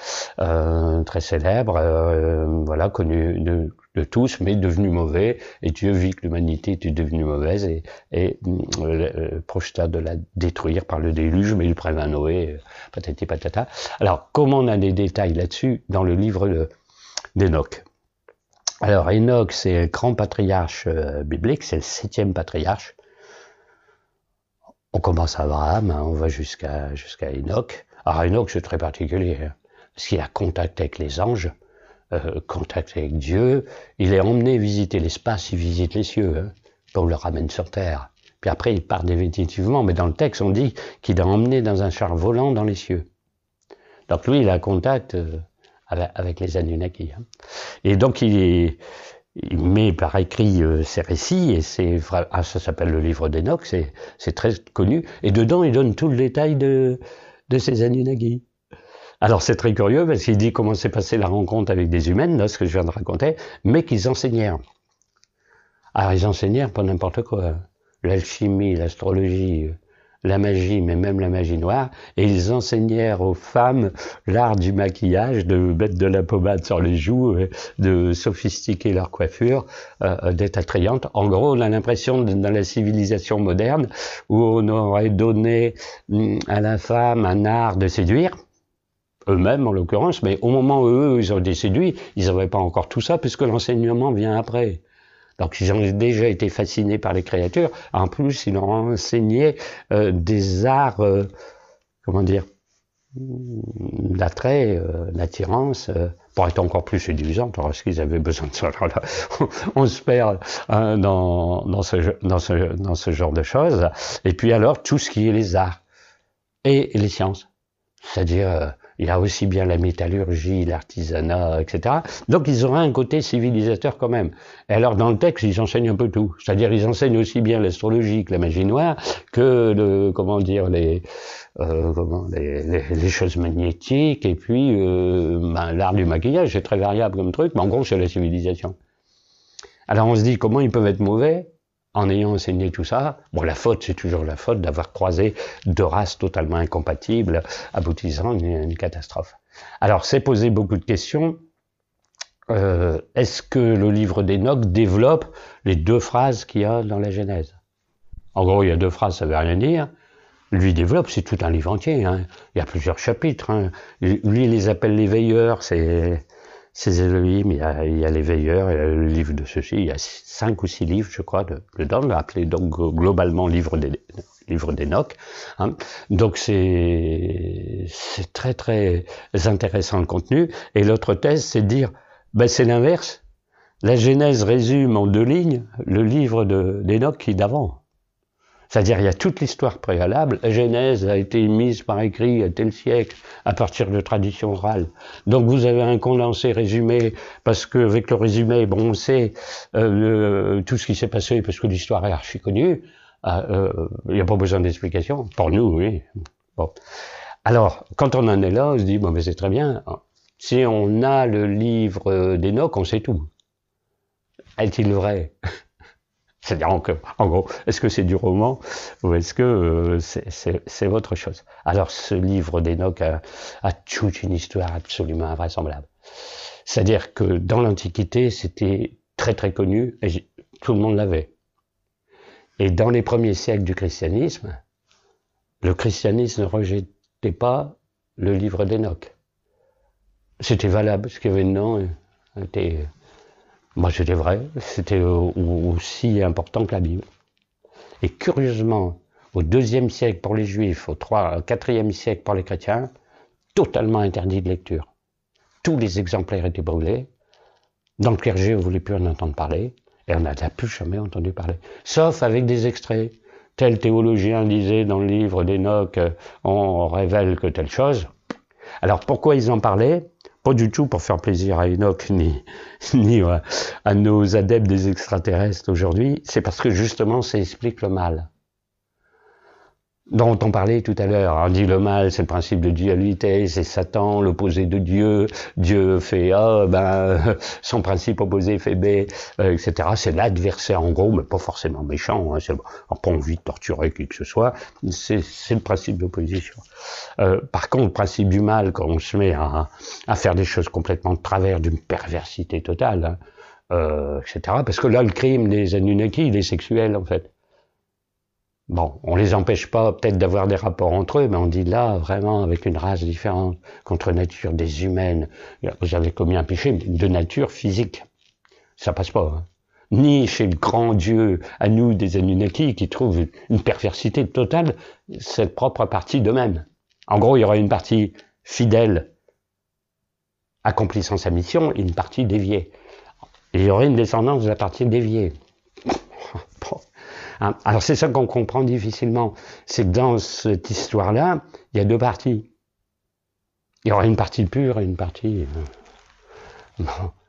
euh, très célèbres, euh, voilà connus de, tous, mais devenus mauvais. Et Dieu vit que l'humanité était devenue mauvaise et, euh, projeta de la détruire par le déluge, mais il prévint Noé, patati patata. Alors comment on a des détails là-dessus dans le livre d'Enoch. Alors Enoch, c'est le grand patriarche euh, biblique, c'est le septième patriarche. On commence à Abraham, hein, on va jusqu'à jusqu'à Enoch. Alors Enoch, c'est très particulier, hein, parce qu'il a contact avec les anges, euh, contact avec Dieu. Il est emmené visiter l'espace, il visite les cieux, hein, on le ramène sur terre. Puis après, il part définitivement, mais dans le texte, on dit qu'il est emmené dans un char volant dans les cieux. Donc lui, il a contact. Euh, avec les Anunnaki. Hein. Et donc il, met par écrit euh, ses récits, et c'est, ah, ça s'appelle le livre d'Enoch, c'est, c'est très connu, et dedans il donne tout le détail de, ces Anunnaki. Alors c'est très curieux parce qu'il dit comment s'est passée la rencontre avec des humaines, ce que je viens de raconter, mais qu'ils enseignèrent. Alors ah, ils enseignèrent pas n'importe quoi. L'alchimie, l'astrologie, euh, la magie, mais même la magie noire, et ils enseignèrent aux femmes l'art du maquillage, de mettre de la pommade sur les joues, de sophistiquer leur coiffure, euh, d'être attrayante. En gros, on a l'impression dans la civilisation moderne où on aurait donné mm, à la femme un art de séduire, eux-mêmes en l'occurrence, mais au moment où eux, ils ont été séduits, ils n'avaient pas encore tout ça, puisque l'enseignement vient après. Donc ont déjà été fascinés par les créatures. En plus, ils ont enseigné euh, des arts, euh, comment dire, mm, l'attrait, euh, l'attirance, pour être encore plus séduisants, parce qu'ils avaient besoin de ça. on se perd hein, dans, dans, ce, dans, ce, dans ce genre de choses. Et puis alors, tout ce qui est les arts et les sciences. C'est-à-dire il y a aussi bien la métallurgie, l'artisanat, etc. Donc ils auraient un côté civilisateur quand même. Et alors dans le texte, ils enseignent un peu tout. C'est-à-dire ils enseignent aussi bien l'astrologie que la magie noire, que le, comment dire les, euh, les, choses magnétiques, et puis euh, ben, l'art du maquillage, c'est très variable comme truc, mais en gros c'est la civilisation. Alors on se dit comment ils peuvent être mauvais en ayant enseigné tout ça, bon, la faute, c'est toujours la faute d'avoir croisé deux races totalement incompatibles, aboutissant à une, catastrophe. Alors, c'est posé beaucoup de questions. Euh, est-ce que le livre d'Enoch développe les deux phrases qu'il y a dans la Genèse En gros, il y a deux phrases, ça ne veut rien dire. Lui développe, c'est tout un livre entier. Hein. Il y a plusieurs chapitres. Hein. Lui, il les appelle les veilleurs. C'est ces Elohim, il y, a, il y, a, les veilleurs, il y a le livre de ceci, il y a cinq ou six livres, je crois, de, dedans, appelé donc globalement livre des livre d'Enoch. Hein. Donc c'est c'est très très intéressant le contenu. Et l'autre thèse, c'est dire, ben c'est l'inverse. La Genèse résume en deux lignes le livre d'Enoch qui qui d'avant. C'est-à-dire, il y a toute l'histoire préalable. La Genèse a été mise par écrit à tel siècle, à partir de traditions orales. Donc, vous avez un condensé résumé, parce avec le résumé, bon, on sait euh, tout ce qui s'est passé, parce que l'histoire est archi connue. Ah, euh, il n'y a pas besoin d'explication. Pour nous, oui. Bon. Alors, quand on en est là, on se dit, bon, mais c'est très bien. Si on a le livre d'Enoch, on sait tout. Est-il vrai c'est-à-dire, en, gros, est-ce que c'est du roman ou est-ce que euh, c'est autre chose Alors, ce livre d'Enoch a, a, toute une histoire absolument invraisemblable. C'est-à-dire que dans l'Antiquité, c'était très très connu et tout le monde l'avait. Et dans les premiers siècles du christianisme, le christianisme ne rejetait pas le livre d'Enoch. C'était valable, ce qu'il y avait hein, était moi, c'était vrai, c'était aussi euh, important que la Bible. Et curieusement, au deuxième siècle pour les Juifs, au euh, quatrième siècle pour les chrétiens, totalement interdit de lecture. Tous les exemplaires étaient brûlés. Dans le clergé, on ne voulait plus en entendre parler. Et on n'a plus jamais entendu parler. Sauf avec des extraits. Tel théologien disait dans le livre d'Enoch, euh, on révèle que telle chose. Alors pourquoi ils en parlaient pas du tout pour faire plaisir à Enoch ni, ni à, euh, à nos adeptes des extraterrestres aujourd'hui. C'est parce que justement, ça explique le mal dont on parlait tout à l'heure, on dit le mal, c'est le principe de dualité, c'est Satan, l'opposé de Dieu, Dieu fait A, ben, son principe opposé fait B, euh, etc. C'est l'adversaire en gros, mais pas forcément méchant, hein, c'est pas envie de torturer qui que ce soit, c'est le principe d'opposition. Euh, par contre, le principe du mal, quand on se met à, faire des choses complètement de travers d'une perversité totale, hein, euh, etc., parce que là, le crime des Anunnaki, il est sexuel en fait. Bon, on les empêche pas peut-être d'avoir des rapports entre eux, mais on dit là vraiment avec une race différente, contre nature des humaines, vous avez commis un péché de nature physique. Ça passe pas. Hein. Ni chez le grand Dieu à nous des Anunnaki qui trouvent une perversité totale cette propre partie d'eux-mêmes. En gros, il y aurait une partie fidèle accomplissant sa mission et une partie déviée. il y aurait une descendance de la partie déviée. Hein? Alors c'est ça qu'on comprend difficilement. C'est que dans cette histoire-là, il y a deux parties. Il y aura une partie pure et une partie euh,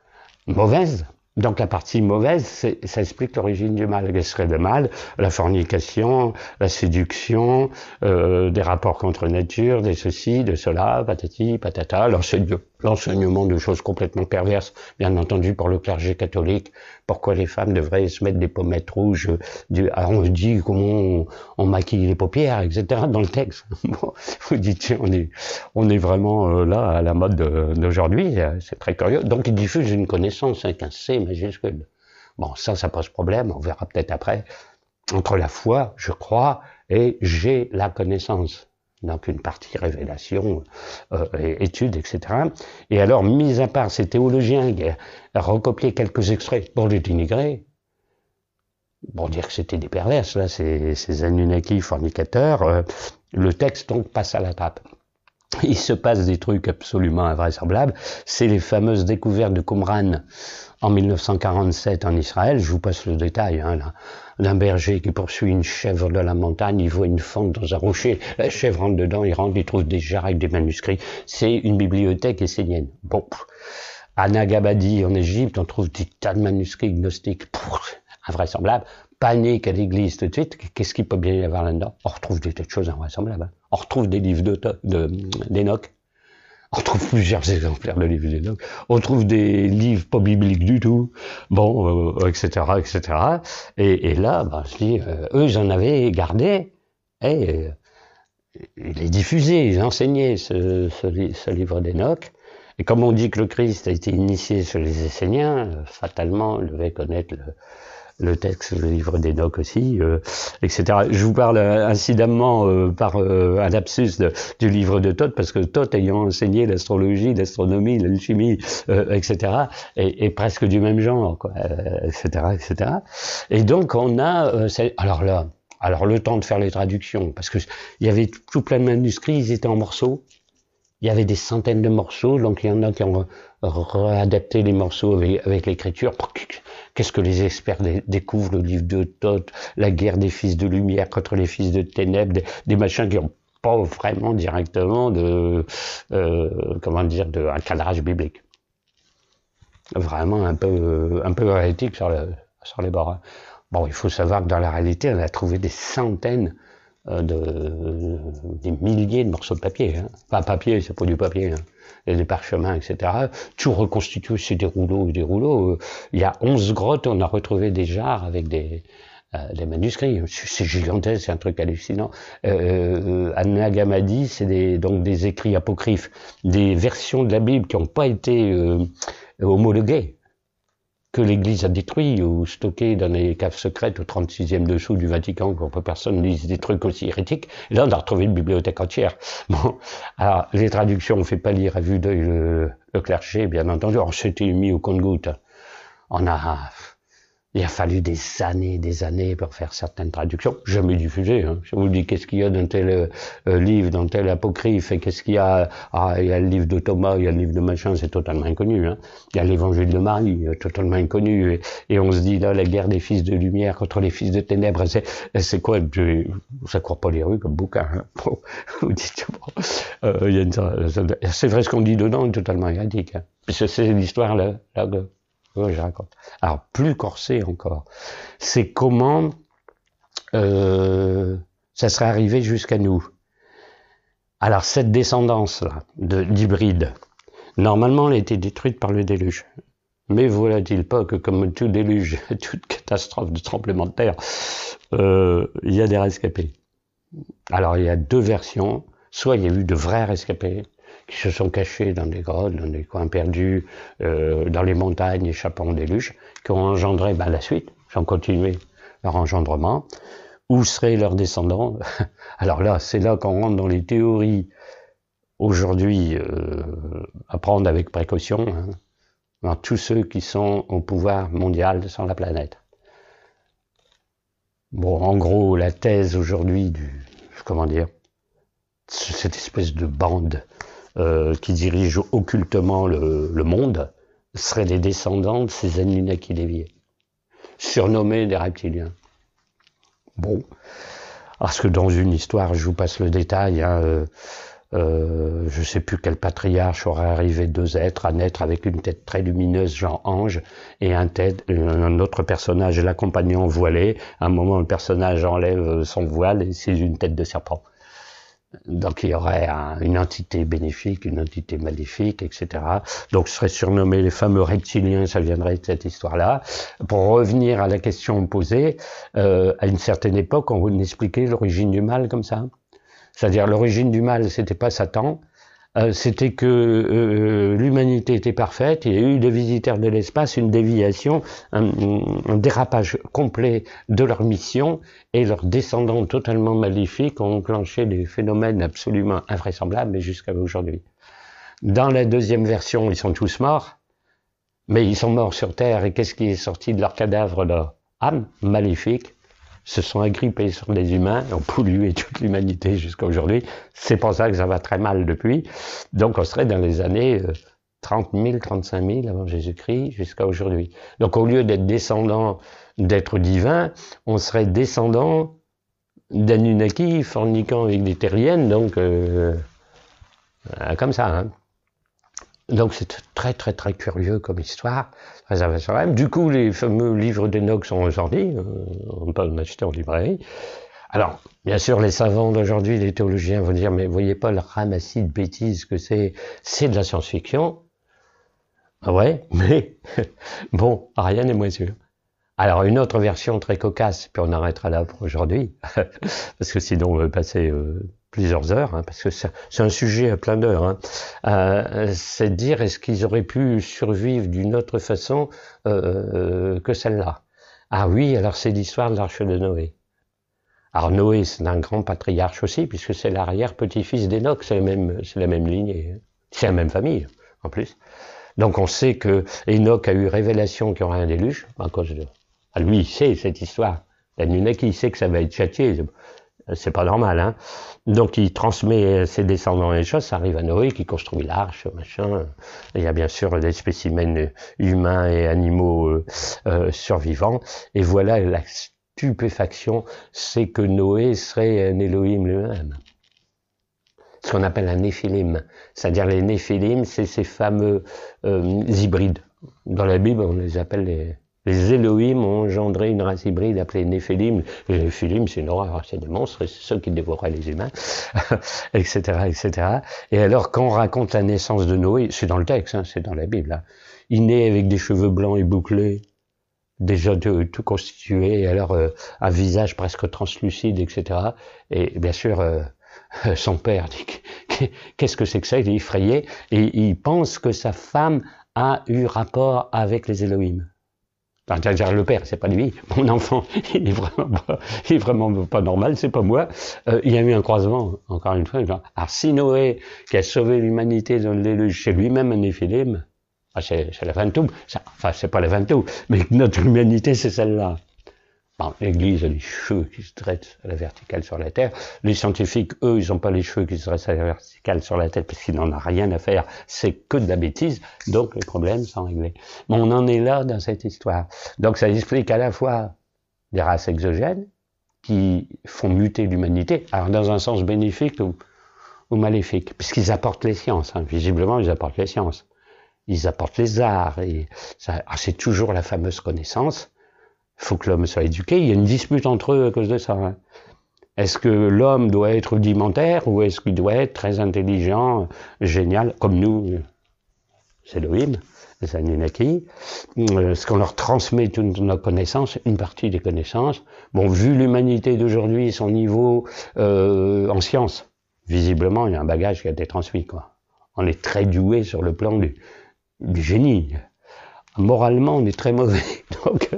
mauvaise. Donc la partie mauvaise, ça explique l'origine du mal. Qu'est-ce serait de mal La fornication, la séduction, euh, des rapports contre nature, des ceci, de cela, patati, patata. Alors c'est Dieu l'enseignement de choses complètement perverses, bien entendu, pour le clergé catholique. Pourquoi les femmes devraient se mettre des pommettes rouges euh, du, ah, On dit comment on, maquille les paupières, etc. dans le texte. vous dites, on est, on est vraiment euh, là à la mode euh, d'aujourd'hui. C'est très curieux. Donc, il diffuse une connaissance avec un C majuscule. Bon, ça, ça pose problème. On verra peut-être après. Entre la foi, je crois, et j'ai la connaissance donc une partie révélation, euh, études, etc. Et alors, mis à part ces théologiens qui recopiaient quelques extraits pour les dénigrer, pour dire que c'était des perverses, là, ces, ces fornicateurs, euh, le texte donc passe à la trappe. Il se passe des trucs absolument invraisemblables. C'est les fameuses découvertes de Qumran en 1947 en Israël, je vous passe le détail, hein, d'un berger qui poursuit une chèvre de la montagne, il voit une fente dans un rocher, la chèvre rentre dedans, il rentre, il trouve des jarres avec des manuscrits. C'est une bibliothèque essénienne. Bon. À Nagabadi, en Égypte, on trouve des tas de manuscrits gnostiques. Pff, invraisemblable. Panique à l'église tout de suite. Qu'est-ce qu'il peut bien y avoir là-dedans On retrouve des tas de choses invraisemblables. Hein. On retrouve des livres d'Enoch, on trouve plusieurs exemplaires de livres des On trouve des livres pas bibliques du tout. Bon, etc., euh, euh, etc. Et, là, ben, je euh, eux, ils en avaient gardé. Et les est ils enseignaient ce, ce, ce livre d'Enoch. Et comme on dit que le Christ a été initié sur les Esséniens, fatalement, il devait connaître le, le texte, le livre d'Enoch aussi, euh, etc. Je vous parle euh, incidemment euh, par euh, un de, du livre de Thoth, parce que Thoth, ayant enseigné l'astrologie, l'astronomie, l'alchimie, etc., est, presque du même genre, quoi, etc., etc. Et donc on a, alors là, alors le temps de faire les traductions, parce que il y avait tout plein de manuscrits, ils étaient en morceaux. Il y avait des centaines de morceaux, donc il y en a qui ont réadapté les morceaux avec, avec l'écriture. Qu'est-ce que les experts découvrent Le livre de Toth, la guerre des fils de lumière contre les fils de ténèbres, des, machins qui n'ont pas vraiment directement de euh, comment dire de un cadrage biblique vraiment un peu un peu sur, les bords hein. bon il faut savoir que dans la réalité on a trouvé des centaines euh, de des milliers de morceaux de papier hein. pas papier c'est pas du papier hein les parchemins, etc. Tout reconstitue, c'est des rouleaux et des rouleaux. Euh, il y a onze grottes, on a retrouvé des jarres avec des, euh, des manuscrits. C'est gigantesque, c'est un truc hallucinant. Euh, euh, Anna Gamadi, c'est des, donc des écrits apocryphes, des versions de la Bible qui n'ont pas été homologuées que l'Église a détruit ou stocké dans les caves secrètes au 36e dessous du Vatican, pour que personne lise des trucs aussi hérétiques. Et là, on a retrouvé une bibliothèque entière. Bon, les traductions, on ne fait pas lire à vue d'œil le, clergé, bien entendu. On s'était mis au compte-goutte. On a il a fallu des années, des années pour faire certaines traductions, jamais diffusées. Hein. Si vous dis, qu'est-ce qu'il y a dans tel euh, livre, dans tel apocryphe, et qu'est-ce qu'il y a, ah, il y a le livre de Thomas, il y a le livre de machin, c'est totalement inconnu. Hein. Il y a l'évangile de Marie, euh, totalement inconnu. Et, on se dit, là, la guerre des fils de lumière contre les fils de ténèbres, c'est, c'est quoi Ça court pas les rues comme bouquin. Hein. vous dites, bon, euh, c'est vrai ce qu'on dit dedans, totalement identique. C'est, hein. l'histoire, là, là alors, plus corsé encore. C'est comment euh, ça serait arrivé jusqu'à nous. Alors, cette descendance-là d'hybride, normalement, elle a été détruite par le déluge. Mais voilà-t-il pas que, comme tout déluge, toute catastrophe de tremblement de terre, euh, il y a des rescapés. Alors, il y a deux versions. Soit il y a eu de vrais rescapés, qui se sont cachés dans des grottes, dans des coins perdus, euh, dans les montagnes, échappant au déluge, qui ont engendré ben, la suite, qui ont continué leur engendrement. Où seraient leurs descendants Alors là, c'est là qu'on rentre dans les théories. Aujourd'hui, euh, à prendre avec précaution, hein, dans tous ceux qui sont au pouvoir mondial sur la planète. Bon, en gros, la thèse aujourd'hui du, comment dire, cette espèce de bande euh, qui dirigent occultement le, monde seraient les descendants de ces Anunnaki déviés, surnommés des reptiliens. Bon, parce que dans une histoire, je vous passe le détail, hein, euh, euh, je ne sais plus quel patriarche aurait arrivé deux êtres à naître avec une tête très lumineuse, genre ange, et un, tête, un autre personnage l'accompagnant voilé. À un moment, le personnage enlève son voile et c'est une tête de serpent. Donc il y aurait une entité bénéfique, une entité maléfique, etc. Donc ce serait surnommé les fameux reptiliens, ça viendrait de cette histoire-là. Pour revenir à la question posée, euh, à une certaine époque, on expliquait l'origine du mal comme ça. C'est-à-dire l'origine du mal, c'était pas Satan, euh, c'était que euh, euh, l'humanité était parfaite, il y a eu des visiteurs de l'espace, une déviation, un, dérapage complet de leur mission, et leurs descendants totalement maléfiques ont enclenché des phénomènes absolument invraisemblables jusqu'à aujourd'hui. Dans la deuxième version, ils sont tous morts, mais ils sont morts sur Terre, et qu'est-ce qui est sorti de leur cadavre Leur Âme maléfique, se sont agrippés sur les humains, ont pollué toute l'humanité jusqu'à aujourd'hui. C'est pour ça que ça va très mal depuis. Donc on serait dans les années 30 000, 35 000 avant Jésus-Christ jusqu'à aujourd'hui. Donc au lieu d'être descendant d'êtres divins, on serait descendant d'Anunnaki forniquant avec des terriennes, donc euh, euh, comme ça. Hein. Donc c'est très très très curieux comme histoire. Du coup, les fameux livres d'Enoch sont aujourd'hui, euh, on peut en acheter en librairie. Alors, bien sûr, les savants d'aujourd'hui, les théologiens vont dire, mais voyez pas le ramassis de bêtises que c'est, c'est de la science-fiction. Ah ouais, mais bon, rien n'est moins sûr. Alors, une autre version très cocasse, puis on arrêtera là pour aujourd'hui, parce que sinon on va passer euh, plusieurs heures, hein, parce que c'est un sujet à plein d'heures, hein, euh, c'est de dire est-ce qu'ils auraient pu survivre d'une autre façon euh, euh, que celle-là Ah oui, alors c'est l'histoire de l'arche de Noé. Alors Noé, c'est un grand patriarche aussi, puisque c'est l'arrière-petit-fils d'Enoch, c'est la même, c'est la même lignée, hein. c'est la même famille en plus. Donc on sait que Enoch a eu révélation qu'il y aura un déluge à cause de. Ah, lui, il sait cette histoire. La Nunec, il sait que ça va être châtié c'est pas normal. Hein Donc il transmet euh, ses descendants les choses, ça arrive à Noé qui construit l'arche, machin. Il y a bien sûr des spécimens humains et animaux euh, euh, survivants. Et voilà la stupéfaction, c'est que Noé serait un Elohim lui-même. Ce qu'on appelle un néphilim. C'est-à-dire les néphilim, c'est ces fameux hybrides. Dans la Bible, on les appelle les, les Elohim ont engendré une race hybride appelée Néphilim. Les c'est une horreur, c'est des monstres, c'est ceux qui dévoraient les humains, etc., etc. Et alors, quand on raconte la naissance de Noé, c'est dans le texte, hein, c'est dans la Bible, hein. il naît avec des cheveux blancs et bouclés, déjà de, tout constitué, alors euh, un visage presque translucide, etc. Et bien sûr, euh, son père dit qu'est-ce que c'est que ça Il est effrayé et il pense que sa femme a eu rapport avec les Elohim le père, c'est pas lui. Mon enfant, il est vraiment pas, il est vraiment pas normal, c'est pas moi. Euh, il y a eu un croisement, encore une fois. alors, si Noé, qui a sauvé l'humanité dans le déluge, c'est lui-même un éphilim, c'est la fin tout. enfin, c'est pas la fantôme tout, mais notre humanité, c'est celle-là. Bon, L'Église a les cheveux qui se dressent à la verticale sur la Terre. Les scientifiques, eux, ils n'ont pas les cheveux qui se dressent à la verticale sur la tête parce qu'ils n'en ont rien à faire. C'est que de la bêtise. Donc, les problèmes sont réglés. Mais on en est là dans cette histoire. Donc, ça explique à la fois des races exogènes qui font muter l'humanité. Alors, dans un sens bénéfique ou, maléfique. Puisqu'ils apportent les sciences. Hein. Visiblement, ils apportent les sciences. Ils apportent les arts. Et ça, ah, c'est toujours la fameuse connaissance faut que l'homme soit éduqué. Il y a une dispute entre eux à cause de ça. Hein. Est-ce que l'homme doit être rudimentaire ou est-ce qu'il doit être très intelligent, génial, comme nous C'est euh, Elohim, les Est-ce euh, qu'on leur transmet toutes nos connaissances, une partie des connaissances Bon, vu l'humanité d'aujourd'hui, son niveau euh, en sciences, visiblement, il y a un bagage qui a été transmis, quoi. On est très doué sur le plan du, du génie, moralement, on est très mauvais. Donc,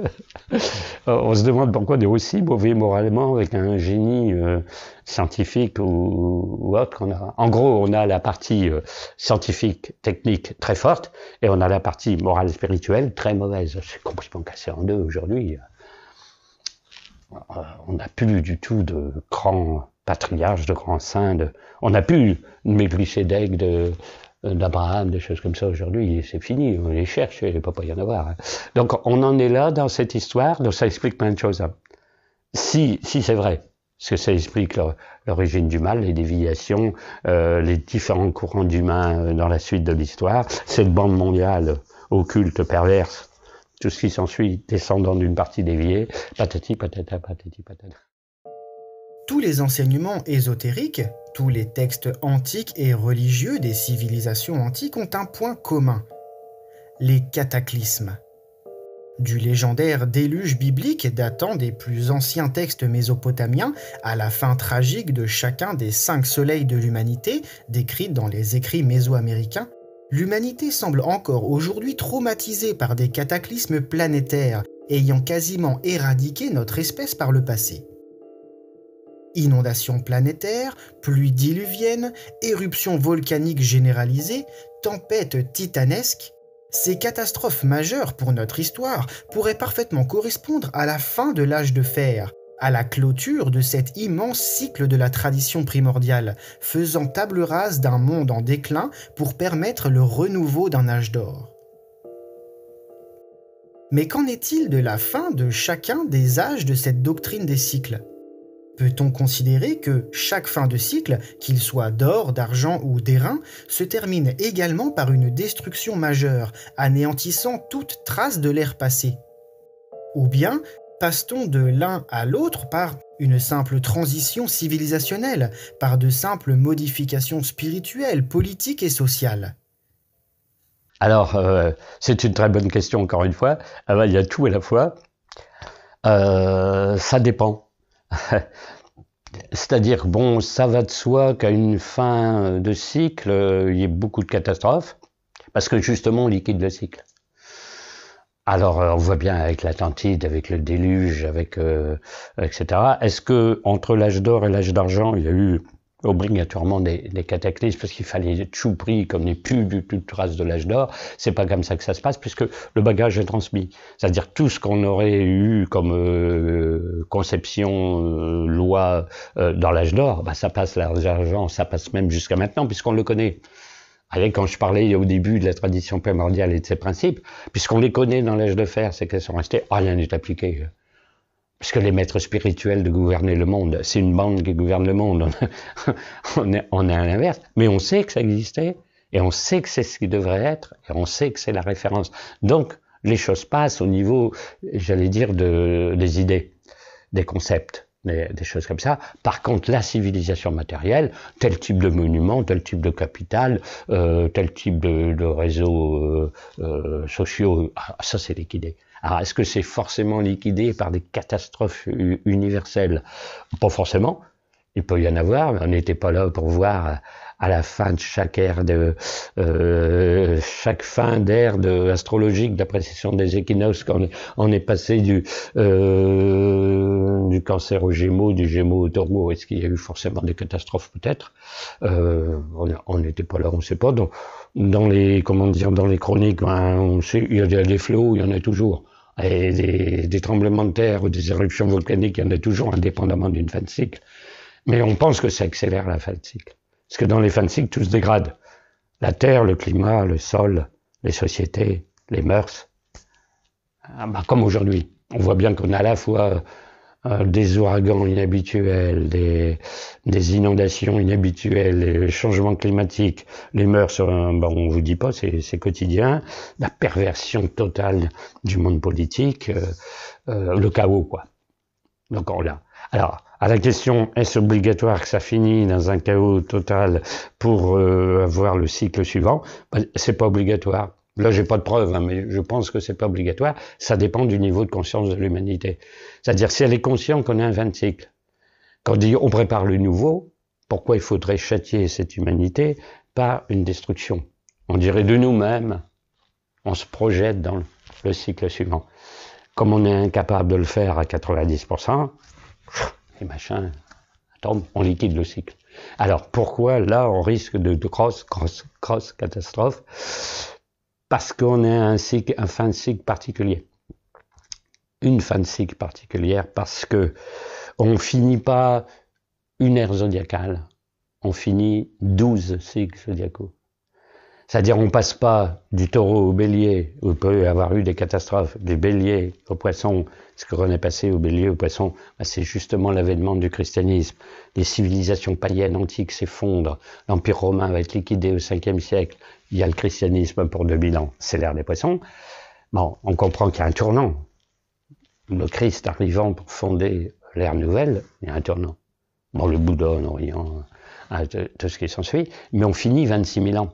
euh, on se demande pourquoi on est aussi mauvais moralement avec un génie euh, scientifique ou, autre. en gros, on a la partie euh, scientifique, technique très forte, et on a la partie morale spirituelle très mauvaise. C'est complètement cassé en deux aujourd'hui. On n'a plus du tout de grand patriarches, de grands saints. on n'a plus de mépris d'aigle, de euh, d'Abraham, des choses comme ça aujourd'hui, c'est fini, on les cherche, il ne a pas y en avoir. Hein. Donc on en est là dans cette histoire, donc ça explique plein de choses. Si, si c'est vrai, parce que ça explique l'origine du mal, les déviations, euh, les différents courants d'humains euh, dans la suite de l'histoire, cette bande mondiale occulte, perverse, tout ce qui s'ensuit, descendant d'une partie déviée, patati patata patati patata tous les enseignements ésotériques, tous les textes antiques et religieux des civilisations antiques ont un point commun, les cataclysmes. Du légendaire déluge biblique datant des plus anciens textes mésopotamiens à la fin tragique de chacun des cinq soleils de l'humanité décrite dans les écrits mésoaméricains, l'humanité semble encore aujourd'hui traumatisée par des cataclysmes planétaires ayant quasiment éradiqué notre espèce par le passé. Inondations planétaires, pluies diluviennes, éruptions volcaniques généralisées, tempêtes titanesques, ces catastrophes majeures pour notre histoire pourraient parfaitement correspondre à la fin de l'âge de fer, à la clôture de cet immense cycle de la tradition primordiale, faisant table rase d'un monde en déclin pour permettre le renouveau d'un âge d'or. Mais qu'en est-il de la fin de chacun des âges de cette doctrine des cycles Peut-on considérer que chaque fin de cycle, qu'il soit d'or, d'argent ou d'airain, se termine également par une destruction majeure, anéantissant toute trace de l'ère passée Ou bien passe-t-on de l'un à l'autre par une simple transition civilisationnelle, par de simples modifications spirituelles, politiques et sociales Alors, euh, c'est une très bonne question encore une fois. Ah bah, il y a tout à la fois. Euh, ça dépend. C'est-à-dire, bon, ça va de soi qu'à une fin de cycle, euh, il y ait beaucoup de catastrophes, parce que justement, on liquide le cycle. Alors, euh, on voit bien avec l'Atlantide, avec le déluge, avec euh, etc. Est-ce que entre l'âge d'or et l'âge d'argent, il y a eu obligatoirement des, cataclysmes parce qu'il fallait prix comme les plus du tout trace de l'âge d'or. C'est pas comme ça que ça se passe puisque le bagage est transmis. C'est-à-dire tout ce qu'on aurait eu comme euh, conception, euh, loi euh, dans l'âge d'or, bah, ça passe l'argent, ça passe même jusqu'à maintenant puisqu'on le connaît. Allez, quand je parlais au début de la tradition primordiale et de ses principes, puisqu'on les connaît dans l'âge de fer, c'est qu'elles sont restées, oh, rien n'est appliqué parce que les maîtres spirituels de gouverner le monde, c'est une bande qui gouverne le monde. on est, on est à l'inverse, mais on sait que ça existait, et on sait que c'est ce qui devrait être, et on sait que c'est la référence. Donc, les choses passent au niveau, j'allais dire, de, des idées, des concepts. Des, choses comme ça. Par contre, la civilisation matérielle, tel type de monument, tel type de capital, euh, tel type de, de réseaux euh, euh, sociaux, ah, ça c'est liquidé. Alors, est-ce que c'est forcément liquidé par des catastrophes universelles Pas forcément. Il peut y en avoir, mais on n'était pas là pour voir euh, à la fin de chaque ère de euh, chaque fin d'ère de astrologique d'appréciation des équinoxes quand on est passé du euh, du cancer au gémeaux du gémeaux au taureau est-ce qu'il y a eu forcément des catastrophes peut-être on n'était pas là on ne sait pas donc dans les comment dire dans les chroniques hein, on sait il y a des flots il y en a toujours et des, tremblements de terre ou des éruptions volcaniques, il y en a toujours, indépendamment d'une fin de cycle. Mais on pense que ça accélère la fin de cycle. Parce que dans les fins de cycle, tout se dégrade. La terre, le climat, le sol, les sociétés, les mœurs. Ah, bah, comme aujourd'hui. On voit bien qu'on a à la fois euh, des ouragans inhabituels, des, inondations inhabituelles, les changements climatiques, les mœurs, euh, on on vous dit pas, c'est quotidien, la perversion totale du monde politique, euh, le chaos, quoi. Donc on Alors, à la question est-ce obligatoire que ça finisse dans un chaos total pour avoir le cycle suivant ben, C'est pas obligatoire. Là, j'ai pas de preuve, hein, mais je pense que c'est pas obligatoire. Ça dépend du niveau de conscience de l'humanité. C'est-à-dire, si elle est consciente qu'on est un 20 cycle, quand on dit on prépare le nouveau, pourquoi il faudrait châtier cette humanité par une destruction On dirait de nous-mêmes, on se projette dans le cycle suivant. Comme on est incapable de le faire à 90%, les machins tombent, on liquide le cycle. Alors pourquoi là on risque de, grosses, grosse, grosses catastrophe Parce qu'on est un cycle, un fin de cycle particulier une cycle particulière parce que on finit pas une ère zodiacale, on finit douze cycles zodiacaux. C'est-à-dire on passe pas du taureau au bélier, on peut avoir eu des catastrophes, du bélier au poisson, ce que René passé au bélier au poisson, bah, c'est justement l'avènement du christianisme. Les civilisations païennes antiques s'effondrent, l'Empire romain va être liquidé au 5e siècle, il y a le christianisme pour 2000 ans, c'est l'ère des poissons. Bon, on comprend qu'il y a un tournant, le Christ arrivant pour fonder l'ère nouvelle, il y a un tournant. Bon, le Bouddha l'Orient, tout ce qui s'ensuit, mais on finit 26 000 ans.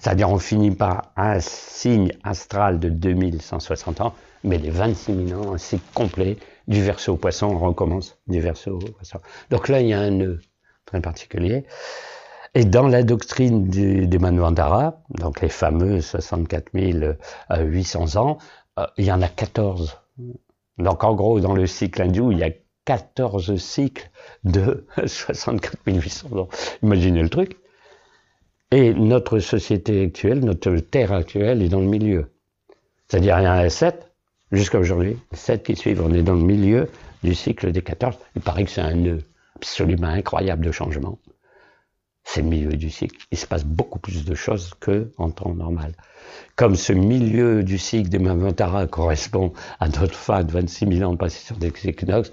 C'est-à-dire on finit par un signe astral de 2160 ans, mais les 26 000 ans, c'est complet, du verso au poisson, on recommence du verso au poisson. Donc là, il y a un nœud très particulier. Et dans la doctrine du, des Manvantara, donc les fameux 64 800 euh, ans, ah, il y en a 14. Donc en gros, dans le cycle hindou, il y a 14 cycles de 64 800 ans. Imaginez le truc. Et notre société actuelle, notre terre actuelle est dans le milieu. C'est-à-dire, il y en a 7, jusqu'à aujourd'hui, 7 qui suivent. On est dans le milieu du cycle des 14. Il paraît que c'est un nœud absolument incroyable de changement c'est le milieu du cycle. Il se passe beaucoup plus de choses qu'en temps normal. Comme ce milieu du cycle des Maventara correspond à notre fin de 26 000 ans de sur des équinoxes,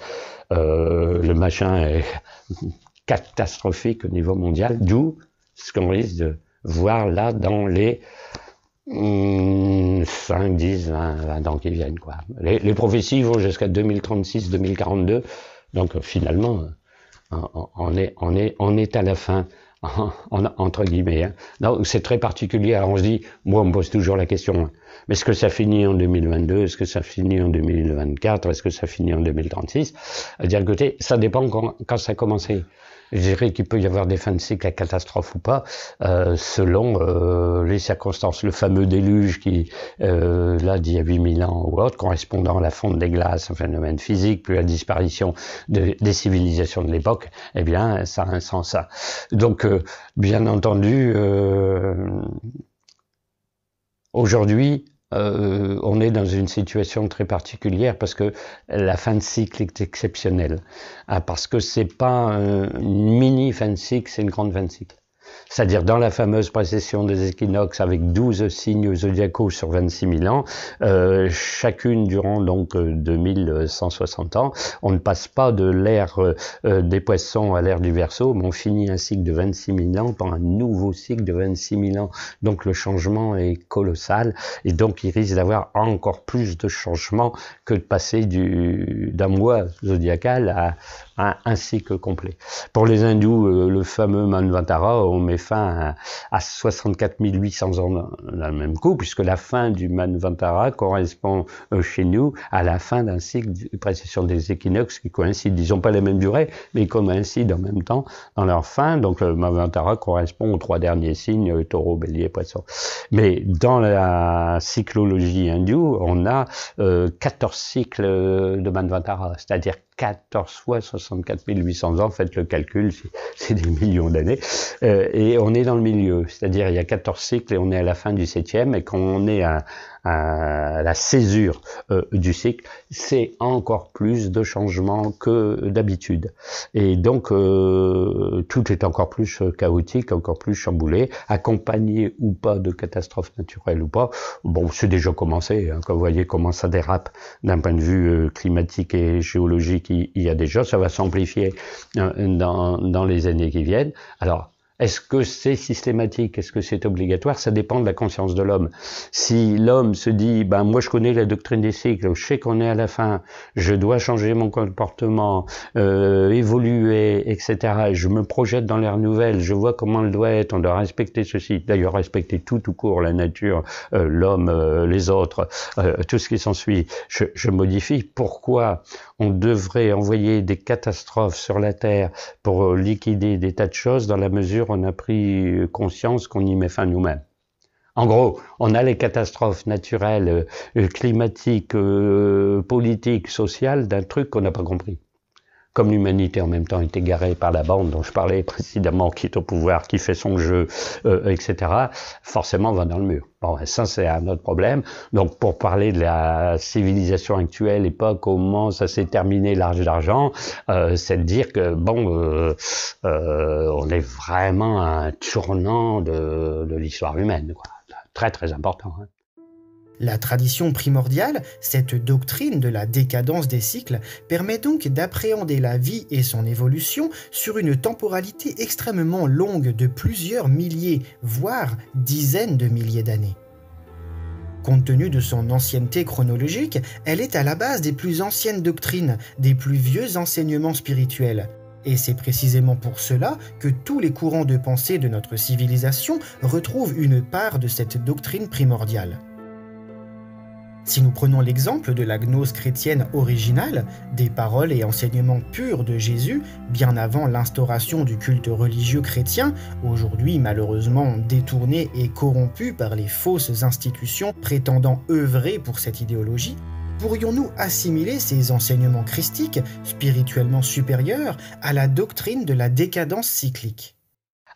euh, le machin est catastrophique au niveau mondial, d'où ce qu'on risque de voir là dans les mm, 5, 10, 20, ans qui viennent. Quoi. Les, les prophéties vont jusqu'à 2036, 2042, donc euh, finalement, euh, on est, on, est, on est à la fin. entre guillemets. Donc hein. c'est très particulier. Alors on se dit, moi on me pose toujours la question, hein. mais est-ce que ça finit en 2022 Est-ce que ça finit en 2024 Est-ce que ça finit en 2036 dire côté, ça dépend quand ça a commencé. Je dirais qu'il peut y avoir des fins de cycle à catastrophe ou pas, euh, selon euh, les circonstances. Le fameux déluge qui, euh, là, d'il y a 8000 ans ou autre, correspondant à la fonte des glaces, un phénomène physique, puis la disparition des civilisations de l'époque, eh bien, ça a un sens, ça. Donc, euh, bien entendu, euh, aujourd'hui, euh, on est dans une situation très particulière parce que la fin de cycle est exceptionnelle. Ah, parce que c'est pas une mini fin de cycle, c'est une grande fin de cycle c'est-à-dire dans la fameuse précession des équinoxes avec 12 signes zodiacaux sur 26 000 ans, euh, chacune durant donc 2160 euh, ans, on ne passe pas de l'ère euh, euh, des poissons à l'ère du verso, mais on finit un cycle de 26 000 ans par un nouveau cycle de 26 000 ans. Donc le changement est colossal et donc il risque d'avoir encore plus de changements que de passer d'un mois zodiacal à ah, un cycle complet. Pour les hindous, euh, le fameux Manvantara, on met fin à, 64 800 ans dans le même coup, puisque la fin du Manvantara correspond euh, chez nous à la fin d'un cycle de précession des équinoxes qui coïncident, ils n'ont pas la même durée, mais ils coïncident en même temps dans leur fin. Donc le Manvantara correspond aux trois derniers signes, euh, taureau, bélier, poisson. Mais dans la cyclologie hindoue, on a 14 cycles de Manvantara, c'est-à-dire 14 fois 64 800 ans, faites le calcul, c'est des millions d'années, euh, et on est dans le milieu, c'est-à-dire il y a 14 cycles et on est à la fin du septième, et quand on est à, euh, la césure euh, du cycle, c'est encore plus de changements que d'habitude. Et donc, euh, tout est encore plus chaotique, encore plus chamboulé, accompagné ou pas de catastrophes naturelles ou pas. Bon, c'est déjà commencé, hein, quand vous voyez comment ça dérape d'un point de vue climatique et géologique, il, y a déjà, ça va s'amplifier hein, dans, dans les années qui viennent. Alors, est-ce que c'est systématique Est-ce que c'est obligatoire Ça dépend de la conscience de l'homme. Si l'homme se dit, ben moi je connais la doctrine des cycles, je sais qu'on est à la fin, je dois changer mon comportement, euh, évoluer, etc. Je me projette dans l'ère nouvelle, je vois comment elle doit être, on doit respecter ceci. D'ailleurs, respecter tout tout court, la nature, euh, l'homme, euh, les autres, tout ce qui s'ensuit. Je, je modifie. Pourquoi on devrait envoyer des catastrophes sur la Terre pour euh, liquider des tas de choses dans la mesure où on a pris euh, conscience qu'on y met fin nous-mêmes. En gros, on a les catastrophes naturelles, euh, climatiques, politiques, sociales d'un truc qu'on n'a pas compris comme l'humanité en même temps est égarée par la bande dont je parlais précédemment, qui est au pouvoir, qui fait son jeu, euh, etc., forcément va dans le mur. Bon, ben, ça c'est un autre problème. Donc pour parler de la civilisation actuelle, époque, comment ça s'est terminé l'âge d'argent, euh, c'est de dire que bon, euh, euh on est vraiment à un tournant de, de l'histoire humaine, quoi. Très très important. Hein. La tradition primordiale, cette doctrine de la décadence des cycles, permet donc d'appréhender la vie et son évolution sur une temporalité extrêmement longue de plusieurs milliers, voire dizaines de milliers d'années. Compte tenu de son ancienneté chronologique, elle est à la base des plus anciennes doctrines, des plus vieux enseignements spirituels. Et c'est précisément pour cela que tous les courants de pensée de notre civilisation retrouvent une part de cette doctrine primordiale. Si nous prenons l'exemple de la gnose chrétienne originale, des paroles et enseignements purs de Jésus, bien avant l'instauration du culte religieux chrétien, aujourd'hui malheureusement détourné et corrompu par les fausses institutions prétendant œuvrer pour cette idéologie, pourrions-nous assimiler ces enseignements christiques, spirituellement supérieurs, à la doctrine de la décadence cyclique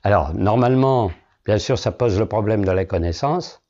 Alors, normalement, bien sûr, ça pose le problème de la connaissance,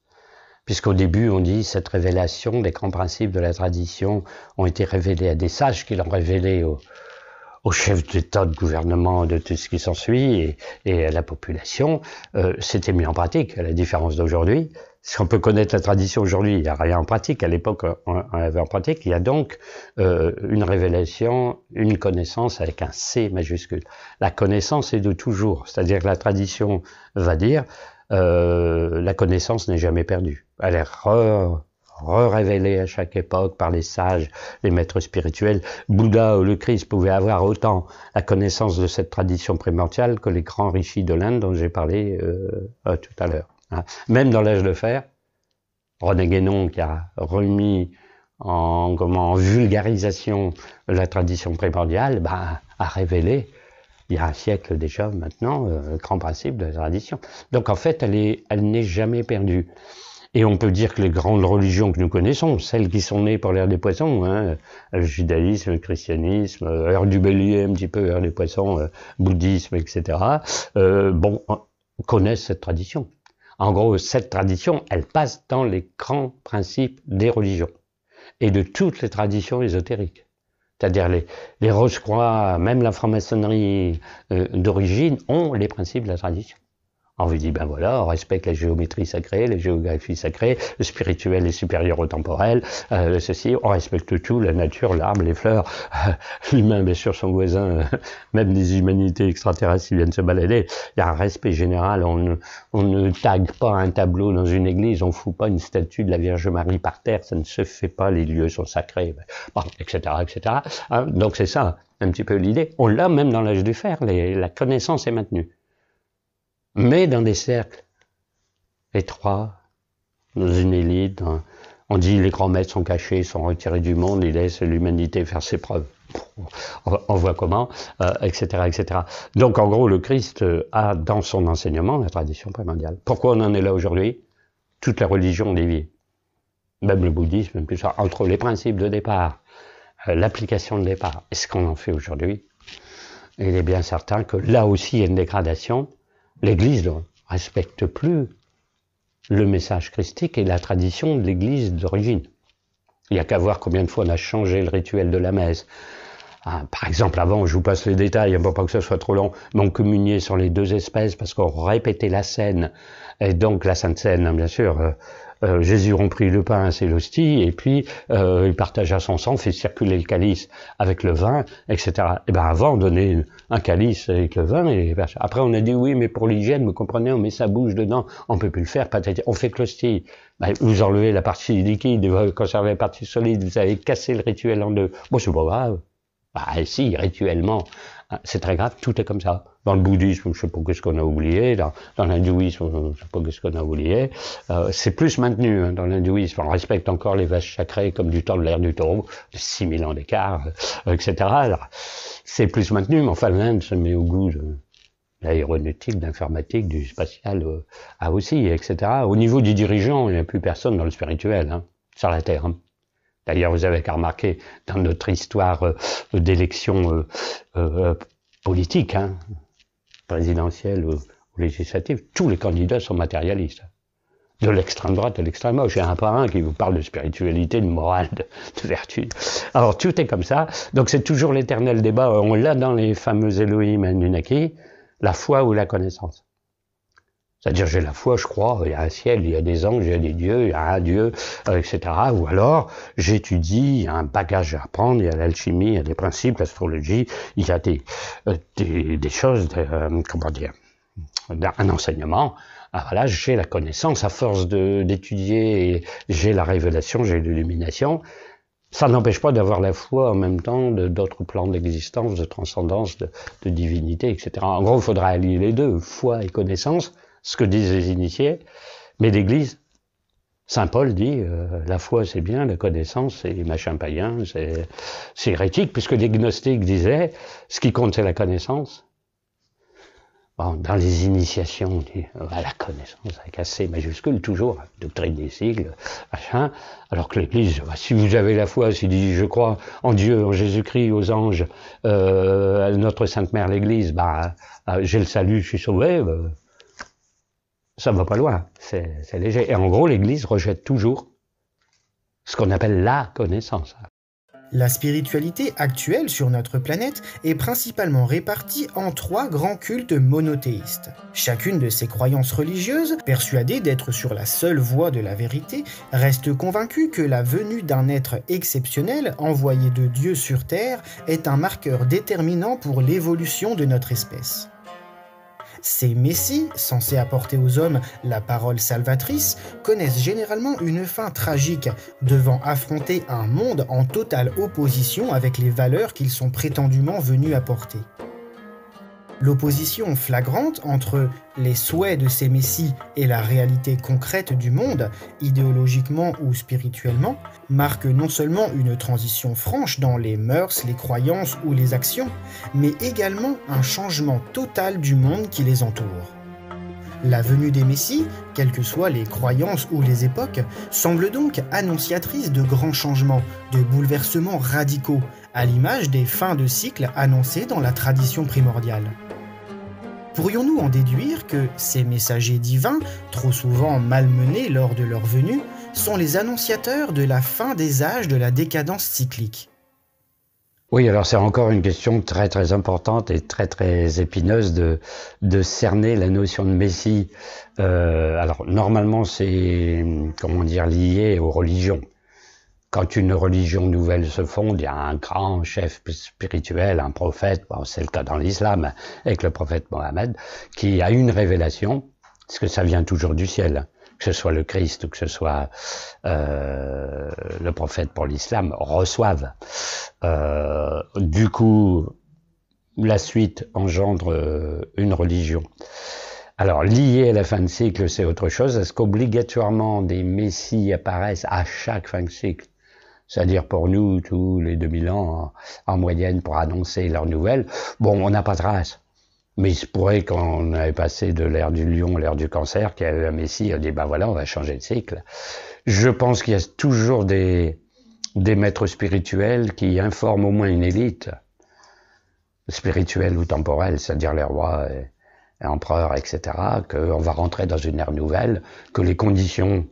Puisqu'au début, on dit cette révélation, les grands principes de la tradition ont été révélés à des sages qui l'ont révélé aux, chefs d'État, de gouvernement, de tout ce qui s'ensuit et, et à la population. Euh, c'était mis en pratique, à la différence d'aujourd'hui. Si on peut connaître la tradition aujourd'hui, il n'y a rien en pratique. À l'époque, on, on avait en pratique. Il y a donc euh, une révélation, une connaissance avec un C majuscule. La connaissance est de toujours. C'est-à-dire que la tradition va dire euh, la connaissance n'est jamais perdue. Elle est re, re révélée à chaque époque par les sages, les maîtres spirituels. Bouddha ou le Christ pouvaient avoir autant la connaissance de cette tradition primordiale que les grands rishis de l'Inde dont j'ai parlé euh, euh, tout à l'heure. Hein. Même dans l'âge de fer, René Guénon qui a remis en, comment, vulgarisation la tradition primordiale, bah, a révélé il y a un siècle déjà maintenant, le euh, grand principe de la tradition. Donc en fait, elle n'est elle jamais perdue. Et on peut dire que les grandes religions que nous connaissons, celles qui sont nées par l'ère des poissons, hein, le judaïsme, le christianisme, euh, l'ère du bélier un petit peu, l'ère des poissons, le euh, bouddhisme, etc., euh, bon, connaissent cette tradition. En gros, cette tradition, elle passe dans les grands principes des religions et de toutes les traditions ésotériques. C'est-à-dire les, les Rose-Croix, même la franc-maçonnerie d'origine, ont les principes de la tradition. On vous dit, ben voilà, on respecte la géométrie sacrée, la géographie sacrée, le spirituel est supérieur au temporel, euh, ceci, on respecte tout, la nature, l'arbre, les fleurs, l'humain, bien sûr, son voisin, même des humanités extraterrestres qui viennent se balader. Il y a un respect général, on ne, on tague pas un tableau dans une église, on fout pas une statue de la Vierge Marie par terre, ça ne se fait pas, les lieux sont sacrés, etc., ben, etc. Hein, donc c'est ça, un petit peu l'idée. On l'a même dans l'âge du fer, les, la connaissance est maintenue mais dans des cercles étroits, dans une élite. Hein, on dit les grands maîtres sont cachés, sont retirés du monde, ils laissent l'humanité faire ses preuves. On voit comment, etc., euh, etc. Donc en gros, le Christ euh, a dans son enseignement la tradition primordiale. Pourquoi on en est là aujourd'hui Toute la religion dévie, Même le bouddhisme, même plus entre les principes de départ, euh, l'application de départ et ce qu'on en fait aujourd'hui, il est bien certain que là aussi il y a une dégradation L'Église ne respecte plus le message christique et la tradition de l'Église d'origine. Il n'y a qu'à voir combien de fois on a changé le rituel de la messe. Ah, par exemple, avant, je vous passe les détails, hein, pour pas que ce soit trop long, mais on communiait sur les deux espèces parce qu'on répétait la scène. Et donc, la Sainte scène, hein, bien sûr, euh, euh, Jésus rompit le pain, c'est l'hostie, et puis euh, il partagea son sang, fait circuler le calice avec le vin, etc. Et ben avant, on donnait un calice avec le vin, et ben, après on a dit oui, mais pour l'hygiène, vous comprenez, on met sa bouche dedans, on peut plus le faire, on fait que l'hostie. Ben, vous enlevez la partie liquide, vous conservez la partie solide, vous avez cassé le rituel en deux. Bon, c'est pas grave. Bah si, rituellement, ah, c'est très grave, tout est comme ça. Dans le bouddhisme, je ne sais pas qu'est-ce qu'on a oublié, dans, l'hindouisme, je ne sais pas qu'est-ce qu'on a oublié. Euh, c'est plus maintenu hein, dans l'hindouisme, on respecte encore les vaches sacrées comme du temps de l'ère du taureau, 6000 ans d'écart, euh, etc. C'est plus maintenu, mais enfin l'Inde se met au goût de l'aéronautique, d'informatique, du spatial euh, ah aussi, etc. Au niveau du dirigeant, il n'y a plus personne dans le spirituel, hein, sur la Terre. Hein. D'ailleurs, vous avez remarqué dans notre histoire euh, d'élections d'élection euh, euh, politique, hein, présidentielle ou législative, tous les candidats sont matérialistes. De l'extrême droite à l'extrême gauche. il un par un qui vous parle de spiritualité, de morale, de, vertu. Alors tout est comme ça. Donc c'est toujours l'éternel débat. On l'a dans les fameux Elohim Nunaki, la foi ou la connaissance. C'est-à-dire, j'ai la foi, je crois, il y a un ciel, il y a des anges, il y a des dieux, il y a un dieu, euh, etc. Ou alors, j'étudie, il y a un bagage à apprendre, il y a l'alchimie, il y a des principes, l'astrologie, il y a des, euh, choses, euh, comment dire, un enseignement. Ah, voilà, j'ai la connaissance, à force d'étudier, j'ai la révélation, j'ai l'illumination. Ça n'empêche pas d'avoir la foi en même temps de d'autres plans d'existence, de transcendance, de, de, divinité, etc. En gros, il faudra allier les deux, foi et connaissance ce que disent les initiés, mais l'Église, Saint Paul dit euh, la foi c'est bien, la connaissance c'est machin païen, c'est hérétique, puisque les gnostiques disaient ce qui compte c'est la connaissance. dans les initiations, on dit euh, la connaissance avec assez majuscule, toujours, doctrine des sigles, machin. Alors que l'Église, bah, si vous avez la foi, si dit je crois en Dieu, en Jésus-Christ, aux anges, euh, à notre Sainte Mère l'Église, bah, j'ai le salut, je suis sauvé, ça ne va pas loin, c'est léger. Et en gros, l'Église rejette toujours ce qu'on appelle la connaissance. La spiritualité actuelle sur notre planète est principalement répartie en trois grands cultes monothéistes. Chacune de ces croyances religieuses, persuadée d'être sur la seule voie de la vérité, reste convaincue que la venue d'un être exceptionnel envoyé de Dieu sur Terre est un marqueur déterminant pour l'évolution de notre espèce. Ces messies, censés apporter aux hommes la parole salvatrice, connaissent généralement une fin tragique, devant affronter un monde en totale opposition avec les valeurs qu'ils sont prétendument venus apporter. L'opposition flagrante entre les souhaits de ces messies et la réalité concrète du monde, idéologiquement ou spirituellement, marque non seulement une transition franche dans les mœurs, les croyances ou les actions, mais également un changement total du monde qui les entoure. La venue des messies, quelles que soient les croyances ou les époques, semble donc annonciatrice de grands changements, de bouleversements radicaux, à l'image des fins de cycle annoncées dans la tradition primordiale. Pourrions-nous en déduire que ces messagers divins, trop souvent malmenés lors de leur venue, sont les annonciateurs de la fin des âges de la décadence cyclique oui, alors c'est encore une question très très importante et très très épineuse de, cerner la notion de Messie. Euh, alors normalement c'est comment dire lié aux religions quand une religion nouvelle se fonde, il y a un grand chef spirituel, un prophète, c'est le cas dans l'islam, avec le prophète Mohammed, qui a une révélation, parce que ça vient toujours du ciel, que ce soit le Christ ou que ce soit euh, le prophète pour l'islam, reçoivent. Euh, du coup, la suite engendre une religion. Alors, lié à la fin de cycle, c'est autre chose. Est-ce qu'obligatoirement des messies apparaissent à chaque fin de cycle c'est-à-dire pour nous tous les 2000 ans en, moyenne pour annoncer leur nouvelle, Bon, on n'a pas de race. Mais il se pourrait qu'on avait passé de l'ère du lion à l'ère du cancer, qu'il y avait un messie, on dit, ben voilà, on va changer de cycle. Je pense qu'il y a toujours des, des maîtres spirituels qui informent au moins une élite, spirituelle ou temporelle, c'est-à-dire les rois et, empereurs, etc., qu'on va rentrer dans une ère nouvelle, que les conditions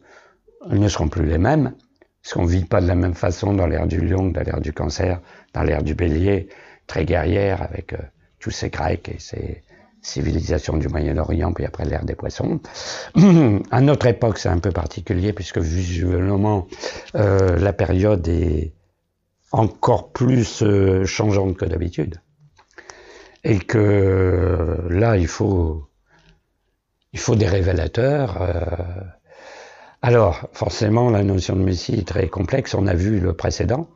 ne seront plus les mêmes, parce qu'on ne vit pas de la même façon dans l'ère du lion dans l'ère du cancer, dans l'ère du bélier, très guerrière avec euh, tous ces grecs et ces civilisations du Moyen-Orient, puis après l'ère des poissons. à notre époque, c'est un peu particulier, puisque visuellement, euh, la période est encore plus euh, changeante que d'habitude. Et que euh, là, il faut, il faut des révélateurs alors, forcément, la notion de Messie est très complexe. On a vu le précédent.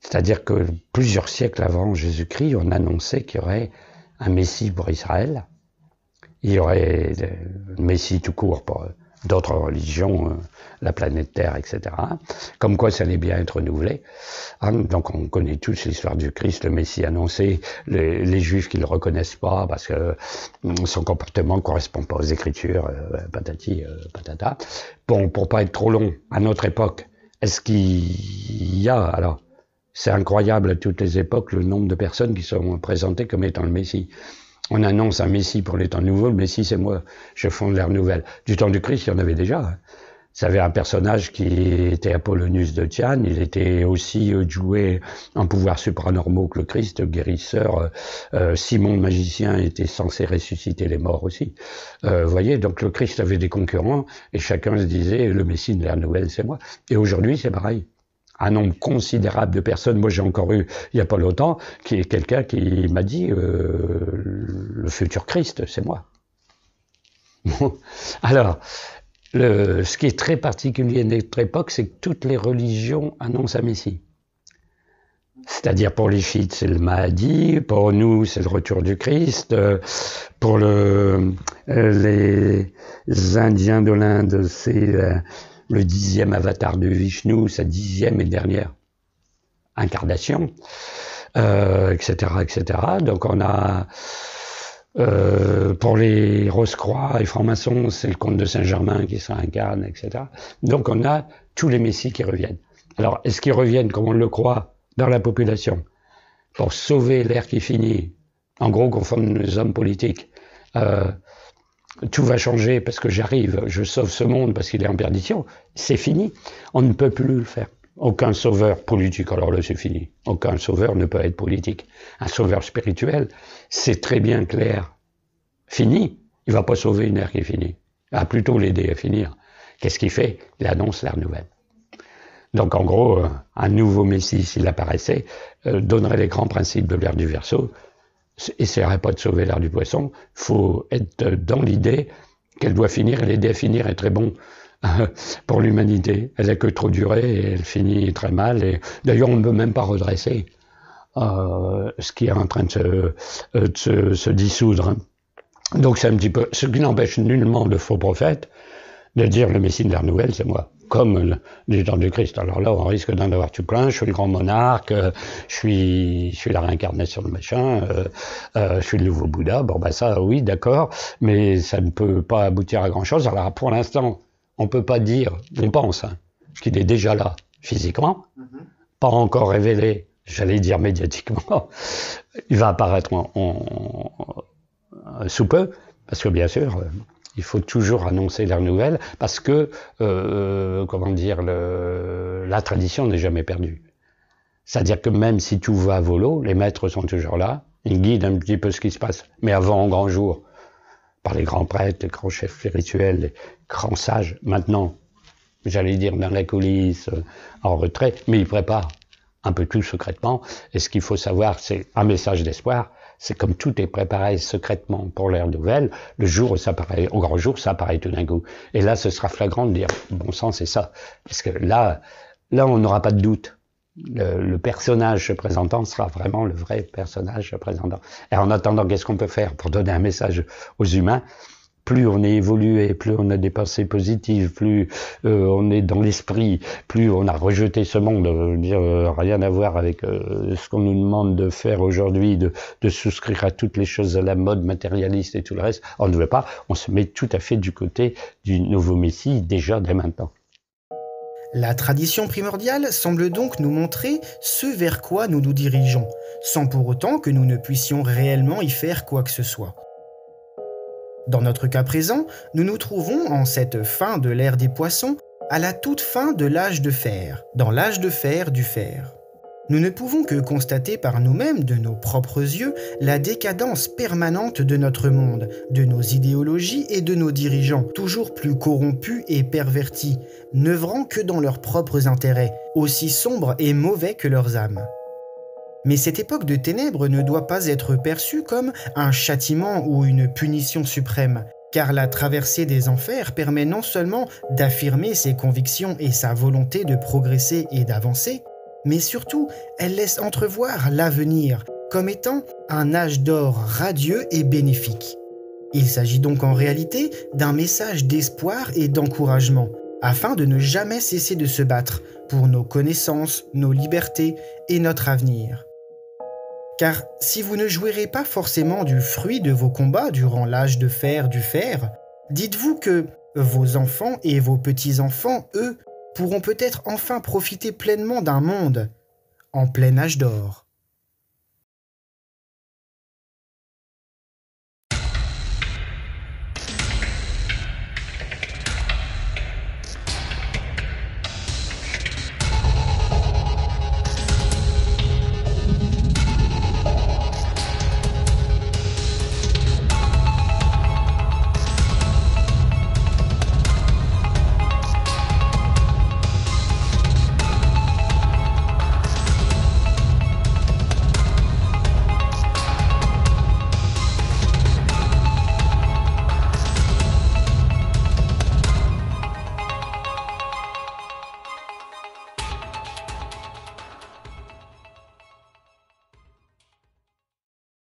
C'est-à-dire que plusieurs siècles avant Jésus-Christ, on annonçait qu'il y aurait un Messie pour Israël. Il y aurait un Messie tout court pour d'autres religions euh, la planète Terre, etc. Comme quoi ça allait bien être renouvelé. Hein. donc on connaît tous l'histoire du Christ, le Messie annoncé, les, Juifs qui ne le reconnaissent pas parce que mm, son comportement ne correspond pas aux Écritures, euh, patati, euh, patata. Bon, pour pas être trop long, à notre époque, est-ce qu'il y a, alors, c'est incroyable à toutes les époques le nombre de personnes qui sont présentées comme étant le Messie. On annonce un Messie pour les temps nouveaux, le Messie c'est moi, je fonde l'ère nouvelle. Du temps du Christ, il y en avait déjà. Hein ça avait un personnage qui était Apollonius de Tiane. Il était aussi euh, joué en pouvoir supranormaux que le Christ, guérisseur. Euh, euh, Simon, magicien, était censé ressusciter les morts aussi. Vous voyez, donc le Christ avait des concurrents et chacun se disait le Messie de la nouvelle, c'est moi. Et aujourd'hui, c'est pareil un nombre considérable de personnes. Moi, j'ai encore eu, il n'y a pas longtemps, qui est quelqu'un qui m'a dit le futur Christ, c'est moi. Bon. Alors, ce qui est très particulier de notre époque, c'est que toutes les religions annoncent un Messie. C'est-à-dire pour les chiites, c'est le Mahdi, pour nous, c'est le retour du Christ, euh, pour le, euh, les Indiens de l'Inde, c'est euh, le, dixième avatar de Vishnu, sa dixième et dernière incarnation, etc., etc. Donc on a euh, pour les Rose-Croix et francs-maçons, c'est le comte de Saint-Germain qui se réincarne, etc. Donc on a tous les messies qui reviennent. Alors, est-ce qu'ils reviennent, comme on le croit, dans la population, pour sauver l'air qui finit En gros, conforme nos hommes politiques, euh, tout va changer parce que j'arrive, je sauve ce monde parce qu'il est en perdition. C'est fini. On ne peut plus le faire. Aucun sauveur politique, alors là c'est fini. Aucun sauveur ne peut être politique. Un sauveur spirituel, c'est très bien clair. Fini. Il va pas sauver une ère qui est finie. Il va plutôt l'aider à finir. Qu'est-ce qu'il fait Il annonce l'ère nouvelle. Donc en gros, euh, un nouveau Messie, s'il apparaissait, euh, donnerait les grands principes de l'ère du Verseau. Essaierait pas de sauver l'ère du poisson. Faut être dans l'idée qu'elle doit finir. l'aider à finir est très bon. pour l'humanité. Elle n'a que trop duré et elle finit très mal. Et d'ailleurs, on ne peut même pas redresser euh, ce qui est en train de euh, se, dissoudre. Donc c'est un petit peu ce qui n'empêche nullement de faux prophètes de dire le Messie de la nouvelle, c'est moi. Comme les gens du Christ. Alors là, on risque d'en avoir tout plein. Je suis le grand monarque, euh, je suis, je suis la réincarnation de machin, je suis le nouveau Bouddha. Bon, bah ben ça, oui, d'accord, mais ça ne peut pas aboutir à grand chose. Alors pour l'instant, on ne peut pas dire, on pense, hein, qu'il est déjà là physiquement, mhm. pas encore révélé, j'allais dire médiatiquement, il va apparaître en, sous peu, parce que bien sûr, euh, il faut toujours annoncer la nouvelle, parce que, euh, euh, comment dire, la tradition n'est jamais perdue. C'est-à-dire que même si tout va à volo, les maîtres sont toujours là, ils guident un petit peu ce qui se passe, mais avant, en grand jour, par les grands prêtres, les grands chefs spirituels, grand sage maintenant, j'allais dire dans la coulisse, euh, en retrait, mais il prépare un peu tout secrètement. Et ce qu'il faut savoir, c'est un message d'espoir. C'est comme tout est préparé secrètement pour l'ère nouvelle, le jour où ça apparaît, au grand jour, ça apparaît tout d'un coup. Et là, ce sera flagrant de dire, bon sens, c'est ça. Parce que là, là, on n'aura pas de doute. Le, personnage se présentant sera vraiment le vrai personnage se présentant. Et en attendant, qu'est-ce qu'on peut faire pour donner un message aux humains plus on est évolué, plus on a des pensées positives, plus euh, on est dans l'esprit, plus on a rejeté ce monde. Euh, rien à voir avec euh, ce qu'on nous demande de faire aujourd'hui, de, de, souscrire à toutes les choses à la mode matérialiste et tout le reste. On ne veut pas, on se met tout à fait du côté du nouveau Messie déjà dès maintenant. La tradition primordiale semble donc nous montrer ce vers quoi nous nous dirigeons, sans pour autant que nous ne puissions réellement y faire quoi que ce soit. Dans notre cas présent, nous nous trouvons en cette fin de l'ère des poissons à la toute fin de l'âge de fer, dans l'âge de fer du fer. Nous ne pouvons que constater par nous-mêmes, de nos propres yeux, la décadence permanente de notre monde, de nos idéologies et de nos dirigeants, toujours plus corrompus et pervertis, n'œuvrant que dans leurs propres intérêts, aussi sombres et mauvais que leurs âmes. Mais cette époque de ténèbres ne doit pas être perçue comme un châtiment ou une punition suprême, car la traversée des enfers permet non seulement d'affirmer ses convictions et sa volonté de progresser et d'avancer, mais surtout elle laisse entrevoir l'avenir comme étant un âge d'or radieux et bénéfique. Il s'agit donc en réalité d'un message d'espoir et d'encouragement, afin de ne jamais cesser de se battre pour nos connaissances, nos libertés et notre avenir. Car si vous ne jouirez pas forcément du fruit de vos combats durant l'âge de fer du fer, dites-vous que vos enfants et vos petits-enfants, eux, pourront peut-être enfin profiter pleinement d'un monde en plein âge d'or.